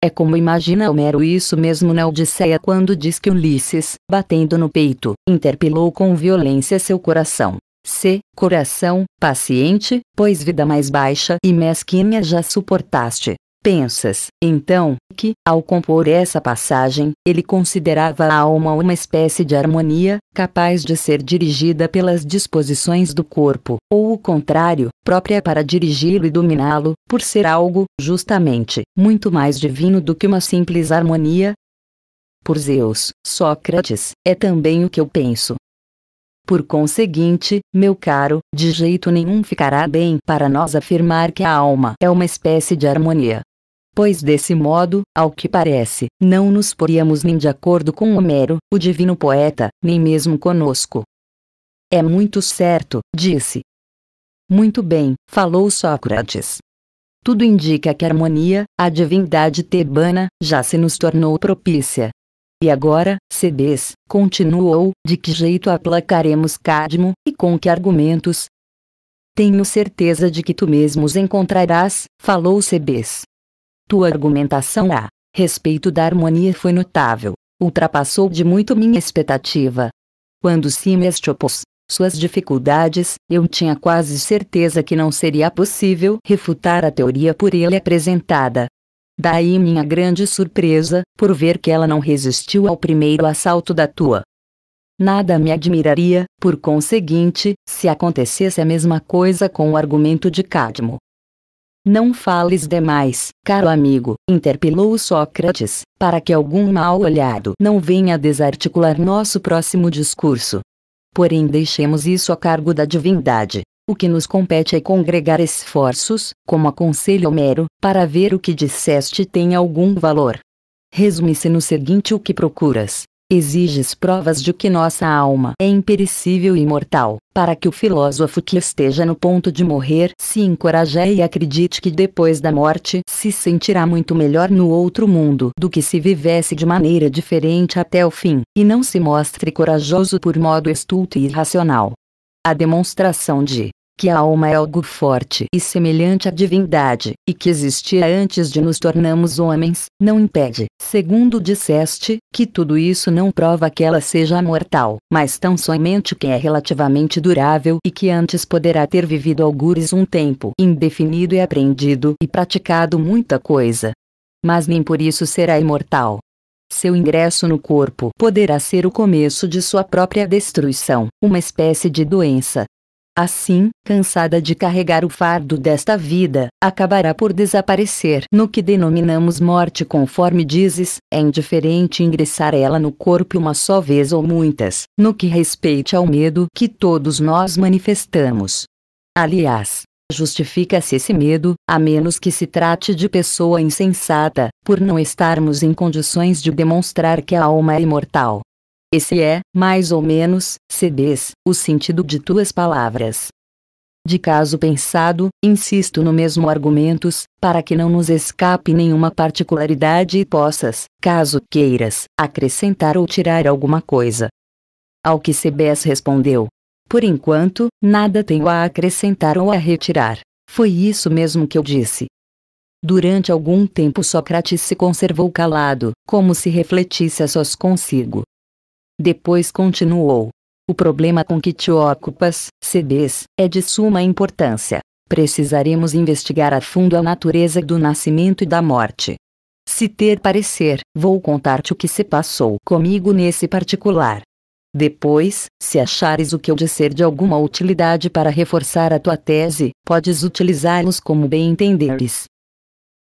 é como imagina Homero isso mesmo na Odisseia quando diz que Ulisses, batendo no peito, interpelou com violência seu coração. C. Coração, paciente, pois vida mais baixa e mesquinha já suportaste. Pensas, então, que, ao compor essa passagem, ele considerava a alma uma espécie de harmonia, capaz de ser dirigida pelas disposições do corpo, ou o contrário, própria para dirigi-lo e dominá-lo, por ser algo, justamente, muito mais divino do que uma simples harmonia? Por Zeus, Sócrates, é também o que eu penso. Por conseguinte, meu caro, de jeito nenhum ficará bem para nós afirmar que a alma é uma espécie de harmonia pois desse modo, ao que parece, não nos poríamos nem de acordo com Homero, o divino poeta, nem mesmo conosco. É muito certo, disse. Muito bem, falou Sócrates. Tudo indica que a harmonia, a divindade tebana, já se nos tornou propícia. E agora, Cedes, continuou, de que jeito aplacaremos Cadmo, e com que argumentos? Tenho certeza de que tu mesmo os encontrarás, falou Cebes. Tua argumentação a respeito da harmonia foi notável, ultrapassou de muito minha expectativa. Quando Simes te opôs suas dificuldades, eu tinha quase certeza que não seria possível refutar a teoria por ele apresentada. Daí minha grande surpresa, por ver que ela não resistiu ao primeiro assalto da tua. Nada me admiraria, por conseguinte, se acontecesse a mesma coisa com o argumento de Cadmo. Não fales demais, caro amigo, interpelou Sócrates, para que algum mal-olhado não venha desarticular nosso próximo discurso. Porém, deixemos isso a cargo da divindade. O que nos compete é congregar esforços, como aconselha Homero, para ver o que disseste tem algum valor. Resume-se no seguinte: o que procuras, exiges provas de que nossa alma é imperecível e imortal, para que o filósofo que esteja no ponto de morrer se encoraje e acredite que depois da morte se sentirá muito melhor no outro mundo do que se vivesse de maneira diferente até o fim, e não se mostre corajoso por modo estulto e irracional. A demonstração de que a alma é algo forte e semelhante à divindade, e que existia antes de nos tornarmos homens, não impede, segundo disseste, que tudo isso não prova que ela seja mortal, mas tão somente que é relativamente durável e que antes poderá ter vivido algures um tempo indefinido e aprendido e praticado muita coisa. Mas nem por isso será imortal. Seu ingresso no corpo poderá ser o começo de sua própria destruição, uma espécie de doença, Assim, cansada de carregar o fardo desta vida, acabará por desaparecer no que denominamos morte, conforme dizes, é indiferente ingressar ela no corpo uma só vez ou muitas, no que respeite ao medo que todos nós manifestamos. Aliás, Justifica-se esse medo, a menos que se trate de pessoa insensata, por não estarmos em condições de demonstrar que a alma é imortal. Esse é, mais ou menos, Cebes, o sentido de tuas palavras. De caso pensado, insisto no mesmo argumentos, para que não nos escape nenhuma particularidade e possas, caso queiras, acrescentar ou tirar alguma coisa. Ao que Cebes respondeu. Por enquanto, nada tenho a acrescentar ou a retirar. Foi isso mesmo que eu disse. Durante algum tempo Sócrates se conservou calado, como se refletisse a sós consigo. Depois continuou. O problema com que te ocupas, CBs, é de suma importância. Precisaremos investigar a fundo a natureza do nascimento e da morte. Se ter parecer, vou contar-te o que se passou comigo nesse particular. Depois, se achares o que eu disser de alguma utilidade para reforçar a tua tese, podes utilizá-los como bem entenderes.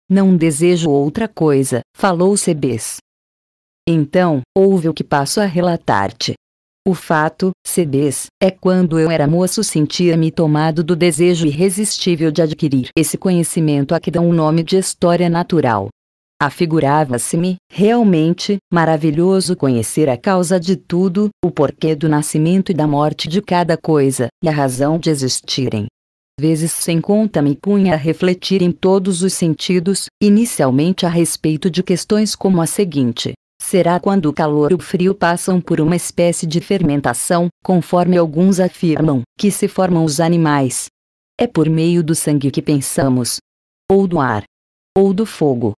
Não desejo outra coisa, falou Cebes. Então, ouve o que passo a relatar-te. O fato, CDs, é quando eu era moço sentia-me tomado do desejo irresistível de adquirir esse conhecimento a que dão o nome de história natural. Afigurava-se-me, realmente, maravilhoso conhecer a causa de tudo, o porquê do nascimento e da morte de cada coisa, e a razão de existirem. Vezes sem conta me punha a refletir em todos os sentidos, inicialmente a respeito de questões como a seguinte: será quando o calor e o frio passam por uma espécie de fermentação, conforme alguns afirmam, que se formam os animais. É por meio do sangue que pensamos. Ou do ar. Ou do fogo.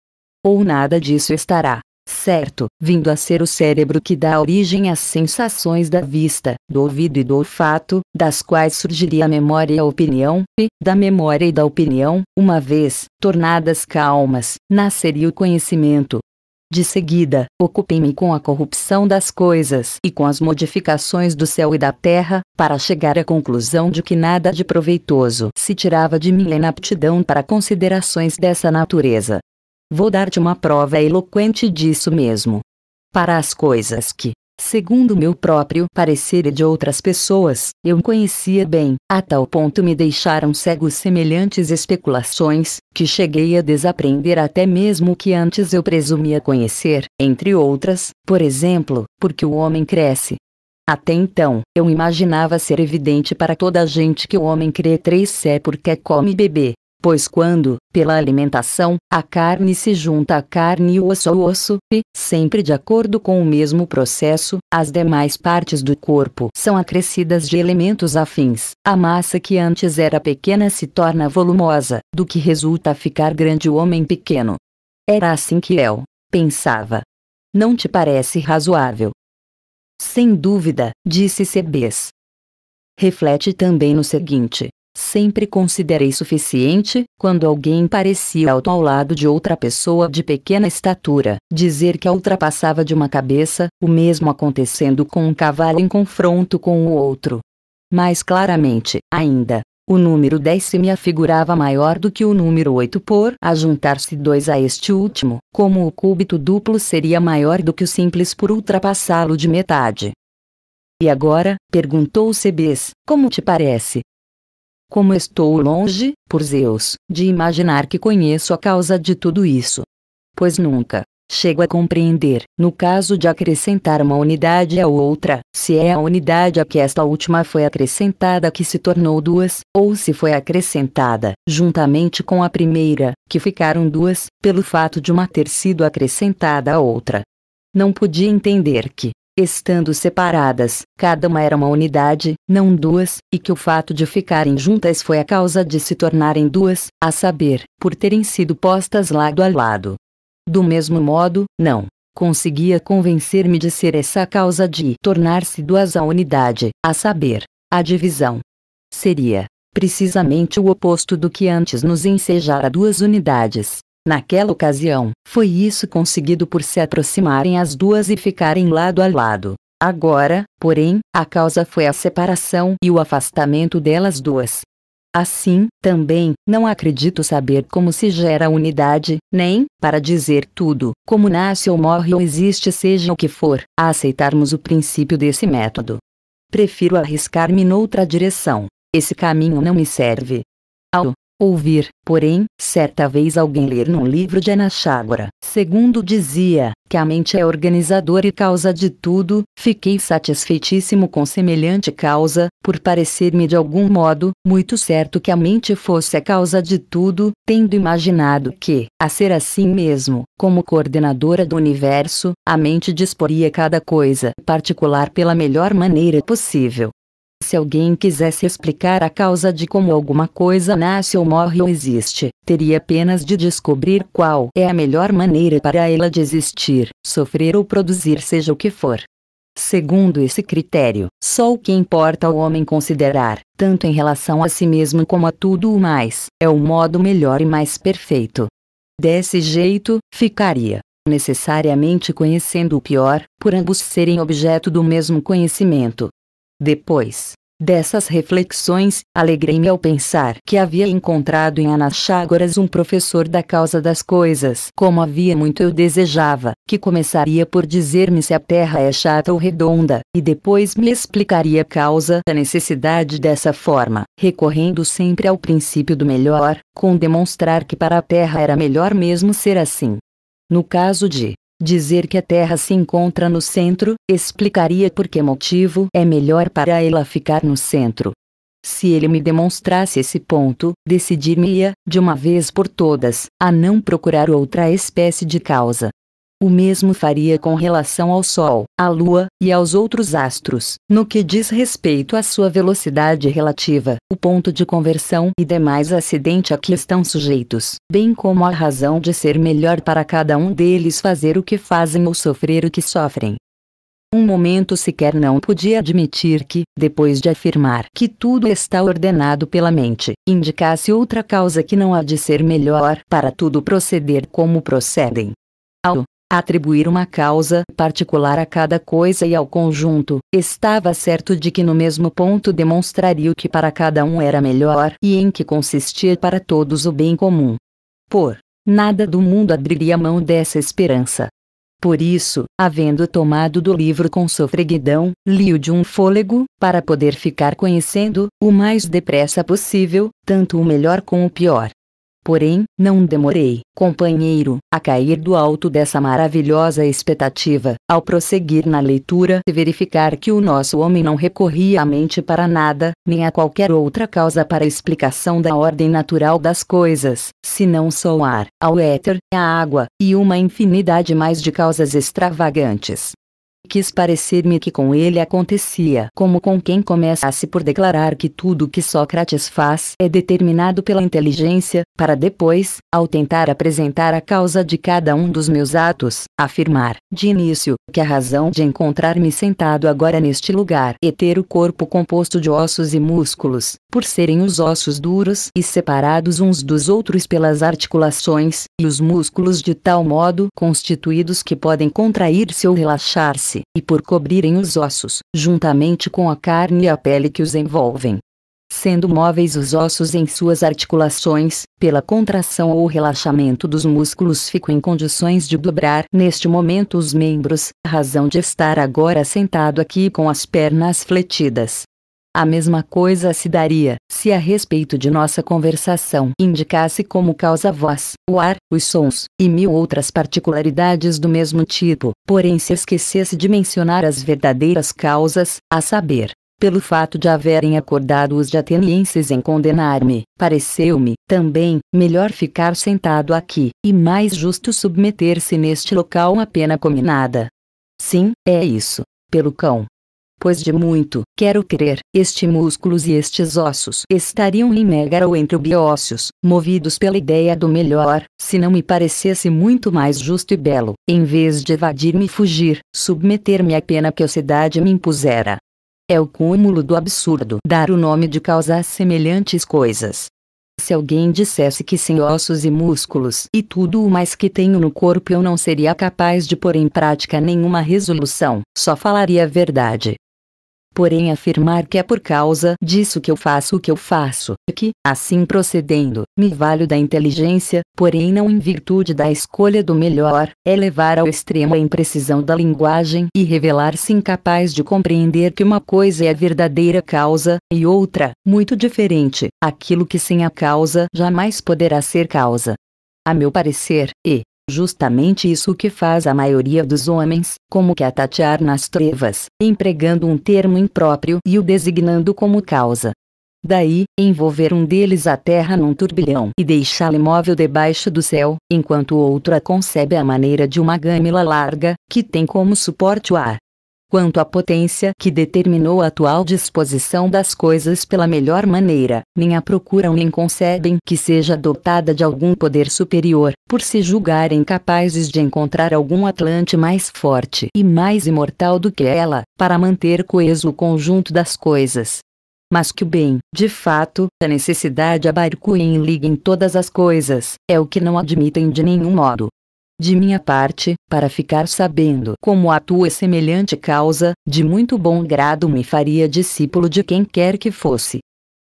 Ou nada disso estará, certo, vindo a ser o cérebro que dá origem às sensações da vista, do ouvido e do olfato, das quais surgiria a memória e a opinião, e, da memória e da opinião, uma vez tornadas calmas, nasceria o conhecimento, de seguida, ocupei-me com a corrupção das coisas e com as modificações do céu e da terra, para chegar à conclusão de que nada de proveitoso se tirava de minha inaptidão para considerações dessa natureza. Vou dar-te uma prova eloquente disso mesmo. Para as coisas que, Segundo meu próprio parecer e de outras pessoas, eu conhecia bem, a tal ponto me deixaram cego semelhantes especulações, que cheguei a desaprender até mesmo o que antes eu presumia conhecer, entre outras, por exemplo, porque o homem cresce. Até então, eu imaginava ser evidente para toda a gente que o homem crê três sé porque come bebê, Pois quando, pela alimentação, a carne se junta à carne e o osso ao osso, e, sempre de acordo com o mesmo processo, as demais partes do corpo são acrescidas de elementos afins, a massa que antes era pequena se torna volumosa, do que resulta ficar grande o homem pequeno. Era assim que El pensava. Não te parece razoável? Sem dúvida, disse Sebes. Reflete também no seguinte: Sempre considerei suficiente, quando alguém parecia alto ao lado de outra pessoa de pequena estatura, dizer que a ultrapassava de uma cabeça, o mesmo acontecendo com um cavalo em confronto com o outro. Mais claramente, ainda, o número 10 se me afigurava maior do que o número 8 por ajuntar-se dois a este último, como o cúbito duplo seria maior do que o simples por ultrapassá-lo de metade. E agora, perguntou Sebes, como te parece, como estou longe, por Zeus, de imaginar que conheço a causa de tudo isso. Pois nunca chego a compreender, no caso de acrescentar uma unidade à outra, se é a unidade a que esta última foi acrescentada que se tornou duas, ou se foi acrescentada, juntamente com a primeira, que ficaram duas, pelo fato de uma ter sido acrescentada à outra. Não podia entender que, estando separadas, cada uma era uma unidade, não duas, e que o fato de ficarem juntas foi a causa de se tornarem duas, a saber, por terem sido postas lado a lado. Do mesmo modo, não conseguia convencer-me de ser essa a causa de tornar-se duas a unidade, a saber, a divisão. Seria precisamente o oposto do que antes nos ensejara duas unidades, Naquela ocasião, foi isso conseguido por se aproximarem as duas e ficarem lado a lado. Agora, porém, a causa foi a separação e o afastamento delas duas. Assim, também, não acredito saber como se gera a unidade, nem, para dizer tudo, como nasce ou morre ou existe, seja o que for, a aceitarmos o princípio desse método. Prefiro arriscar-me noutra direção. Esse caminho não me serve. Ao Ouvir, porém, certa vez alguém ler num livro de Anachágora, segundo dizia, que a mente é organizadora e causa de tudo, fiquei satisfeitíssimo com semelhante causa, por parecer-me de algum modo, muito certo que a mente fosse a causa de tudo, tendo imaginado que, a ser assim mesmo, como coordenadora do universo, a mente disporia cada coisa particular pela melhor maneira possível, se alguém quisesse explicar a causa de como alguma coisa nasce ou morre ou existe, teria apenas de descobrir qual é a melhor maneira para ela de existir, sofrer ou produzir seja o que for. Segundo esse critério, só o que importa ao homem considerar, tanto em relação a si mesmo como a tudo o mais, é o modo melhor e mais perfeito. Desse jeito, ficaria, necessariamente conhecendo o pior, por ambos serem objeto do mesmo conhecimento, depois dessas reflexões, alegrei-me ao pensar que havia encontrado em Anaxágoras um professor da causa das coisas, como havia muito eu desejava, que começaria por dizer-me se a Terra é chata ou redonda, e depois me explicaria a causa da necessidade dessa forma, recorrendo sempre ao princípio do melhor, com demonstrar que para a Terra era melhor mesmo ser assim. No caso de Dizer que a Terra se encontra no centro explicaria por que motivo é melhor para ela ficar no centro. Se ele me demonstrasse esse ponto, decidir-me-ia, de uma vez por todas, a não procurar outra espécie de causa, o mesmo faria com relação ao Sol, à Lua e aos outros astros. No que diz respeito à sua velocidade relativa, o ponto de conversão e demais acidente a que estão sujeitos, bem como a razão de ser melhor para cada um deles fazer o que fazem ou sofrer o que sofrem. Um momento sequer não podia admitir que, depois de afirmar que tudo está ordenado pela mente, indicasse outra causa que não há de ser melhor para tudo proceder como procedem. Ao atribuir uma causa particular a cada coisa e ao conjunto, estava certo de que no mesmo ponto demonstraria o que para cada um era melhor e em que consistia para todos o bem comum. Por nada do mundo abriria mão dessa esperança. Por isso, havendo tomado do livro com sofreguidão, li-o de um fôlego, para poder ficar conhecendo, o mais depressa possível, tanto o melhor como o pior, Porém, não demorei, companheiro, a cair do alto dessa maravilhosa expectativa, ao prosseguir na leitura e verificar que o nosso homem não recorria à mente para nada, nem a qualquer outra causa para explicação da ordem natural das coisas, senão só o ar, ao éter, à água, e uma infinidade mais de causas extravagantes quis parecer-me que com ele acontecia como com quem começasse por declarar que tudo o que Sócrates faz é determinado pela inteligência, para depois, ao tentar apresentar a causa de cada um dos meus atos, afirmar, de início, que a razão de encontrar-me sentado agora neste lugar é ter o corpo composto de ossos e músculos, por serem os ossos duros e separados uns dos outros pelas articulações, e os músculos de tal modo constituídos que podem contrair-se ou relaxar-se face, e por cobrirem os ossos, juntamente com a carne e a pele que os envolvem. Sendo móveis os ossos em suas articulações, pela contração ou relaxamento dos músculos ficam em condições de dobrar neste momento os membros, razão de estar agora sentado aqui com as pernas fletidas. A mesma coisa se daria se a respeito de nossa conversação indicasse como causa a voz, o ar, os sons e mil outras particularidades do mesmo tipo, porém se esquecesse de mencionar as verdadeiras causas, a saber, pelo fato de haverem acordado os atenienses em condenar-me, pareceu-me, também, melhor ficar sentado aqui, e mais justo submeter-se neste local à pena cominada. Sim, é isso, pelo cão, pois de muito, quero crer, estes músculos e estes ossos estariam em mega ou entre biócios, movidos pela ideia do melhor, se não me parecesse muito mais justo e belo, em vez de evadir-me e fugir, submeter-me à pena que a cidade me impusera. É o cúmulo do absurdo dar o nome de causa a semelhantes coisas. Se alguém dissesse que sem ossos e músculos e tudo o mais que tenho no corpo eu não seria capaz de pôr em prática nenhuma resolução, só falaria a verdade porém afirmar que é por causa disso que eu faço o que eu faço, e que, assim procedendo, me valho da inteligência, porém não em virtude da escolha do melhor, é levar ao extremo a imprecisão da linguagem e revelar-se incapaz de compreender que uma coisa é a verdadeira causa, e outra, muito diferente, aquilo que sem a causa jamais poderá ser causa. A meu parecer, e, Justamente isso que faz a maioria dos homens, como que a tatear nas trevas, empregando um termo impróprio e o designando como causa. Daí, envolver um deles a terra num turbilhão e deixá-la imóvel debaixo do céu, enquanto o outro a concebe à maneira de uma gâmila larga, que tem como suporte o ar quanto à potência que determinou a atual disposição das coisas pela melhor maneira, nem a procuram nem concebem que seja dotada de algum poder superior, por se julgarem capazes de encontrar algum atlante mais forte e mais imortal do que ela, para manter coeso o conjunto das coisas mas que o bem, de fato, a necessidade abarcue e ligue em todas as coisas, é o que não admitem de nenhum modo, de minha parte, para ficar sabendo como a tua semelhante causa, de muito bom grado me faria discípulo de quem quer que fosse.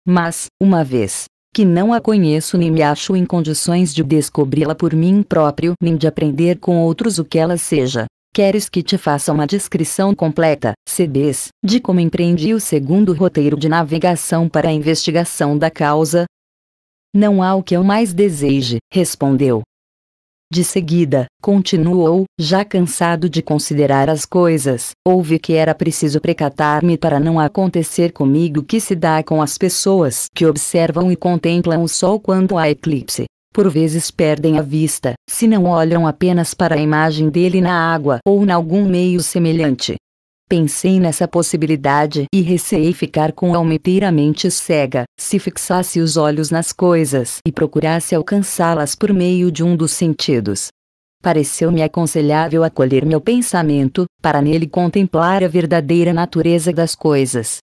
Mas, uma vez que não a conheço nem me acho em condições de descobri-la por mim próprio nem de aprender com outros o que ela seja. Queres que te faça uma descrição completa, CDs, de como empreendi o segundo roteiro de navegação para a investigação da causa? Não há o que eu mais deseje, respondeu, de seguida, continuou, já cansado de considerar as coisas, houve que era preciso precatar-me para não acontecer comigo que se dá com as pessoas que observam e contemplam o sol quando há eclipse. Por vezes perdem a vista, se não olham apenas para a imagem dele na água ou em algum meio semelhante. Pensei nessa possibilidade e receei ficar com alma inteiramente cega, se fixasse os olhos nas coisas e procurasse alcançá-las por meio de um dos sentidos. Pareceu-me aconselhável acolher meu pensamento, para nele contemplar a verdadeira natureza das coisas,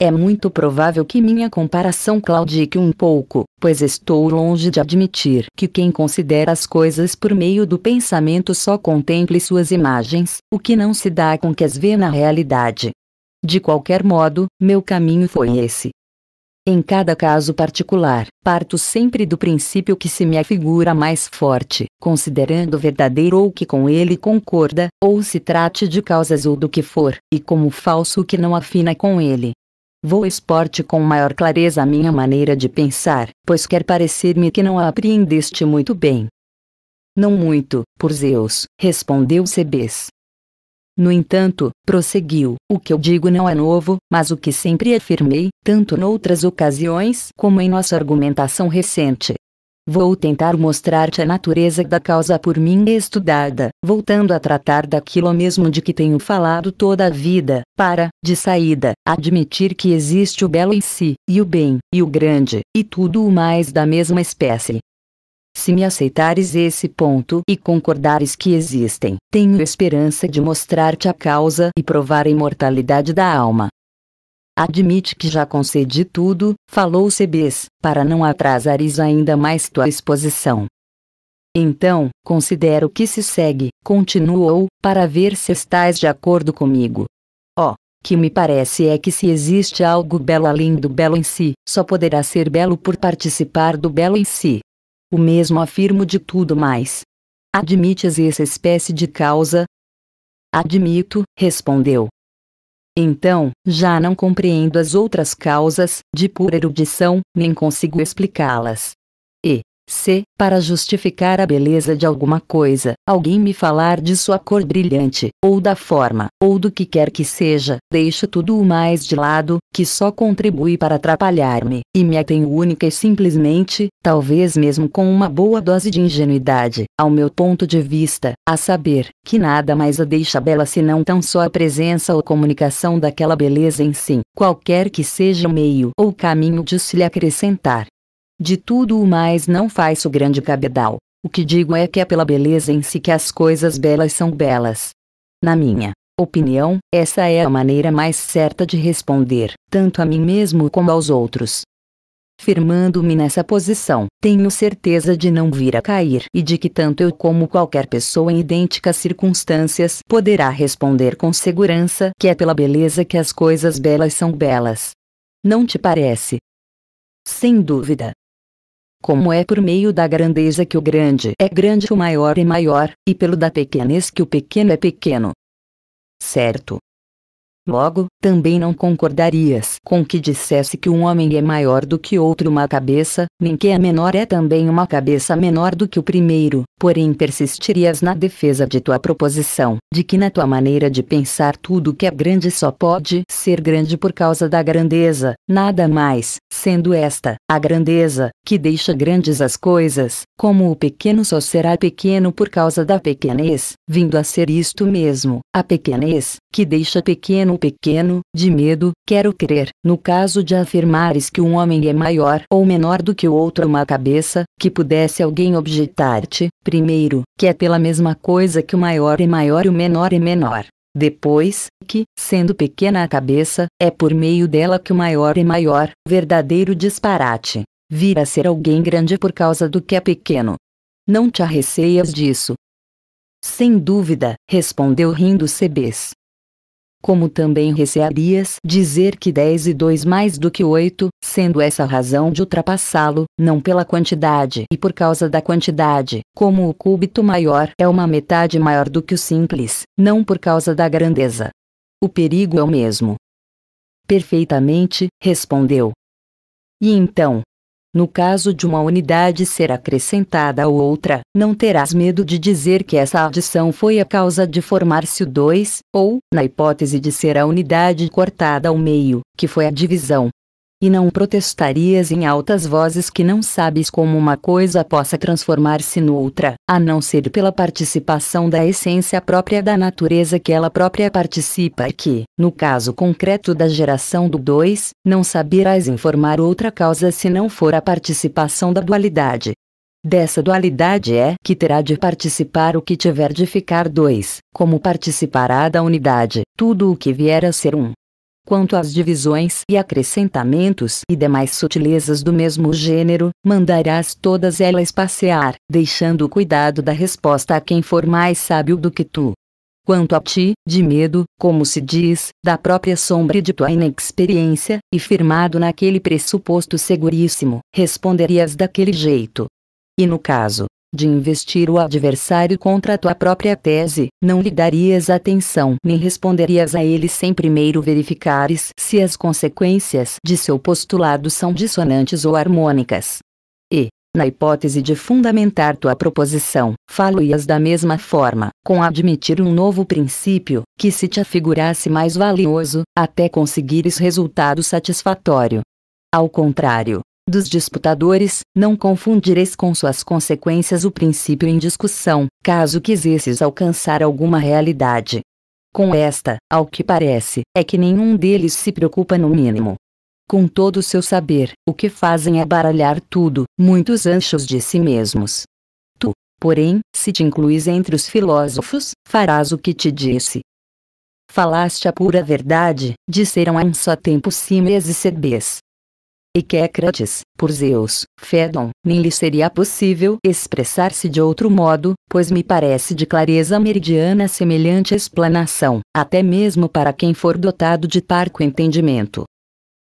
é muito provável que minha comparação claudique um pouco, pois estou longe de admitir que quem considera as coisas por meio do pensamento só contemple suas imagens, o que não se dá com que as vê na realidade. De qualquer modo, meu caminho foi esse. Em cada caso particular, parto sempre do princípio que se me afigura mais forte, considerando verdadeiro ou que com ele concorda, ou se trate de causas ou do que for, e como falso o que não afina com ele, Vou exporte com maior clareza a minha maneira de pensar, pois quer parecer-me que não a apreendeste muito bem. Não muito, por Zeus, respondeu Cebes. No entanto, prosseguiu, o que eu digo não é novo, mas o que sempre afirmei, tanto noutras ocasiões como em nossa argumentação recente, Vou tentar mostrar-te a natureza da causa por mim estudada, voltando a tratar daquilo mesmo de que tenho falado toda a vida, para, de saída, admitir que existe o belo em si, e o bem, e o grande, e tudo o mais da mesma espécie. Se me aceitares esse ponto e concordares que existem, tenho esperança de mostrar-te a causa e provar a imortalidade da alma, Admite que já concedi tudo, falou Cebes, para não atrasares ainda mais tua exposição. Então, considero que se segue, continuou, para ver se estás de acordo comigo. Ó, oh, que me parece é que se existe algo belo além do belo em si, só poderá ser belo por participar do belo em si. O mesmo afirmo de tudo mais. Admites essa espécie de causa? Admito, respondeu. Então, já não compreendo as outras causas, de pura erudição, nem consigo explicá-las. Se, para justificar a beleza de alguma coisa, alguém me falar de sua cor brilhante, ou da forma, ou do que quer que seja, deixo tudo o mais de lado, que só contribui para atrapalhar-me, e me atenho única e simplesmente, talvez mesmo com uma boa dose de ingenuidade, ao meu ponto de vista, a saber, que nada mais a deixa bela senão tão só a presença ou comunicação daquela beleza em si, qualquer que seja o meio ou caminho de se lhe acrescentar. De tudo o mais não faz o grande cabedal. O que digo é que é pela beleza em si que as coisas belas são belas. Na minha opinião, essa é a maneira mais certa de responder, tanto a mim mesmo como aos outros. Firmando-me nessa posição, tenho certeza de não vir a cair e de que tanto eu como qualquer pessoa em idênticas circunstâncias poderá responder com segurança que é pela beleza que as coisas belas são belas. Não te parece? Sem dúvida, como é por meio da grandeza que o grande é grande o maior é maior, e pelo da pequenez que o pequeno é pequeno. Certo, Logo, também não concordarias com que dissesse que um homem é maior do que outro uma cabeça, nem que a menor é também uma cabeça menor do que o primeiro, porém persistirias na defesa de tua proposição, de que na tua maneira de pensar tudo que é grande só pode ser grande por causa da grandeza, nada mais, sendo esta, a grandeza, que deixa grandes as coisas, como o pequeno só será pequeno por causa da pequenez, vindo a ser isto mesmo, a pequenez, que deixa pequeno pequeno, de medo, quero crer, no caso de afirmares que um homem é maior ou menor do que o outro uma cabeça, que pudesse alguém objetar-te, primeiro, que é pela mesma coisa que o maior é maior e o menor é menor. Depois, que, sendo pequena a cabeça, é por meio dela que o maior é maior, verdadeiro disparate. Vir a ser alguém grande por causa do que é pequeno. Não te arreceias disso. Sem dúvida, respondeu rindo Cebes. Como também recearias dizer que 10 e 2 mais do que 8, sendo essa razão de ultrapassá-lo, não pela quantidade e por causa da quantidade, como o cúbito maior é uma metade maior do que o simples, não por causa da grandeza. O perigo é o mesmo. Perfeitamente, respondeu. E então, no caso de uma unidade ser acrescentada a outra, não terás medo de dizer que essa adição foi a causa de formar-se o 2, ou, na hipótese de ser a unidade cortada ao meio, que foi a divisão e não protestarias em altas vozes que não sabes como uma coisa possa transformar-se noutra, a não ser pela participação da essência própria da natureza que ela própria participa e que, no caso concreto da geração do 2, não saberás informar outra causa se não for a participação da dualidade. Dessa dualidade é que terá de participar o que tiver de ficar dois, como participará da unidade, tudo o que vier a ser um quanto às divisões e acrescentamentos e demais sutilezas do mesmo gênero, mandarás todas elas passear, deixando o cuidado da resposta a quem for mais sábio do que tu. Quanto a ti, de medo, como se diz, da própria sombra e de tua inexperiência, e firmado naquele pressuposto seguríssimo, responderias daquele jeito. E no caso, de investir o adversário contra a tua própria tese, não lhe darias atenção nem responderias a ele sem primeiro verificares se as consequências de seu postulado são dissonantes ou harmônicas. E, na hipótese de fundamentar tua proposição, falo-ias da mesma forma, com admitir um novo princípio, que se te afigurasse mais valioso, até conseguires resultado satisfatório. Ao contrário, dos disputadores, não confundireis com suas consequências o princípio em discussão, caso quisesses alcançar alguma realidade. Com esta, ao que parece, é que nenhum deles se preocupa no mínimo. Com todo o seu saber, o que fazem é baralhar tudo, muitos anchos de si mesmos. Tu, porém, se te incluís entre os filósofos, farás o que te disse. Falaste a pura verdade, disseram a um só tempo Simeas e Cebes e por Zeus, Fédon, nem lhe seria possível expressar-se de outro modo, pois me parece de clareza meridiana semelhante explanação, até mesmo para quem for dotado de parco entendimento.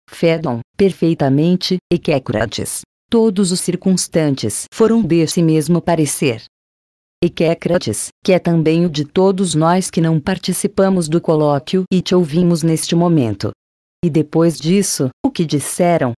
Fédon, perfeitamente, e Todos os circunstantes foram desse mesmo parecer e que é também o de todos nós que não participamos do colóquio e te ouvimos neste momento. E depois disso, o que disseram,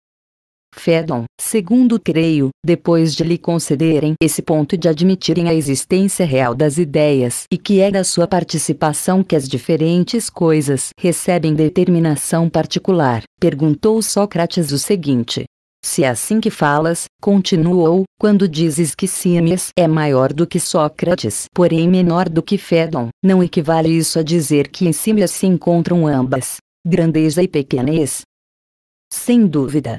Fedon, segundo creio, depois de lhe concederem esse ponto de admitirem a existência real das ideias e que é da sua participação que as diferentes coisas recebem determinação particular, perguntou Sócrates o seguinte: se é assim que falas, continuou, quando dizes que Símias é maior do que Sócrates, porém menor do que Fédon, não equivale isso a dizer que em Símias se encontram ambas, grandeza e pequenez? Sem dúvida,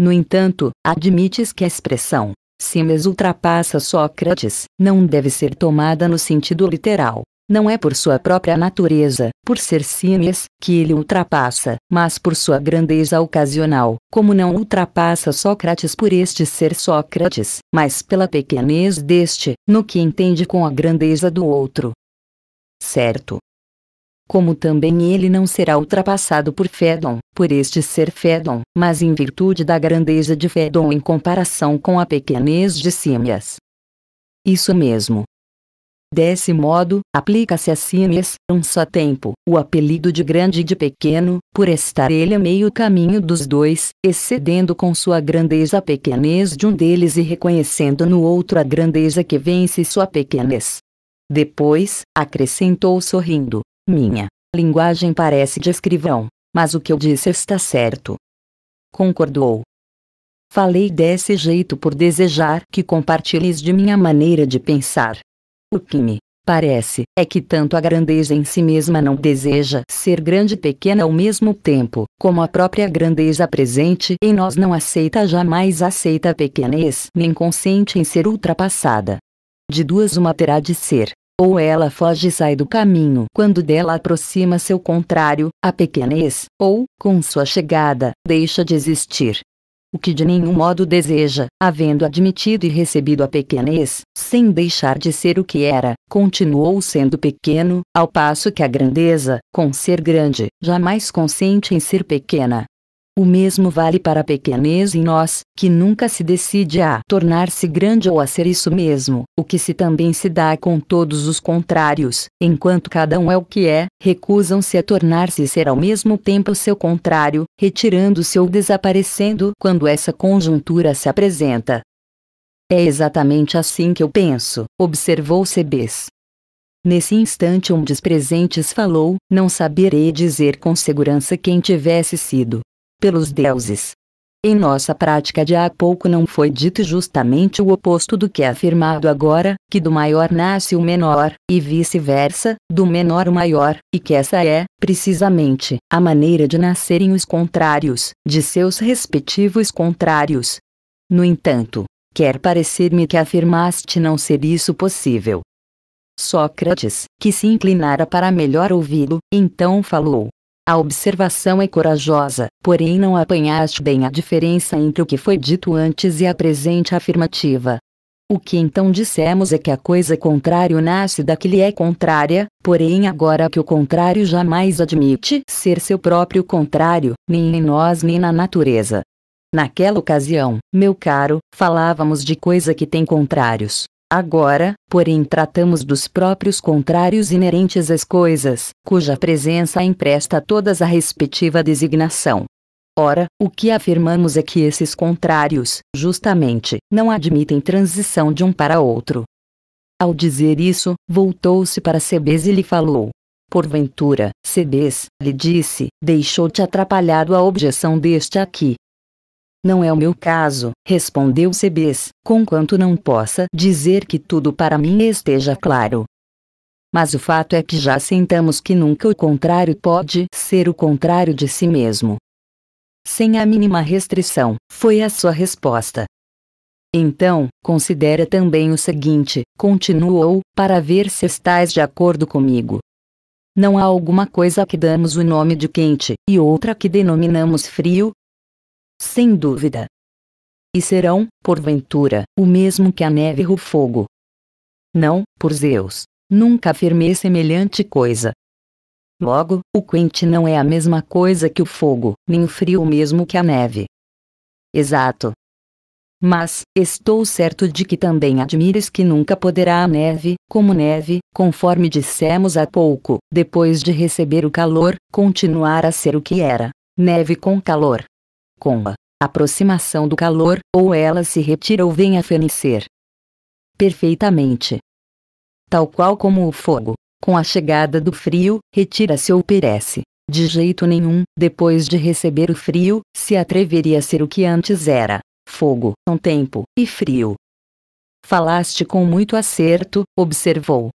no entanto, admites que a expressão Simes ultrapassa Sócrates não deve ser tomada no sentido literal. Não é por sua própria natureza, por ser Simes, que ele ultrapassa, mas por sua grandeza ocasional, como não ultrapassa Sócrates por este ser Sócrates, mas pela pequenez deste, no que entende com a grandeza do outro. Certo, como também ele não será ultrapassado por Fédon, por este ser Fédon, mas em virtude da grandeza de Fédon em comparação com a pequenez de Símias. Isso mesmo. Desse modo, aplica-se a Símias, um só tempo, o apelido de grande e de pequeno, por estar ele a meio caminho dos dois, excedendo com sua grandeza a pequenez de um deles e reconhecendo no outro a grandeza que vence sua pequenez. Depois, acrescentou sorrindo, minha linguagem parece de escrivão, mas o que eu disse está certo. Concordou. Falei desse jeito por desejar que compartilhes de minha maneira de pensar. O que me parece é que tanto a grandeza em si mesma não deseja ser grande e pequena ao mesmo tempo, como a própria grandeza presente em nós não aceita jamais aceita a pequenez nem consente em ser ultrapassada. De duas uma terá de ser ou ela foge e sai do caminho. Quando dela aproxima seu contrário, a pequenez, ou, com sua chegada, deixa de existir o que de nenhum modo deseja, havendo admitido e recebido a pequenez, sem deixar de ser o que era, continuou sendo pequeno, ao passo que a grandeza, com ser grande, jamais consciente em ser pequena, o mesmo vale para a pequenez em nós, que nunca se decide a tornar-se grande ou a ser isso mesmo, o que se também se dá com todos os contrários, enquanto cada um é o que é, recusam-se a tornar-se e ser ao mesmo tempo o seu contrário, retirando-se ou desaparecendo quando essa conjuntura se apresenta. É exatamente assim que eu penso, observou Sebes. Nesse instante um dos presentes falou, não saberei dizer com segurança quem tivesse sido, pelos deuses. Em nossa prática de há pouco não foi dito justamente o oposto do que é afirmado agora, que do maior nasce o menor, e vice-versa, do menor o maior, e que essa é, precisamente, a maneira de nascerem os contrários, de seus respectivos contrários. No entanto, quer parecer-me que afirmaste não ser isso possível. Sócrates, que se inclinara para melhor ouvi-lo, então falou: a observação é corajosa, porém não apanhaste bem a diferença entre o que foi dito antes e a presente afirmativa. O que então dissemos é que a coisa contrária nasce da que lhe é contrária, porém agora que o contrário jamais admite ser seu próprio contrário, nem em nós nem na natureza. Naquela ocasião, meu caro, falávamos de coisa que tem contrários. Agora, porém, tratamos dos próprios contrários inerentes às coisas, cuja presença empresta a todas a respectiva designação. Ora, o que afirmamos é que esses contrários, justamente, não admitem transição de um para outro. Ao dizer isso, voltou-se para Sebes e lhe falou. Porventura, Sebes, lhe disse, deixou-te atrapalhado a objeção deste aqui, não é o meu caso, respondeu Cebes, conquanto não possa dizer que tudo para mim esteja claro. Mas o fato é que já sentamos que nunca o contrário pode ser o contrário de si mesmo. Sem a mínima restrição, foi a sua resposta. Então, considera também o seguinte, continuou, para ver se estás de acordo comigo. Não há alguma coisa que damos o nome de quente, e outra que denominamos frio, sem dúvida. E serão, porventura, o mesmo que a neve e o fogo. Não, por Zeus, nunca afirmei semelhante coisa. Logo, o quente não é a mesma coisa que o fogo, nem o frio o mesmo que a neve. Exato. Mas, estou certo de que também admires que nunca poderá a neve, como neve, conforme dissemos há pouco, depois de receber o calor, continuar a ser o que era: neve com calor com a aproximação do calor, ou ela se retira ou vem a fenecer perfeitamente. Tal qual como o fogo, com a chegada do frio, retira-se ou perece. De jeito nenhum, depois de receber o frio, se atreveria a ser o que antes era: fogo, um tempo, e frio. Falaste com muito acerto, observou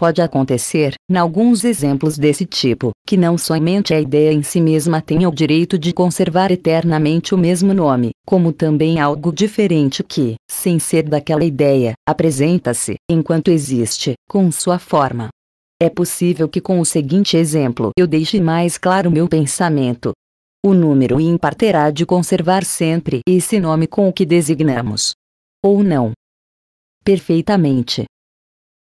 Pode acontecer, em alguns exemplos desse tipo, que não somente a ideia em si mesma tenha o direito de conservar eternamente o mesmo nome, como também algo diferente que, sem ser daquela ideia, apresenta-se, enquanto existe, com sua forma. É possível que com o seguinte exemplo eu deixe mais claro meu pensamento. O número ímpar terá de conservar sempre esse nome com o que designamos. Ou não. Perfeitamente.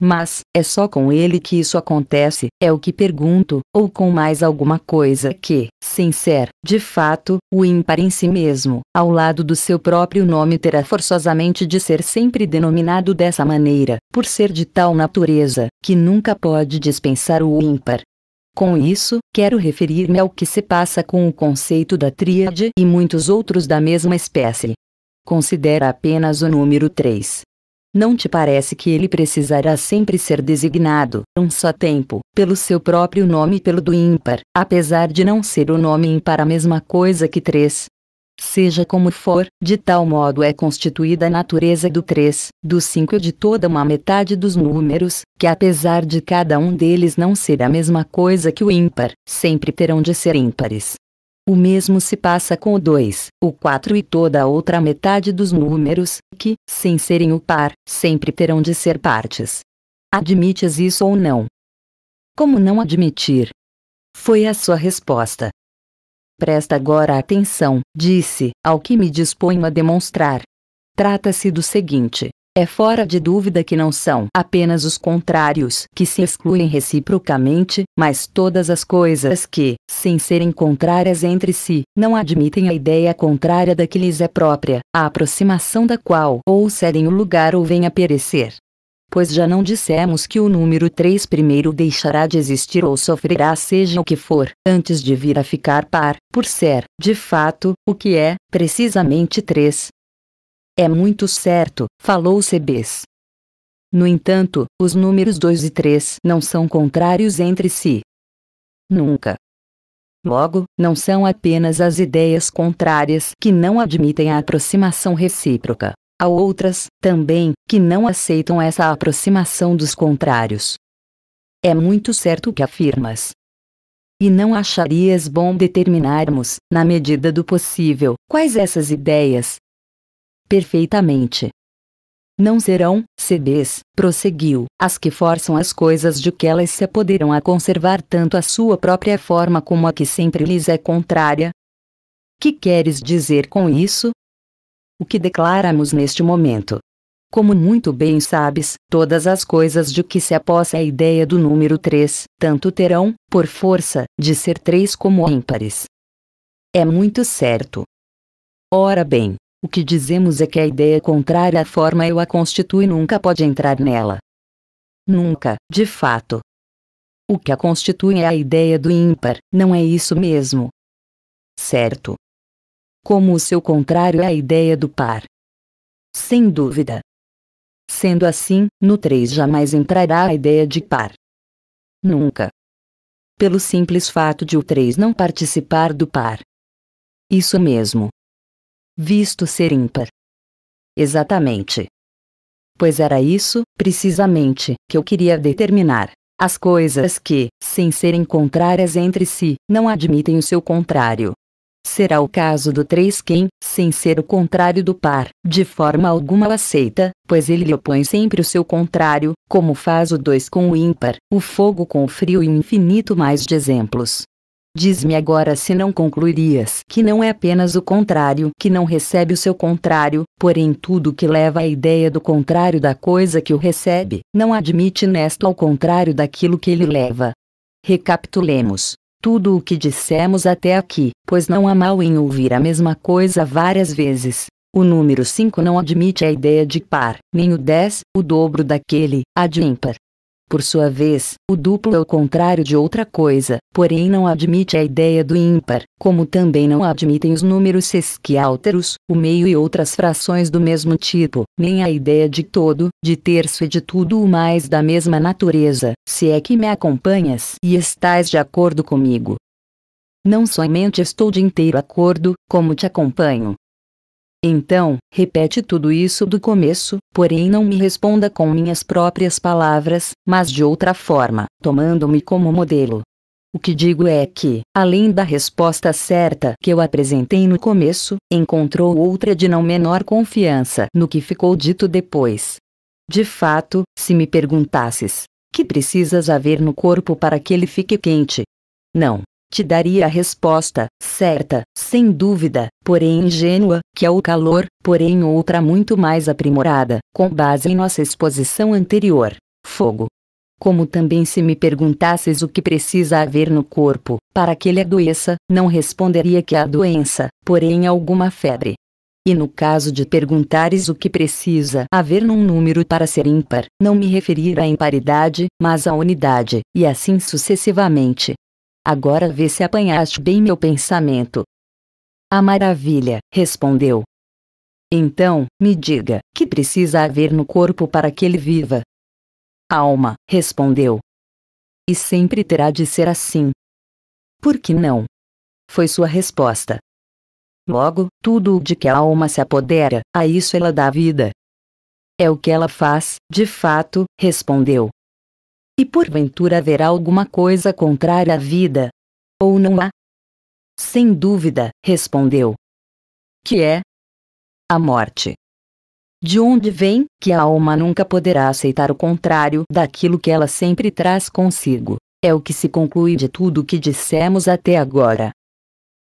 Mas, é só com ele que isso acontece, é o que pergunto, ou com mais alguma coisa que, sem ser, de fato, o ímpar em si mesmo, ao lado do seu próprio nome terá forçosamente de ser sempre denominado dessa maneira, por ser de tal natureza, que nunca pode dispensar o ímpar. Com isso, quero referir-me ao que se passa com o conceito da tríade e muitos outros da mesma espécie. Considera apenas o número 3. Não te parece que ele precisará sempre ser designado, um só tempo, pelo seu próprio nome e pelo do ímpar, apesar de não ser o nome ímpar a mesma coisa que três? Seja como for, de tal modo é constituída a natureza do três, do cinco e de toda uma metade dos números, que apesar de cada um deles não ser a mesma coisa que o ímpar, sempre terão de ser ímpares. O mesmo se passa com o 2, o 4 e toda a outra metade dos números, que, sem serem o par, sempre terão de ser partes. Admites isso ou não? Como não admitir? Foi a sua resposta. Presta agora atenção, disse, ao que me disponho a demonstrar. Trata-se do seguinte: é fora de dúvida que não são apenas os contrários que se excluem reciprocamente, mas todas as coisas que, sem serem contrárias entre si, não admitem a ideia contrária da que lhes é própria, a aproximação da qual ou cedem o lugar ou vêm a perecer. Pois já não dissemos que o número 3 primeiro deixará de existir ou sofrerá seja o que for, antes de vir a ficar par, por ser, de fato, o que é, precisamente 3, é muito certo, falou Cebes. No entanto, os números 2 e 3 não são contrários entre si. Nunca. Logo, não são apenas as ideias contrárias que não admitem a aproximação recíproca. Há outras, também, que não aceitam essa aproximação dos contrários. É muito certo o que afirmas. E não acharias bom determinarmos, na medida do possível, quais essas ideias, perfeitamente. Não serão, CDs, prosseguiu, as que forçam as coisas de que elas se apoderam a conservar tanto a sua própria forma como a que sempre lhes é contrária. Que queres dizer com isso? O que declaramos neste momento. Como muito bem sabes, todas as coisas de que se apossa a ideia do número 3, tanto terão, por força, de ser três como ímpares. É muito certo. Ora bem, o que dizemos é que a ideia contrária à forma eu a constitui nunca pode entrar nela. Nunca, de fato. O que a constitui é a ideia do ímpar, não é isso mesmo? Certo. Como o seu contrário é a ideia do par. Sem dúvida. Sendo assim, no 3 jamais entrará a ideia de par. Nunca. Pelo simples fato de o 3 não participar do par. Isso mesmo visto ser ímpar. Exatamente. Pois era isso, precisamente, que eu queria determinar. As coisas que, sem serem contrárias entre si, não admitem o seu contrário. Será o caso do três quem, sem ser o contrário do par, de forma alguma o aceita, pois ele lhe opõe sempre o seu contrário, como faz o dois com o ímpar, o fogo com o frio e o infinito mais de exemplos. Diz-me agora se não concluirias que não é apenas o contrário que não recebe o seu contrário, porém tudo que leva à ideia do contrário da coisa que o recebe, não admite nesto ao contrário daquilo que ele leva. Recapitulemos tudo o que dissemos até aqui, pois não há mal em ouvir a mesma coisa várias vezes. O número 5 não admite a ideia de par, nem o 10, o dobro daquele, ad ímpar. Por sua vez, o duplo é o contrário de outra coisa, porém não admite a ideia do ímpar, como também não admitem os números sesquialteros, o meio e outras frações do mesmo tipo, nem a ideia de todo, de terço e de tudo o mais da mesma natureza, se é que me acompanhas e estás de acordo comigo. Não somente estou de inteiro acordo, como te acompanho. Então, repete tudo isso do começo, porém não me responda com minhas próprias palavras, mas de outra forma, tomando-me como modelo. O que digo é que, além da resposta certa que eu apresentei no começo, encontrou outra de não menor confiança no que ficou dito depois. De fato, se me perguntasses, que precisas haver no corpo para que ele fique quente? Não, te daria a resposta, certa, sem dúvida, porém ingênua, que é o calor, porém outra muito mais aprimorada, com base em nossa exposição anterior. Fogo. Como também se me perguntasses o que precisa haver no corpo, para que ele adoeça, não responderia que é a doença, porém alguma febre. E no caso de perguntares o que precisa haver num número para ser ímpar, não me referir à imparidade, mas à unidade, e assim sucessivamente. Agora vê se apanhaste bem meu pensamento. A maravilha, respondeu. Então, me diga, que precisa haver no corpo para que ele viva? Alma, respondeu. E sempre terá de ser assim. Por que não? Foi sua resposta. Logo, tudo de que a alma se apodera, a isso ela dá vida. É o que ela faz, de fato, respondeu, e porventura haverá alguma coisa contrária à vida? Ou não há? Sem dúvida, respondeu. Que é? A morte. De onde vem que a alma nunca poderá aceitar o contrário daquilo que ela sempre traz consigo? É o que se conclui de tudo o que dissemos até agora.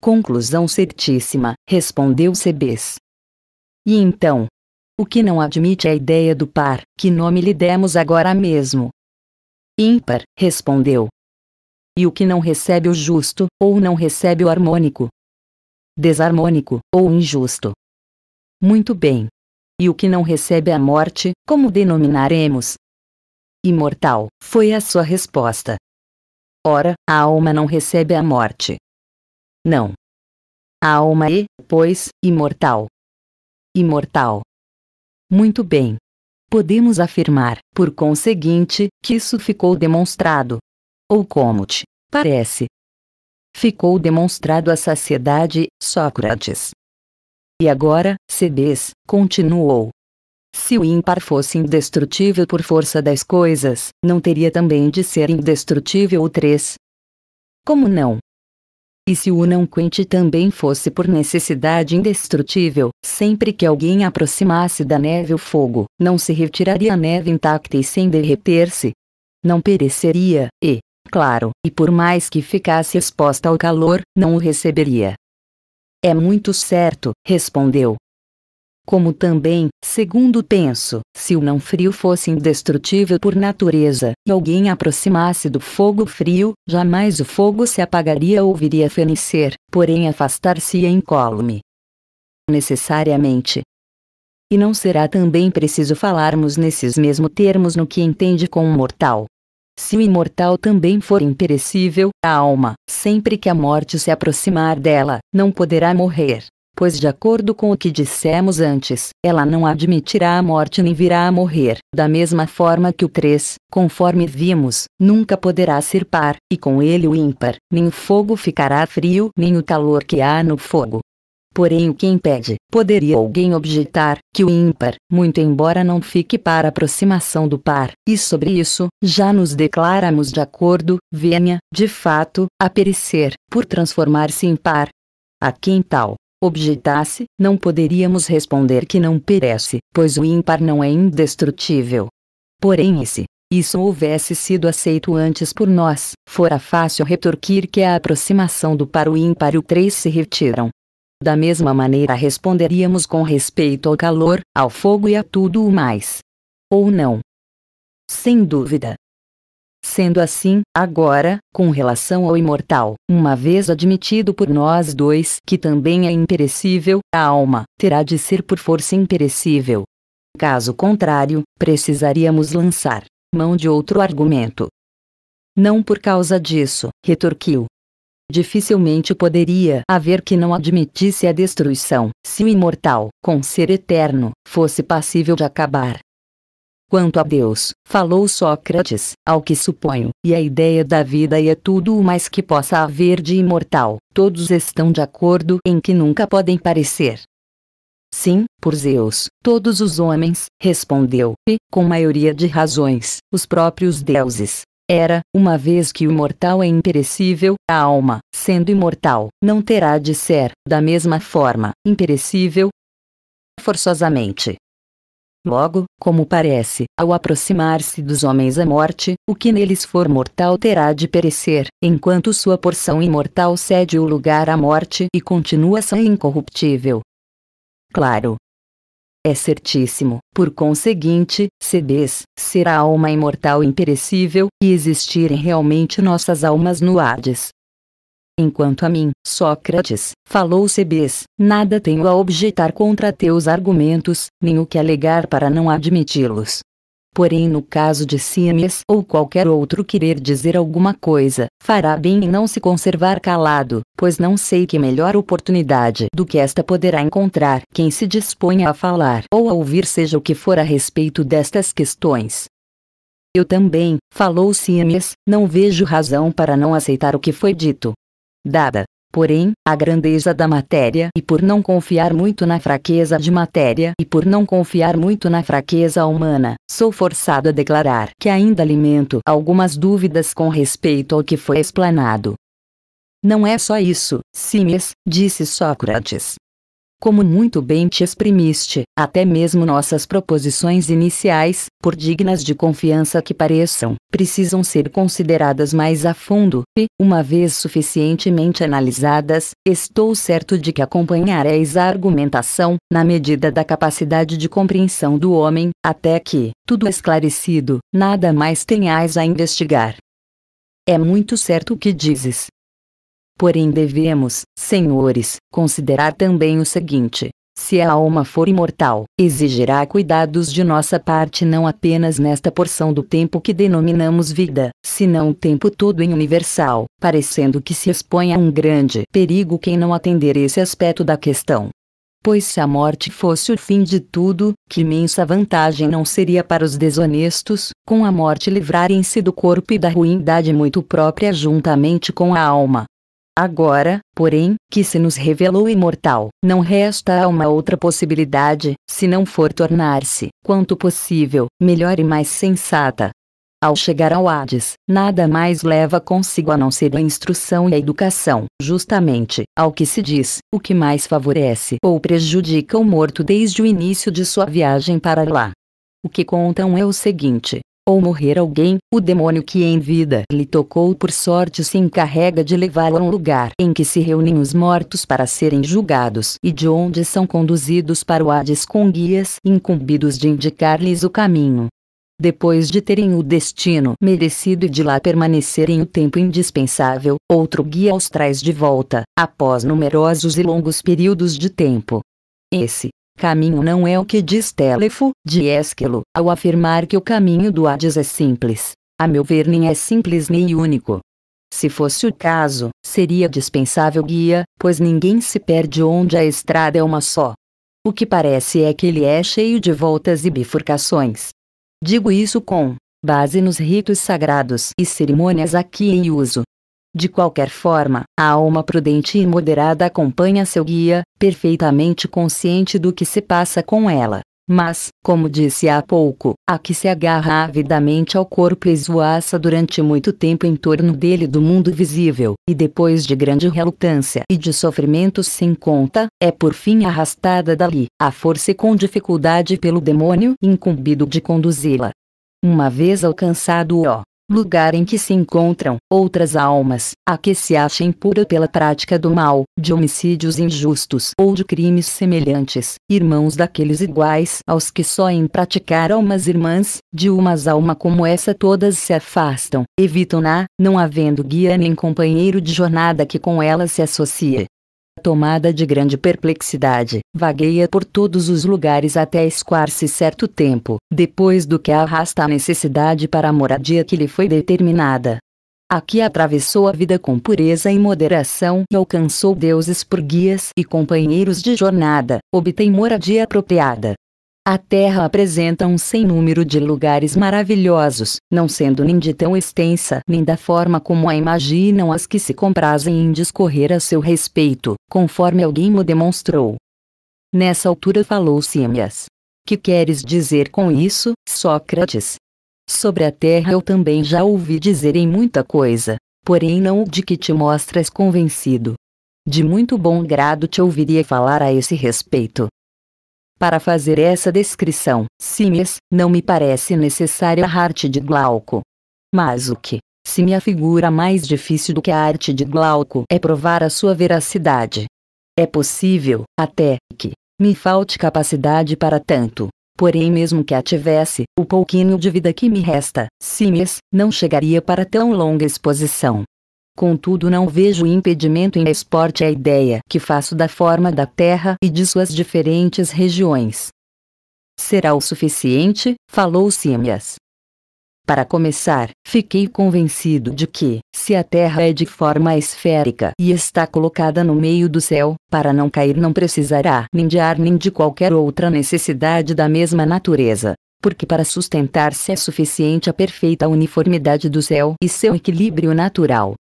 Conclusão certíssima, respondeu Sebes. E então? O que não admite a ideia do par, que nome lhe demos agora mesmo, ímpar, respondeu. E o que não recebe o justo, ou não recebe o harmônico, desarmônico, ou injusto. Muito bem. E o que não recebe a morte, como denominaremos? Imortal, foi a sua resposta. Ora, a alma não recebe a morte. Não. A alma é, pois, imortal. Imortal. Muito bem podemos afirmar, por conseguinte, que isso ficou demonstrado. Ou como te parece? Ficou demonstrado à saciedade, Sócrates. E agora, Cebes, continuou. Se o ímpar fosse indestrutível por força das coisas, não teria também de ser indestrutível o três? Como não? E se o não quente também fosse por necessidade indestrutível, sempre que alguém aproximasse da neve o fogo, não se retiraria a neve intacta e sem derreter-se. Não pereceria, e, claro, e por mais que ficasse exposta ao calor, não o receberia. É muito certo, respondeu, como também, segundo penso, se o não frio fosse indestrutível por natureza, e alguém aproximasse do fogo frio, jamais o fogo se apagaria ou viria fenecer, porém afastar-se-ia é incólume. Necessariamente. E não será também preciso falarmos nesses mesmos termos no que entende com o mortal. Se o imortal também for imperecível, a alma, sempre que a morte se aproximar dela, não poderá morrer pois de acordo com o que dissemos antes, ela não admitirá a morte nem virá a morrer, da mesma forma que o 3, conforme vimos, nunca poderá ser par, e com ele o ímpar, nem o fogo ficará frio, nem o calor que há no fogo. Porém, o que impede, poderia alguém objetar, que o ímpar, muito embora não fique para aproximação do par, e sobre isso, já nos declaramos de acordo, venha, de fato, a perecer, por transformar-se em par. A quem tal objetasse, não poderíamos responder que não perece, pois o ímpar não é indestrutível. Porém, e se isso houvesse sido aceito antes por nós, fora fácil retorquir que a aproximação do par o ímpar e o três se retiram. Da mesma maneira responderíamos com respeito ao calor, ao fogo e a tudo o mais. Ou não? Sem dúvida, Sendo assim, agora, com relação ao imortal, uma vez admitido por nós dois que também é imperecível, a alma terá de ser por força imperecível. Caso contrário, precisaríamos lançar mão de outro argumento. Não por causa disso, retorquiu. Dificilmente poderia haver que não admitisse a destruição, se o imortal, com ser eterno, fosse passível de acabar Quanto a Deus, falou Sócrates, ao que suponho, e a ideia da vida e é tudo o mais que possa haver de imortal, todos estão de acordo em que nunca podem parecer. Sim, por Zeus, todos os homens, respondeu, e, com maioria de razões, os próprios deuses. Era, uma vez que o mortal é imperecível, a alma, sendo imortal, não terá de ser, da mesma forma, imperecível, forçosamente. Logo, como parece, ao aproximar-se dos homens a morte, o que neles for mortal terá de perecer, enquanto sua porção imortal cede o lugar à morte e continua sã e incorruptível. Claro. É certíssimo, por conseguinte, cedes, ser a alma imortal e imperecível, e existirem realmente nossas almas no Hades, Enquanto a mim, Sócrates, falou Cebes, nada tenho a objetar contra teus argumentos, nem o que alegar para não admiti-los. Porém, no caso de Simes ou qualquer outro querer dizer alguma coisa, fará bem em não se conservar calado, pois não sei que melhor oportunidade do que esta poderá encontrar quem se disponha a falar ou a ouvir, seja o que for a respeito destas questões. Eu também, falou Simes, não vejo razão para não aceitar o que foi dito, dada, porém, a grandeza da matéria e por não confiar muito na fraqueza de matéria e por não confiar muito na fraqueza humana, sou forçado a declarar que ainda alimento algumas dúvidas com respeito ao que foi explanado. Não é só isso, Simes, disse Sócrates como muito bem te exprimiste, até mesmo nossas proposições iniciais, por dignas de confiança que pareçam, precisam ser consideradas mais a fundo, e, uma vez suficientemente analisadas, estou certo de que acompanhareis a argumentação, na medida da capacidade de compreensão do homem, até que, tudo esclarecido, nada mais tenhais a investigar. É muito certo o que dizes, Porém devemos, senhores, considerar também o seguinte: se a alma for imortal, exigirá cuidados de nossa parte não apenas nesta porção do tempo que denominamos vida, senão o tempo todo em universal, parecendo que se expõe a um grande perigo quem não atender esse aspecto da questão. Pois se a morte fosse o fim de tudo, que imensa vantagem não seria para os desonestos, com a morte livrarem-se do corpo e da ruindade muito própria juntamente com a alma, Agora, porém, que se nos revelou imortal, não resta a uma outra possibilidade, se não for tornar-se, quanto possível, melhor e mais sensata. Ao chegar ao Hades, nada mais leva consigo a não ser a instrução e a educação, justamente, ao que se diz, o que mais favorece ou prejudica o morto desde o início de sua viagem para lá. O que contam é o seguinte: ou morrer alguém, o demônio que em vida lhe tocou por sorte se encarrega de levá-lo a um lugar em que se reúnem os mortos para serem julgados e de onde são conduzidos para o Hades com guias incumbidos de indicar-lhes o caminho. Depois de terem o destino merecido e de lá permanecerem o tempo indispensável, outro guia os traz de volta, após numerosos e longos períodos de tempo. Esse, Caminho não é o que diz Telefo, de Esquilo, ao afirmar que o caminho do Hades é simples. A meu ver nem é simples nem único. Se fosse o caso, seria dispensável guia, pois ninguém se perde onde a estrada é uma só. O que parece é que ele é cheio de voltas e bifurcações. Digo isso com base nos ritos sagrados e cerimônias aqui em uso, de qualquer forma, a alma prudente e moderada acompanha seu guia, perfeitamente consciente do que se passa com ela. Mas, como disse há pouco, a que se agarra avidamente ao corpo e esvoaça durante muito tempo em torno dele do mundo visível, e depois de grande relutância e de sofrimentos sem conta, é por fim arrastada dali, à força e com dificuldade pelo demônio incumbido de conduzi-la. Uma vez alcançado o lugar em que se encontram outras almas, a que se acha impura pela prática do mal, de homicídios injustos ou de crimes semelhantes, irmãos daqueles iguais aos que só em praticar almas irmãs, de umas alma como essa todas se afastam, evitam-na, não havendo guia nem companheiro de jornada que com ela se associe tomada de grande perplexidade, vagueia por todos os lugares até escoar-se certo tempo, depois do que arrasta a necessidade para a moradia que lhe foi determinada. Aqui atravessou a vida com pureza e moderação e alcançou deuses por guias e companheiros de jornada, obtém moradia apropriada, a Terra apresenta um sem número de lugares maravilhosos, não sendo nem de tão extensa nem da forma como a imaginam as que se comprazem em discorrer a seu respeito, conforme alguém o demonstrou. Nessa altura falou Símias. Que queres dizer com isso, Sócrates? Sobre a Terra eu também já ouvi dizerem muita coisa, porém não o de que te mostras convencido. De muito bom grado te ouviria falar a esse respeito. Para fazer essa descrição, Simes, não me parece necessária a arte de Glauco. Mas o que se me afigura mais difícil do que a arte de Glauco é provar a sua veracidade. É possível, até, que me falte capacidade para tanto. Porém, mesmo que a tivesse, o pouquinho de vida que me resta, Simes, não chegaria para tão longa exposição. Contudo não vejo impedimento em esporte à ideia que faço da forma da Terra e de suas diferentes regiões. Será o suficiente, falou Símias. Para começar, fiquei convencido de que, se a Terra é de forma esférica e está colocada no meio do céu, para não cair não precisará nem de ar nem de qualquer outra necessidade da mesma natureza. Porque para sustentar-se é suficiente a perfeita uniformidade do céu e seu equilíbrio natural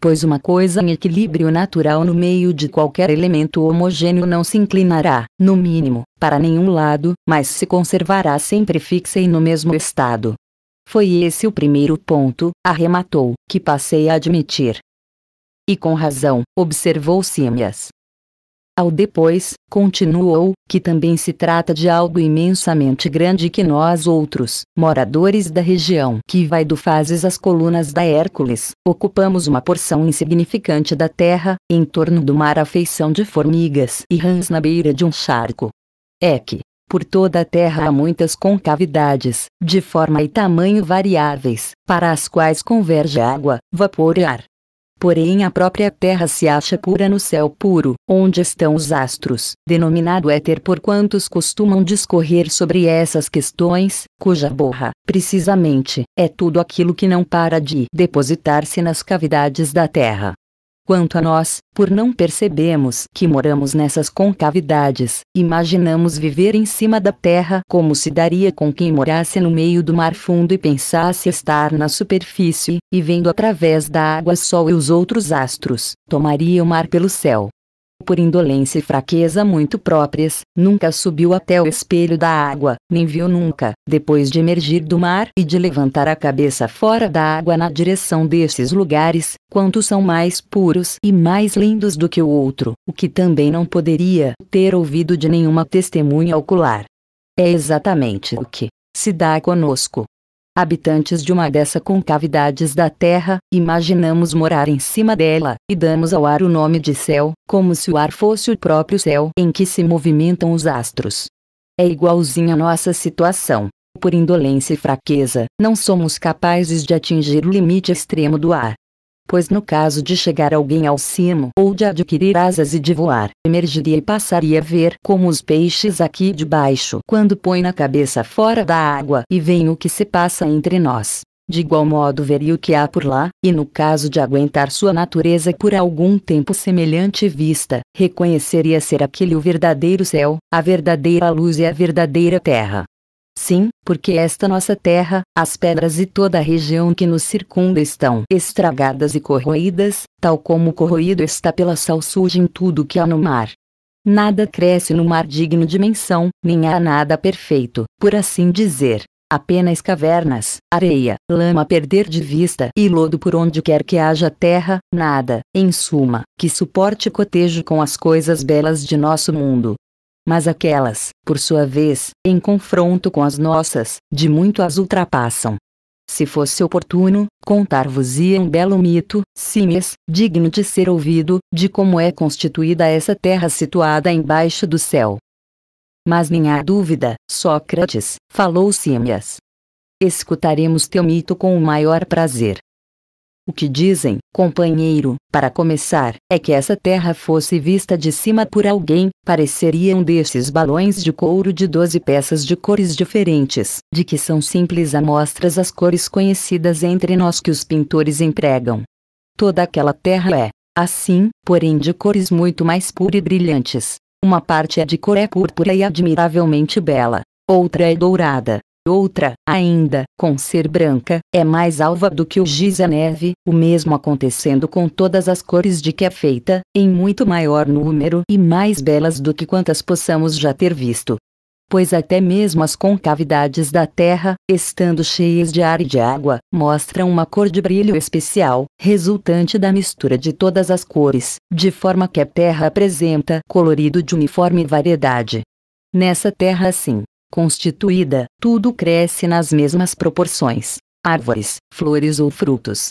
pois uma coisa em equilíbrio natural no meio de qualquer elemento homogêneo não se inclinará, no mínimo, para nenhum lado, mas se conservará sempre fixa e no mesmo estado. Foi esse o primeiro ponto, arrematou, que passei a admitir. E com razão, observou Símias. Ao depois, continuou, que também se trata de algo imensamente grande que nós outros, moradores da região que vai do Fases às colunas da Hércules, ocupamos uma porção insignificante da terra, em torno do mar a feição de formigas e rãs na beira de um charco. É que, por toda a Terra há muitas concavidades, de forma e tamanho variáveis, para as quais converge água, vapor e ar, Porém a própria terra se acha pura no céu puro, onde estão os astros, denominado éter por quantos costumam discorrer sobre essas questões, cuja borra, precisamente, é tudo aquilo que não para de depositar-se nas cavidades da terra, Quanto a nós, por não percebemos que moramos nessas concavidades, imaginamos viver em cima da terra como se daria com quem morasse no meio do mar fundo e pensasse estar na superfície, e vendo através da água sol e os outros astros, tomaria o mar pelo céu por indolência e fraqueza muito próprias, nunca subiu até o espelho da água, nem viu nunca, depois de emergir do mar e de levantar a cabeça fora da água na direção desses lugares, quantos são mais puros e mais lindos do que o outro, o que também não poderia ter ouvido de nenhuma testemunha ocular. É exatamente o que se dá conosco habitantes de uma dessas concavidades da Terra, imaginamos morar em cima dela, e damos ao ar o nome de céu, como se o ar fosse o próprio céu em que se movimentam os astros. É igualzinho a nossa situação. Por indolência e fraqueza, não somos capazes de atingir o limite extremo do ar, pois no caso de chegar alguém ao cimo ou de adquirir asas e de voar, emergiria e passaria a ver como os peixes aqui de baixo quando põe na cabeça fora da água e veem o que se passa entre nós. De igual modo veria o que há por lá, e no caso de aguentar sua natureza por algum tempo semelhante vista, reconheceria ser aquele o verdadeiro céu, a verdadeira luz e a verdadeira terra. Sim, porque esta nossa terra, as pedras e toda a região que nos circunda estão estragadas e corroídas, tal como corroído está pela sal surge tudo que há no mar. Nada cresce no mar digno de menção, nem há nada perfeito, por assim dizer. Apenas cavernas, areia, lama a perder de vista e lodo por onde quer que haja terra, nada, em suma, que suporte cotejo com as coisas belas de nosso mundo mas aquelas, por sua vez, em confronto com as nossas, de muito as ultrapassam. Se fosse oportuno, contar-vos-ia um belo mito, simes, digno de ser ouvido, de como é constituída essa terra situada embaixo do céu. Mas nem há dúvida, Sócrates, falou Símias. Escutaremos teu mito com o maior prazer. O que dizem, companheiro, para começar, é que essa terra fosse vista de cima por alguém, pareceria um desses balões de couro de doze peças de cores diferentes, de que são simples amostras as cores conhecidas entre nós que os pintores empregam. Toda aquela terra é, assim, porém de cores muito mais puras e brilhantes. Uma parte é de cor é púrpura e admiravelmente bela, outra é dourada, Outra, ainda, com ser branca, é mais alva do que o giz a neve, o mesmo acontecendo com todas as cores de que é feita, em muito maior número e mais belas do que quantas possamos já ter visto. Pois até mesmo as concavidades da terra, estando cheias de ar e de água, mostram uma cor de brilho especial, resultante da mistura de todas as cores, de forma que a terra apresenta colorido de uniforme variedade. Nessa terra sim constituída, tudo cresce nas mesmas proporções: árvores, flores ou frutos.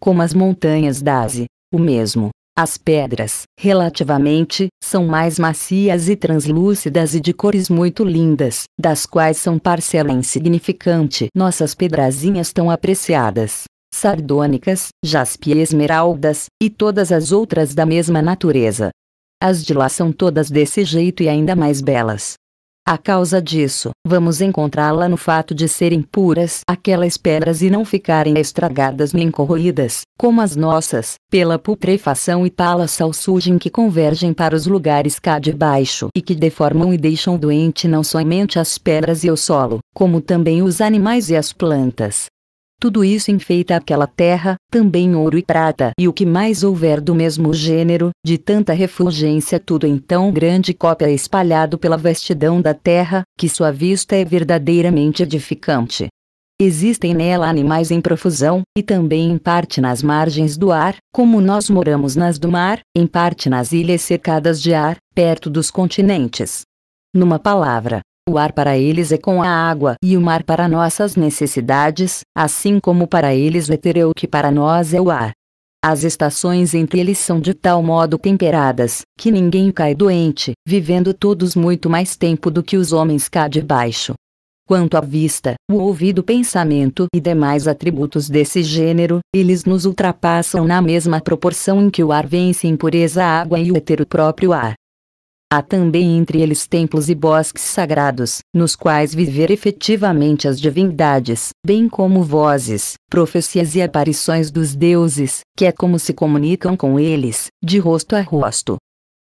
Como as montanhas da Ásia, o mesmo. As pedras, relativamente, são mais macias e translúcidas e de cores muito lindas, das quais são parcela insignificante nossas pedrazinhas tão apreciadas, sardônicas, jaspe e esmeraldas, e todas as outras da mesma natureza. As de lá são todas desse jeito e ainda mais belas. A causa disso, vamos encontrá-la no fato de serem puras aquelas pedras e não ficarem estragadas nem corroídas, como as nossas, pela putrefação e pala sal surgem que convergem para os lugares cá de baixo e que deformam e deixam doente não somente as pedras e o solo, como também os animais e as plantas. Tudo isso enfeita aquela terra, também ouro e prata e o que mais houver do mesmo gênero, de tanta refulgência tudo em tão grande cópia espalhado pela vastidão da terra, que sua vista é verdadeiramente edificante. Existem nela animais em profusão, e também em parte nas margens do ar, como nós moramos nas do mar, em parte nas ilhas cercadas de ar, perto dos continentes. Numa palavra, o ar para eles é com a água e o mar para nossas necessidades, assim como para eles o éter é o que para nós é o ar. As estações entre eles são de tal modo temperadas, que ninguém cai doente, vivendo todos muito mais tempo do que os homens cá de baixo. Quanto à vista, o ouvido, pensamento e demais atributos desse gênero, eles nos ultrapassam na mesma proporção em que o ar vence impureza a água e o éter o próprio ar. Há também entre eles templos e bosques sagrados, nos quais viver efetivamente as divindades, bem como vozes, profecias e aparições dos deuses, que é como se comunicam com eles, de rosto a rosto.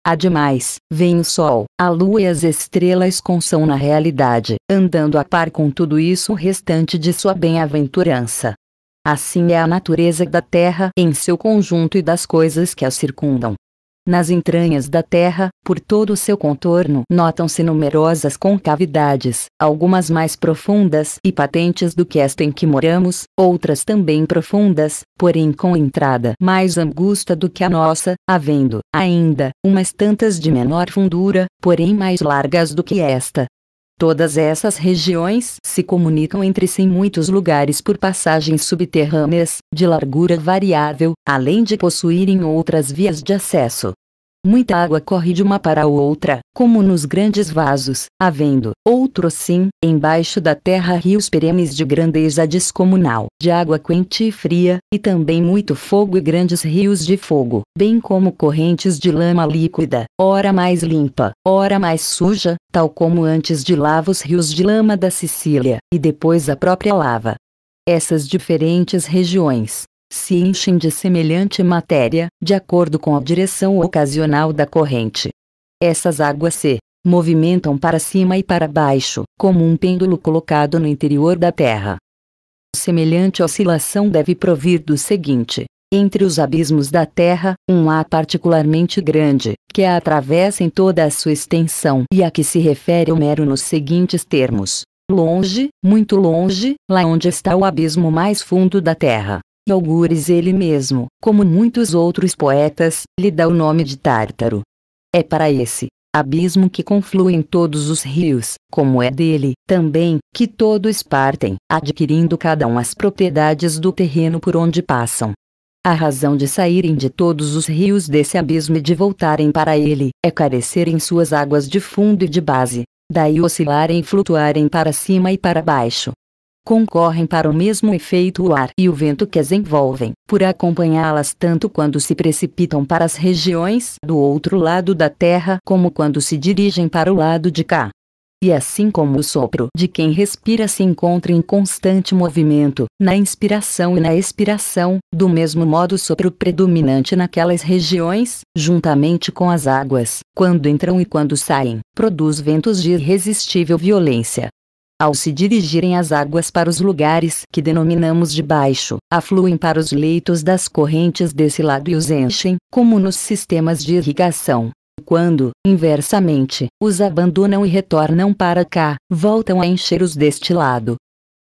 Ademais, vem o sol, a lua e as estrelas com são na realidade, andando a par com tudo isso o restante de sua bem-aventurança. Assim é a natureza da terra em seu conjunto e das coisas que a circundam. Nas entranhas da Terra, por todo o seu contorno, notam-se numerosas concavidades, algumas mais profundas e patentes do que esta em que moramos, outras também profundas, porém com entrada mais angusta do que a nossa, havendo, ainda, umas tantas de menor fundura, porém mais largas do que esta, Todas essas regiões se comunicam entre si em muitos lugares por passagens subterrâneas, de largura variável, além de possuírem outras vias de acesso. Muita água corre de uma para a outra, como nos grandes vasos, havendo, outro sim, embaixo da terra rios perenes de grandeza descomunal, de água quente e fria, e também muito fogo e grandes rios de fogo, bem como correntes de lama líquida, ora mais limpa, ora mais suja, tal como antes de lava os rios de lama da Sicília, e depois a própria lava. Essas diferentes regiões, se enchem de semelhante matéria, de acordo com a direção ocasional da corrente. Essas águas se movimentam para cima e para baixo, como um pêndulo colocado no interior da Terra. Semelhante oscilação deve provir do seguinte: entre os abismos da Terra, um há particularmente grande, que a atravessa em toda a sua extensão e a que se refere Homero nos seguintes termos: longe, muito longe, lá onde está o abismo mais fundo da Terra e algures ele mesmo, como muitos outros poetas, lhe dá o nome de Tártaro. É para esse abismo que confluem todos os rios, como é dele, também, que todos partem, adquirindo cada um as propriedades do terreno por onde passam. A razão de saírem de todos os rios desse abismo e de voltarem para ele, é carecerem suas águas de fundo e de base, daí oscilarem e flutuarem para cima e para baixo, concorrem para o mesmo efeito o ar e o vento que as envolvem, por acompanhá-las tanto quando se precipitam para as regiões do outro lado da terra como quando se dirigem para o lado de cá. E assim como o sopro de quem respira se encontra em constante movimento, na inspiração e na expiração, do mesmo modo o sopro predominante naquelas regiões, juntamente com as águas, quando entram e quando saem, produz ventos de irresistível violência, ao se dirigirem as águas para os lugares que denominamos de baixo, afluem para os leitos das correntes desse lado e os enchem, como nos sistemas de irrigação. Quando, inversamente, os abandonam e retornam para cá, voltam a encher os deste lado.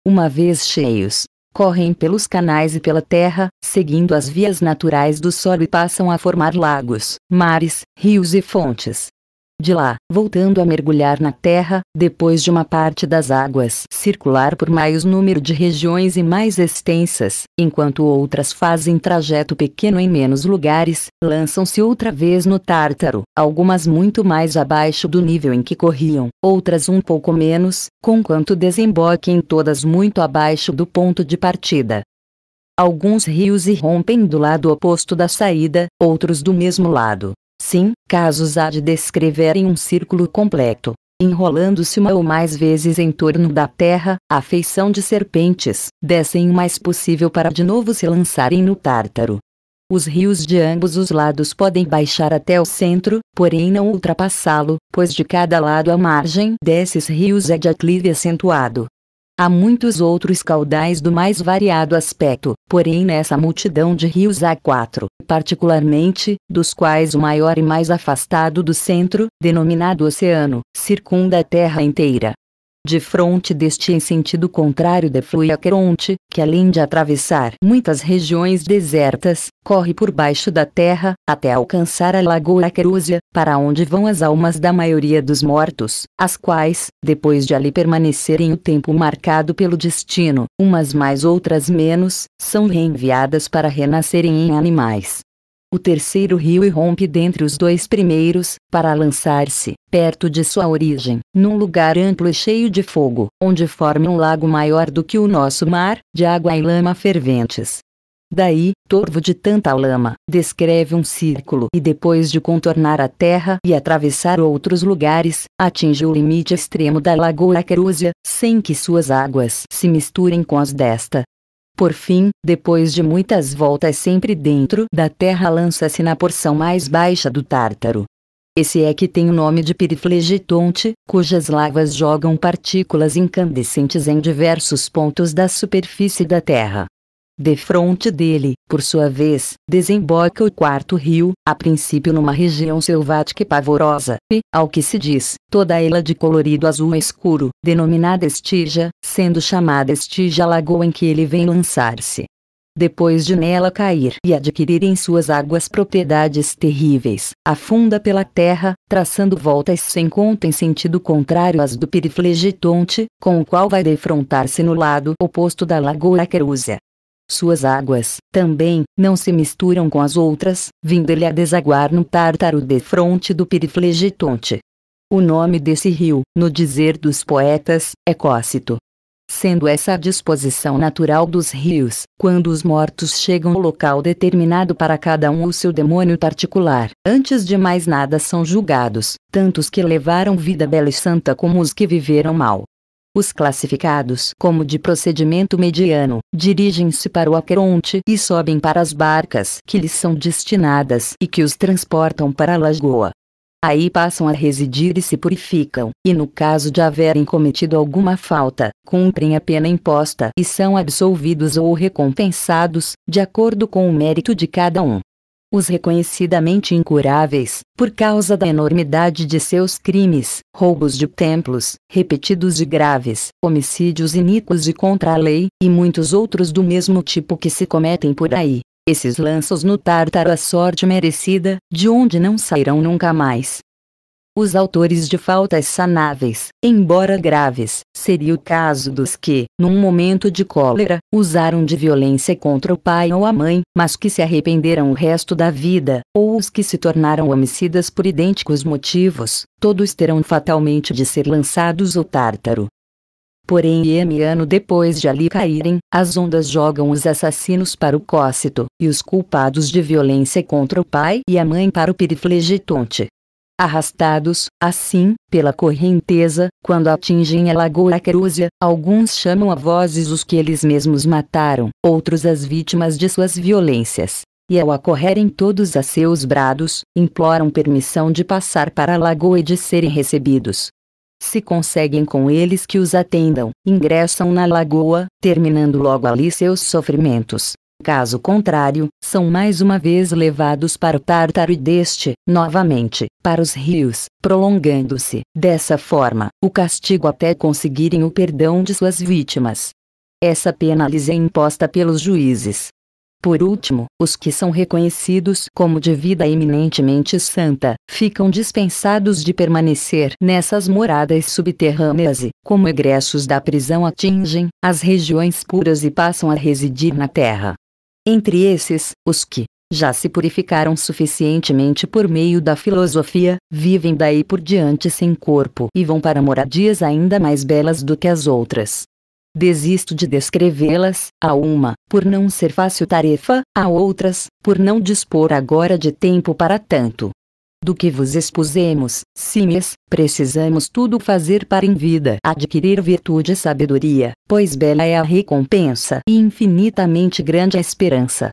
Uma vez cheios, correm pelos canais e pela terra, seguindo as vias naturais do solo e passam a formar lagos, mares, rios e fontes. De lá, voltando a mergulhar na terra, depois de uma parte das águas circular por mais número de regiões e mais extensas, enquanto outras fazem trajeto pequeno em menos lugares, lançam-se outra vez no Tártaro, algumas muito mais abaixo do nível em que corriam, outras um pouco menos, conquanto desemboquem todas muito abaixo do ponto de partida. Alguns rios irrompem do lado oposto da saída, outros do mesmo lado, Sim, casos há de descreverem um círculo completo, enrolando-se uma ou mais vezes em torno da terra, a feição de serpentes, descem o mais possível para de novo se lançarem no Tártaro. Os rios de ambos os lados podem baixar até o centro, porém não ultrapassá-lo, pois de cada lado a margem desses rios é de aclive acentuado, Há muitos outros caudais do mais variado aspecto, porém nessa multidão de rios há quatro, particularmente, dos quais o maior e mais afastado do centro, denominado Oceano, circunda a Terra inteira. De fronte deste em sentido contrário deflui a Queronte, que além de atravessar muitas regiões desertas, corre por baixo da terra, até alcançar a Lagoa Querúsia, para onde vão as almas da maioria dos mortos, as quais, depois de ali permanecerem o tempo marcado pelo destino, umas mais outras menos, são reenviadas para renascerem em animais. O terceiro rio irrompe dentre os dois primeiros, para lançar-se, perto de sua origem, num lugar amplo e cheio de fogo, onde forma um lago maior do que o nosso mar, de água e lama ferventes. Daí, torvo de tanta lama, descreve um círculo e depois de contornar a terra e atravessar outros lugares, atinge o limite extremo da Lagoa Carúzia, sem que suas águas se misturem com as desta, por fim, depois de muitas voltas sempre dentro da terra lança-se na porção mais baixa do Tártaro. Esse é que tem o nome de Piriflegitonte, cujas lavas jogam partículas incandescentes em diversos pontos da superfície da Terra. Defronte dele, por sua vez, desemboca o quarto rio, a princípio numa região selvática e pavorosa, e, ao que se diz, toda ela de colorido azul escuro, denominada Estija, sendo chamada Estija lagoa em que ele vem lançar-se. Depois de nela cair e adquirir em suas águas propriedades terríveis, afunda pela terra, traçando voltas sem conta em sentido contrário às do Periflegitonte, com o qual vai defrontar-se no lado oposto da Lagoa Querúzia. Suas águas, também, não se misturam com as outras, vindo-lhe a desaguar no Tártaro defronte do Piriflegitonte. O nome desse rio, no dizer dos poetas, é Cócito. Sendo essa a disposição natural dos rios, quando os mortos chegam ao local determinado para cada um o seu demônio particular, antes de mais nada são julgados, tanto os que levaram vida bela e santa como os que viveram mal. Os classificados como de procedimento mediano, dirigem-se para o aqueronte e sobem para as barcas que lhes são destinadas e que os transportam para a lagoa. Aí passam a residir e se purificam, e no caso de haverem cometido alguma falta, cumprem a pena imposta e são absolvidos ou recompensados, de acordo com o mérito de cada um os reconhecidamente incuráveis, por causa da enormidade de seus crimes, roubos de templos, repetidos e graves, homicídios iníquos e contra a lei, e muitos outros do mesmo tipo que se cometem por aí. Esses lanços no tártaro a sorte merecida, de onde não sairão nunca mais. Os autores de faltas sanáveis, embora graves, seria o caso dos que, num momento de cólera, usaram de violência contra o pai ou a mãe, mas que se arrependeram o resto da vida, ou os que se tornaram homicidas por idênticos motivos, todos terão fatalmente de ser lançados ao tártaro. Porém, M ano depois de ali caírem, as ondas jogam os assassinos para o cócito, e os culpados de violência contra o pai e a mãe para o periflegitonte. Arrastados, assim, pela correnteza, quando atingem a Lagoa Cruzia, alguns chamam a vozes os que eles mesmos mataram, outros as vítimas de suas violências e ao acorrerem todos a seus brados, imploram permissão de passar para a lagoa e de serem recebidos. Se conseguem com eles que os atendam, ingressam na lagoa, terminando logo ali seus sofrimentos. Caso contrário, são mais uma vez levados para o Tártaro e deste, novamente, para os rios, prolongando-se, dessa forma, o castigo até conseguirem o perdão de suas vítimas. Essa pena lhes é imposta pelos juízes. Por último, os que são reconhecidos como de vida eminentemente santa, ficam dispensados de permanecer nessas moradas subterrâneas e, como egressos da prisão atingem as regiões puras e passam a residir na terra. Entre esses, os que já se purificaram suficientemente por meio da filosofia, vivem daí por diante sem corpo e vão para moradias ainda mais belas do que as outras. Desisto de descrevê-las, a uma, por não ser fácil tarefa, a outras, por não dispor agora de tempo para tanto do que vos expusemos, simes, precisamos tudo fazer para em vida adquirir virtude e sabedoria, pois bela é a recompensa e infinitamente grande a esperança.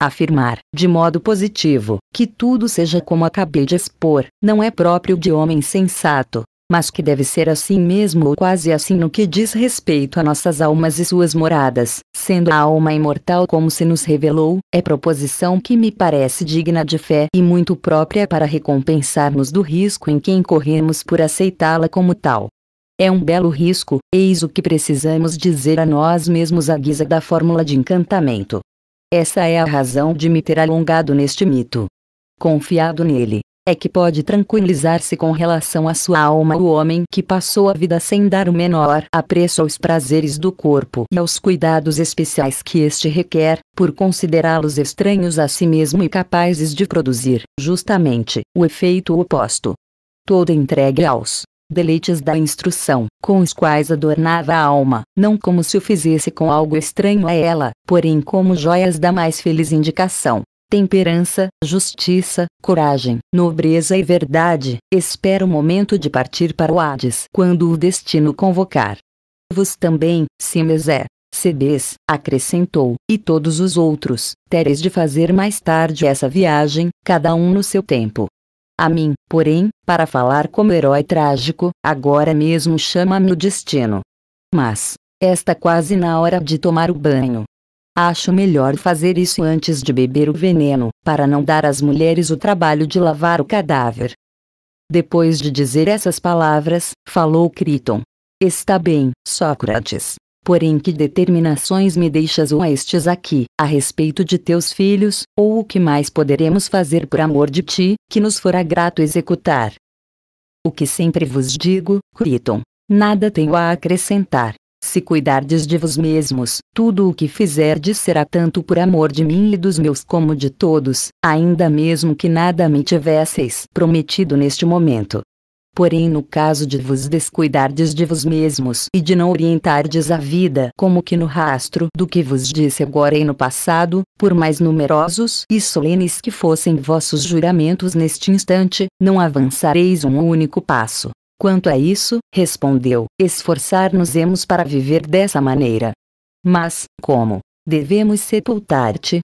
Afirmar, de modo positivo, que tudo seja como acabei de expor, não é próprio de homem sensato, mas que deve ser assim mesmo ou quase assim no que diz respeito a nossas almas e suas moradas, sendo a alma imortal como se nos revelou, é proposição que me parece digna de fé e muito própria para recompensar-nos do risco em que incorremos por aceitá-la como tal. É um belo risco, eis o que precisamos dizer a nós mesmos à guisa da fórmula de encantamento. Essa é a razão de me ter alongado neste mito. Confiado nele, é que pode tranquilizar-se com relação à sua alma o homem que passou a vida sem dar o menor apreço aos prazeres do corpo e aos cuidados especiais que este requer, por considerá-los estranhos a si mesmo e capazes de produzir, justamente, o efeito oposto. Todo entregue aos deleites da instrução, com os quais adornava a alma, não como se o fizesse com algo estranho a ela, porém como joias da mais feliz indicação, temperança, justiça, coragem, nobreza e verdade, espera o momento de partir para o Hades quando o destino convocar. Vos também, Simesé, Cedes, acrescentou, e todos os outros, tereis de fazer mais tarde essa viagem, cada um no seu tempo. A mim, porém, para falar como herói trágico, agora mesmo chama-me o destino. Mas, esta quase na hora de tomar o banho, Acho melhor fazer isso antes de beber o veneno, para não dar às mulheres o trabalho de lavar o cadáver. Depois de dizer essas palavras, falou Criton. Está bem, Sócrates. Porém, que determinações me deixas ou a estes aqui, a respeito de teus filhos, ou o que mais poderemos fazer por amor de ti, que nos fora grato executar? O que sempre vos digo, Criton. Nada tenho a acrescentar, se cuidardes de vos mesmos, tudo o que fizerdes será tanto por amor de mim e dos meus como de todos, ainda mesmo que nada me tivesseis prometido neste momento. Porém, no caso de vos descuidardes de vos mesmos e de não orientardes a vida como que no rastro do que vos disse agora e no passado, por mais numerosos e solenes que fossem vossos juramentos neste instante, não avançareis um único passo. Quanto a isso, respondeu, esforçar-nos-emos para viver dessa maneira. Mas, como? Devemos sepultar-te?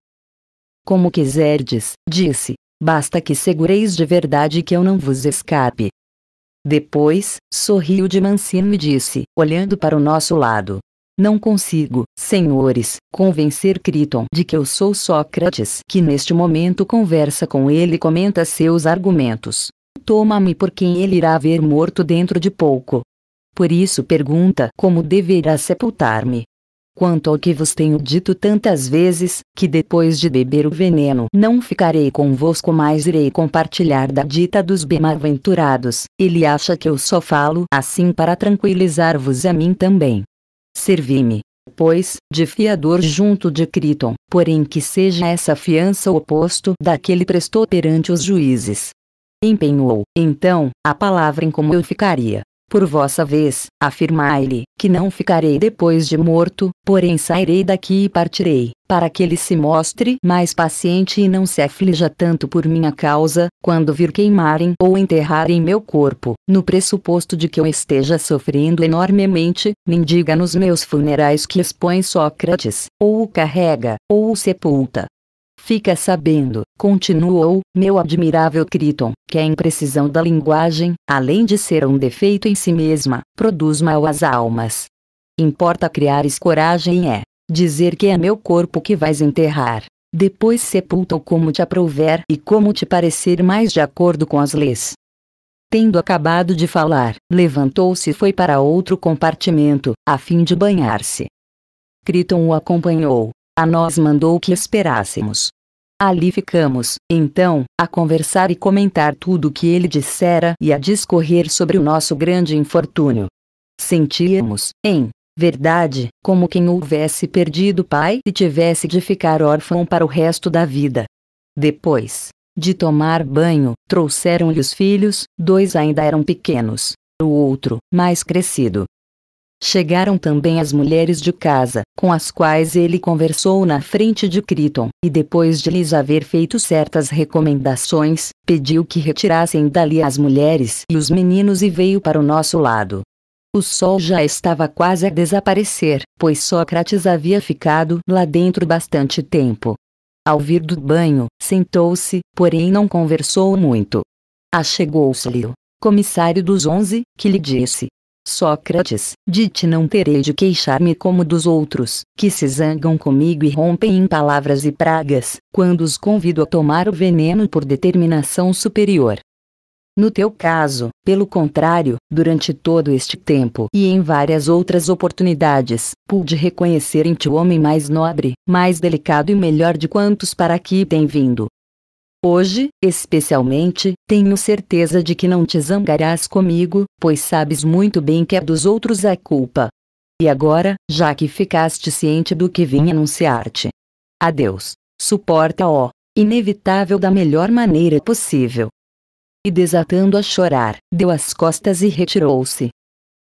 Como quiserdes, disse, basta que segureis de verdade que eu não vos escape. Depois, sorriu de mansinho e disse, olhando para o nosso lado. Não consigo, senhores, convencer Criton de que eu sou Sócrates, que neste momento conversa com ele e comenta seus argumentos toma-me por quem ele irá ver morto dentro de pouco. Por isso pergunta como deverá sepultar-me. Quanto ao que vos tenho dito tantas vezes, que depois de beber o veneno não ficarei convosco mais irei compartilhar da dita dos bem-aventurados, ele acha que eu só falo assim para tranquilizar-vos a mim também. Servi-me, pois, de fiador junto de Criton, porém que seja essa fiança o oposto da que ele prestou perante os juízes, empenhou, então, a palavra em como eu ficaria. Por vossa vez, afirmai-lhe, que não ficarei depois de morto, porém sairei daqui e partirei, para que ele se mostre mais paciente e não se aflija tanto por minha causa, quando vir queimarem ou enterrarem meu corpo, no pressuposto de que eu esteja sofrendo enormemente, nem diga nos meus funerais que expõe Sócrates, ou o carrega, ou o sepulta, Fica sabendo, continuou, meu admirável Criton, que a imprecisão da linguagem, além de ser um defeito em si mesma, produz mal às almas. Importa criares coragem é dizer que é meu corpo que vais enterrar. Depois sepulta-o como te aprouver e como te parecer mais de acordo com as leis. Tendo acabado de falar, levantou-se e foi para outro compartimento, a fim de banhar-se. Criton o acompanhou. A nós mandou que esperássemos. Ali ficamos, então, a conversar e comentar tudo o que ele dissera e a discorrer sobre o nosso grande infortúnio. Sentíamos, em verdade, como quem houvesse perdido pai e tivesse de ficar órfão para o resto da vida. Depois de tomar banho, trouxeram-lhe os filhos, dois ainda eram pequenos, o outro, mais crescido, Chegaram também as mulheres de casa, com as quais ele conversou na frente de Criton, e depois de lhes haver feito certas recomendações, pediu que retirassem dali as mulheres e os meninos e veio para o nosso lado. O sol já estava quase a desaparecer, pois Sócrates havia ficado lá dentro bastante tempo. Ao vir do banho, sentou-se, porém não conversou muito. Achegou-se-lhe o comissário dos onze, que lhe disse: Sócrates, de ti não terei de queixar-me como dos outros, que se zangam comigo e rompem em palavras e pragas, quando os convido a tomar o veneno por determinação superior. No teu caso, pelo contrário, durante todo este tempo e em várias outras oportunidades, pude reconhecer em ti o homem mais nobre, mais delicado e melhor de quantos para aqui têm vindo. Hoje, especialmente, tenho certeza de que não te zangarás comigo, pois sabes muito bem que é dos outros a culpa. E agora, já que ficaste ciente do que vim anunciar-te. Adeus. Suporta-o, inevitável da melhor maneira possível. E desatando a chorar, deu as costas e retirou-se.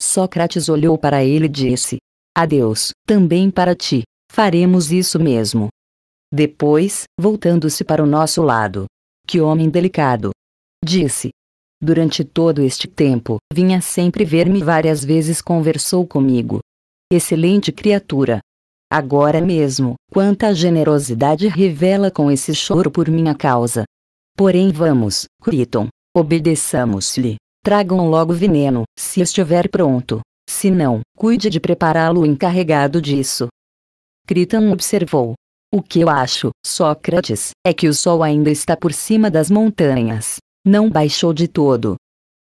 Sócrates olhou para ele e disse: Adeus, também para ti, faremos isso mesmo. Depois, voltando-se para o nosso lado, que homem delicado! Disse. Durante todo este tempo, vinha sempre ver-me várias vezes conversou comigo. Excelente criatura! Agora mesmo, quanta generosidade revela com esse choro por minha causa! Porém vamos, Criton, obedeçamos-lhe. Tragam logo veneno, se estiver pronto. Se não, cuide de prepará-lo encarregado disso. Criton observou, o que eu acho, Sócrates, é que o sol ainda está por cima das montanhas. Não baixou de todo.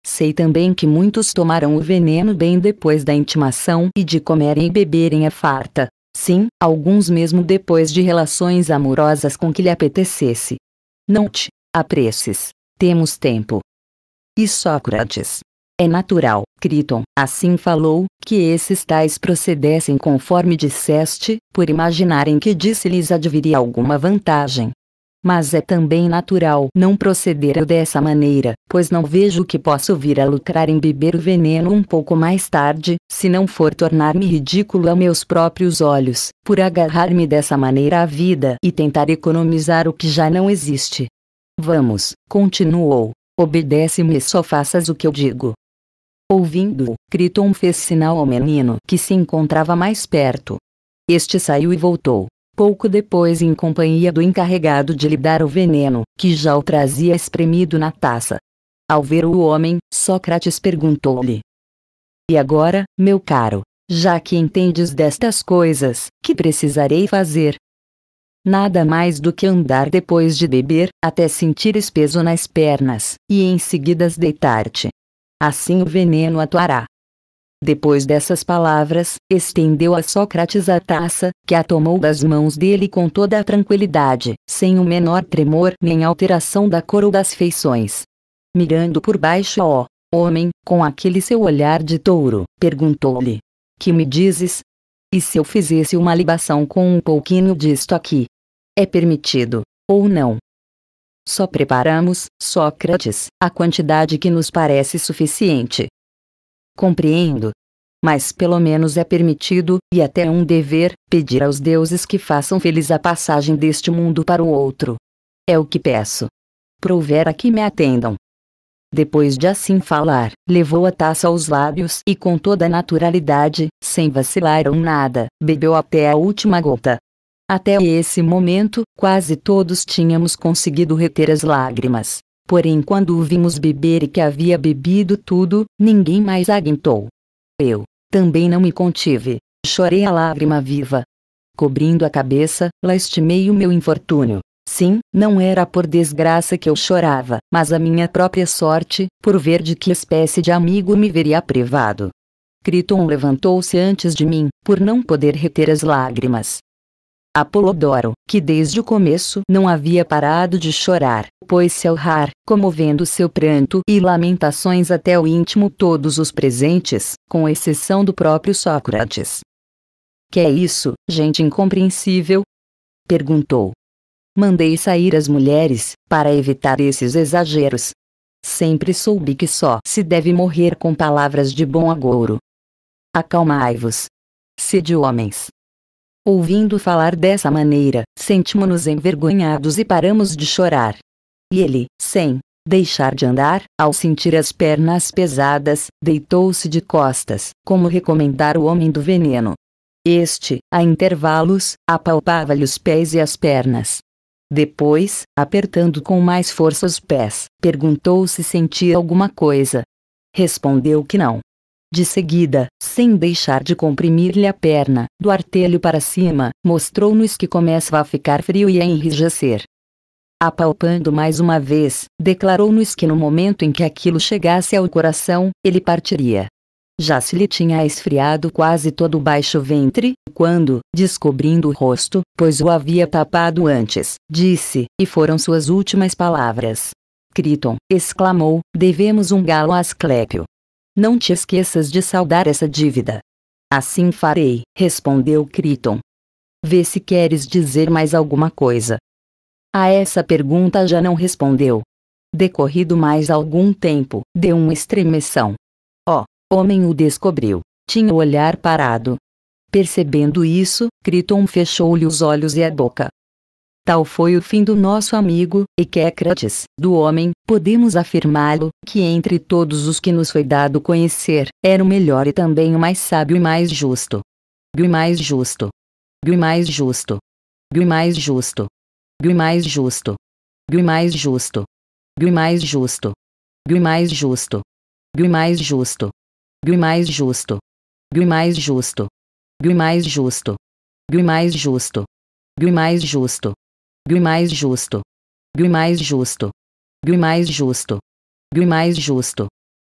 Sei também que muitos tomaram o veneno bem depois da intimação e de comerem e beberem a farta. Sim, alguns mesmo depois de relações amorosas com que lhe apetecesse. Não te apresses, Temos tempo. E Sócrates, é natural, Criton, assim falou, que esses tais procedessem conforme disseste, por imaginarem que disse-lhes adviria alguma vantagem. Mas é também natural não proceder eu dessa maneira, pois não vejo que posso vir a lucrar em beber o veneno um pouco mais tarde, se não for tornar-me ridículo a meus próprios olhos, por agarrar-me dessa maneira à vida e tentar economizar o que já não existe. Vamos, continuou, obedece-me e só faças o que eu digo. Ouvindo-o, Criton fez sinal ao menino que se encontrava mais perto. Este saiu e voltou, pouco depois em companhia do encarregado de lhe dar o veneno, que já o trazia espremido na taça. Ao ver o homem, Sócrates perguntou-lhe: E agora, meu caro, já que entendes destas coisas, que precisarei fazer? Nada mais do que andar depois de beber, até sentir peso nas pernas, e em seguida deitar-te. Assim o veneno atuará. Depois dessas palavras, estendeu a Sócrates a taça, que a tomou das mãos dele com toda a tranquilidade, sem o menor tremor nem alteração da cor ou das feições. Mirando por baixo ó, homem, com aquele seu olhar de touro, perguntou-lhe: Que me dizes? E se eu fizesse uma libação com um pouquinho disto aqui? É permitido, ou não? Só preparamos, Sócrates, a quantidade que nos parece suficiente. Compreendo. Mas pelo menos é permitido, e até um dever, pedir aos deuses que façam feliz a passagem deste mundo para o outro. É o que peço. Provera que me atendam. Depois de assim falar, levou a taça aos lábios e com toda naturalidade, sem vacilar ou nada, bebeu até a última gota. Até esse momento, quase todos tínhamos conseguido reter as lágrimas. Porém, quando o vimos beber e que havia bebido tudo, ninguém mais aguentou. Eu também não me contive. Chorei a lágrima viva. Cobrindo a cabeça, lastimei o meu infortúnio. Sim, não era por desgraça que eu chorava, mas a minha própria sorte, por ver de que espécie de amigo me veria privado. Criton levantou-se antes de mim, por não poder reter as lágrimas. Apolodoro, que desde o começo não havia parado de chorar, pôs-se a urrar, comovendo seu pranto e lamentações até o íntimo todos os presentes, com exceção do próprio Sócrates. Que é isso, gente incompreensível? perguntou. Mandei sair as mulheres, para evitar esses exageros. Sempre soube que só se deve morrer com palavras de bom agouro. Acalmai-vos. Sede homens. Ouvindo falar dessa maneira, sentimos-nos envergonhados e paramos de chorar. E ele, sem deixar de andar, ao sentir as pernas pesadas, deitou-se de costas, como recomendar o homem do veneno. Este, a intervalos, apalpava-lhe os pés e as pernas. Depois, apertando com mais força os pés, perguntou se sentia alguma coisa. Respondeu que não. De seguida, sem deixar de comprimir-lhe a perna, do artelho para cima, mostrou-nos que começa a ficar frio e a enrijecer. Apalpando mais uma vez, declarou-nos que no momento em que aquilo chegasse ao coração, ele partiria. Já se lhe tinha esfriado quase todo o baixo ventre, quando, descobrindo o rosto, pois o havia tapado antes, disse, e foram suas últimas palavras. Criton, exclamou, devemos um galo a Asclépio. Não te esqueças de saldar essa dívida. Assim farei, respondeu Criton. Vê se queres dizer mais alguma coisa. A essa pergunta já não respondeu. Decorrido mais algum tempo, deu uma estremeção. Ó, oh, homem o descobriu, tinha o olhar parado. Percebendo isso, Criton fechou-lhe os olhos e a boca, Tal foi o fim do nosso amigo, Equécrates, do homem, podemos afirmá-lo, que entre todos os que nos foi dado conhecer, era o melhor e também o mais sábio e mais justo. E mais justo. E mais justo. E mais justo. E mais justo. E mais justo. E mais justo. E mais justo. E mais justo. E mais justo. E mais justo. E mais justo. E mais justo. E mais justo. Gui mais justo. Gui mais justo. Gui mais justo. Gui mais justo.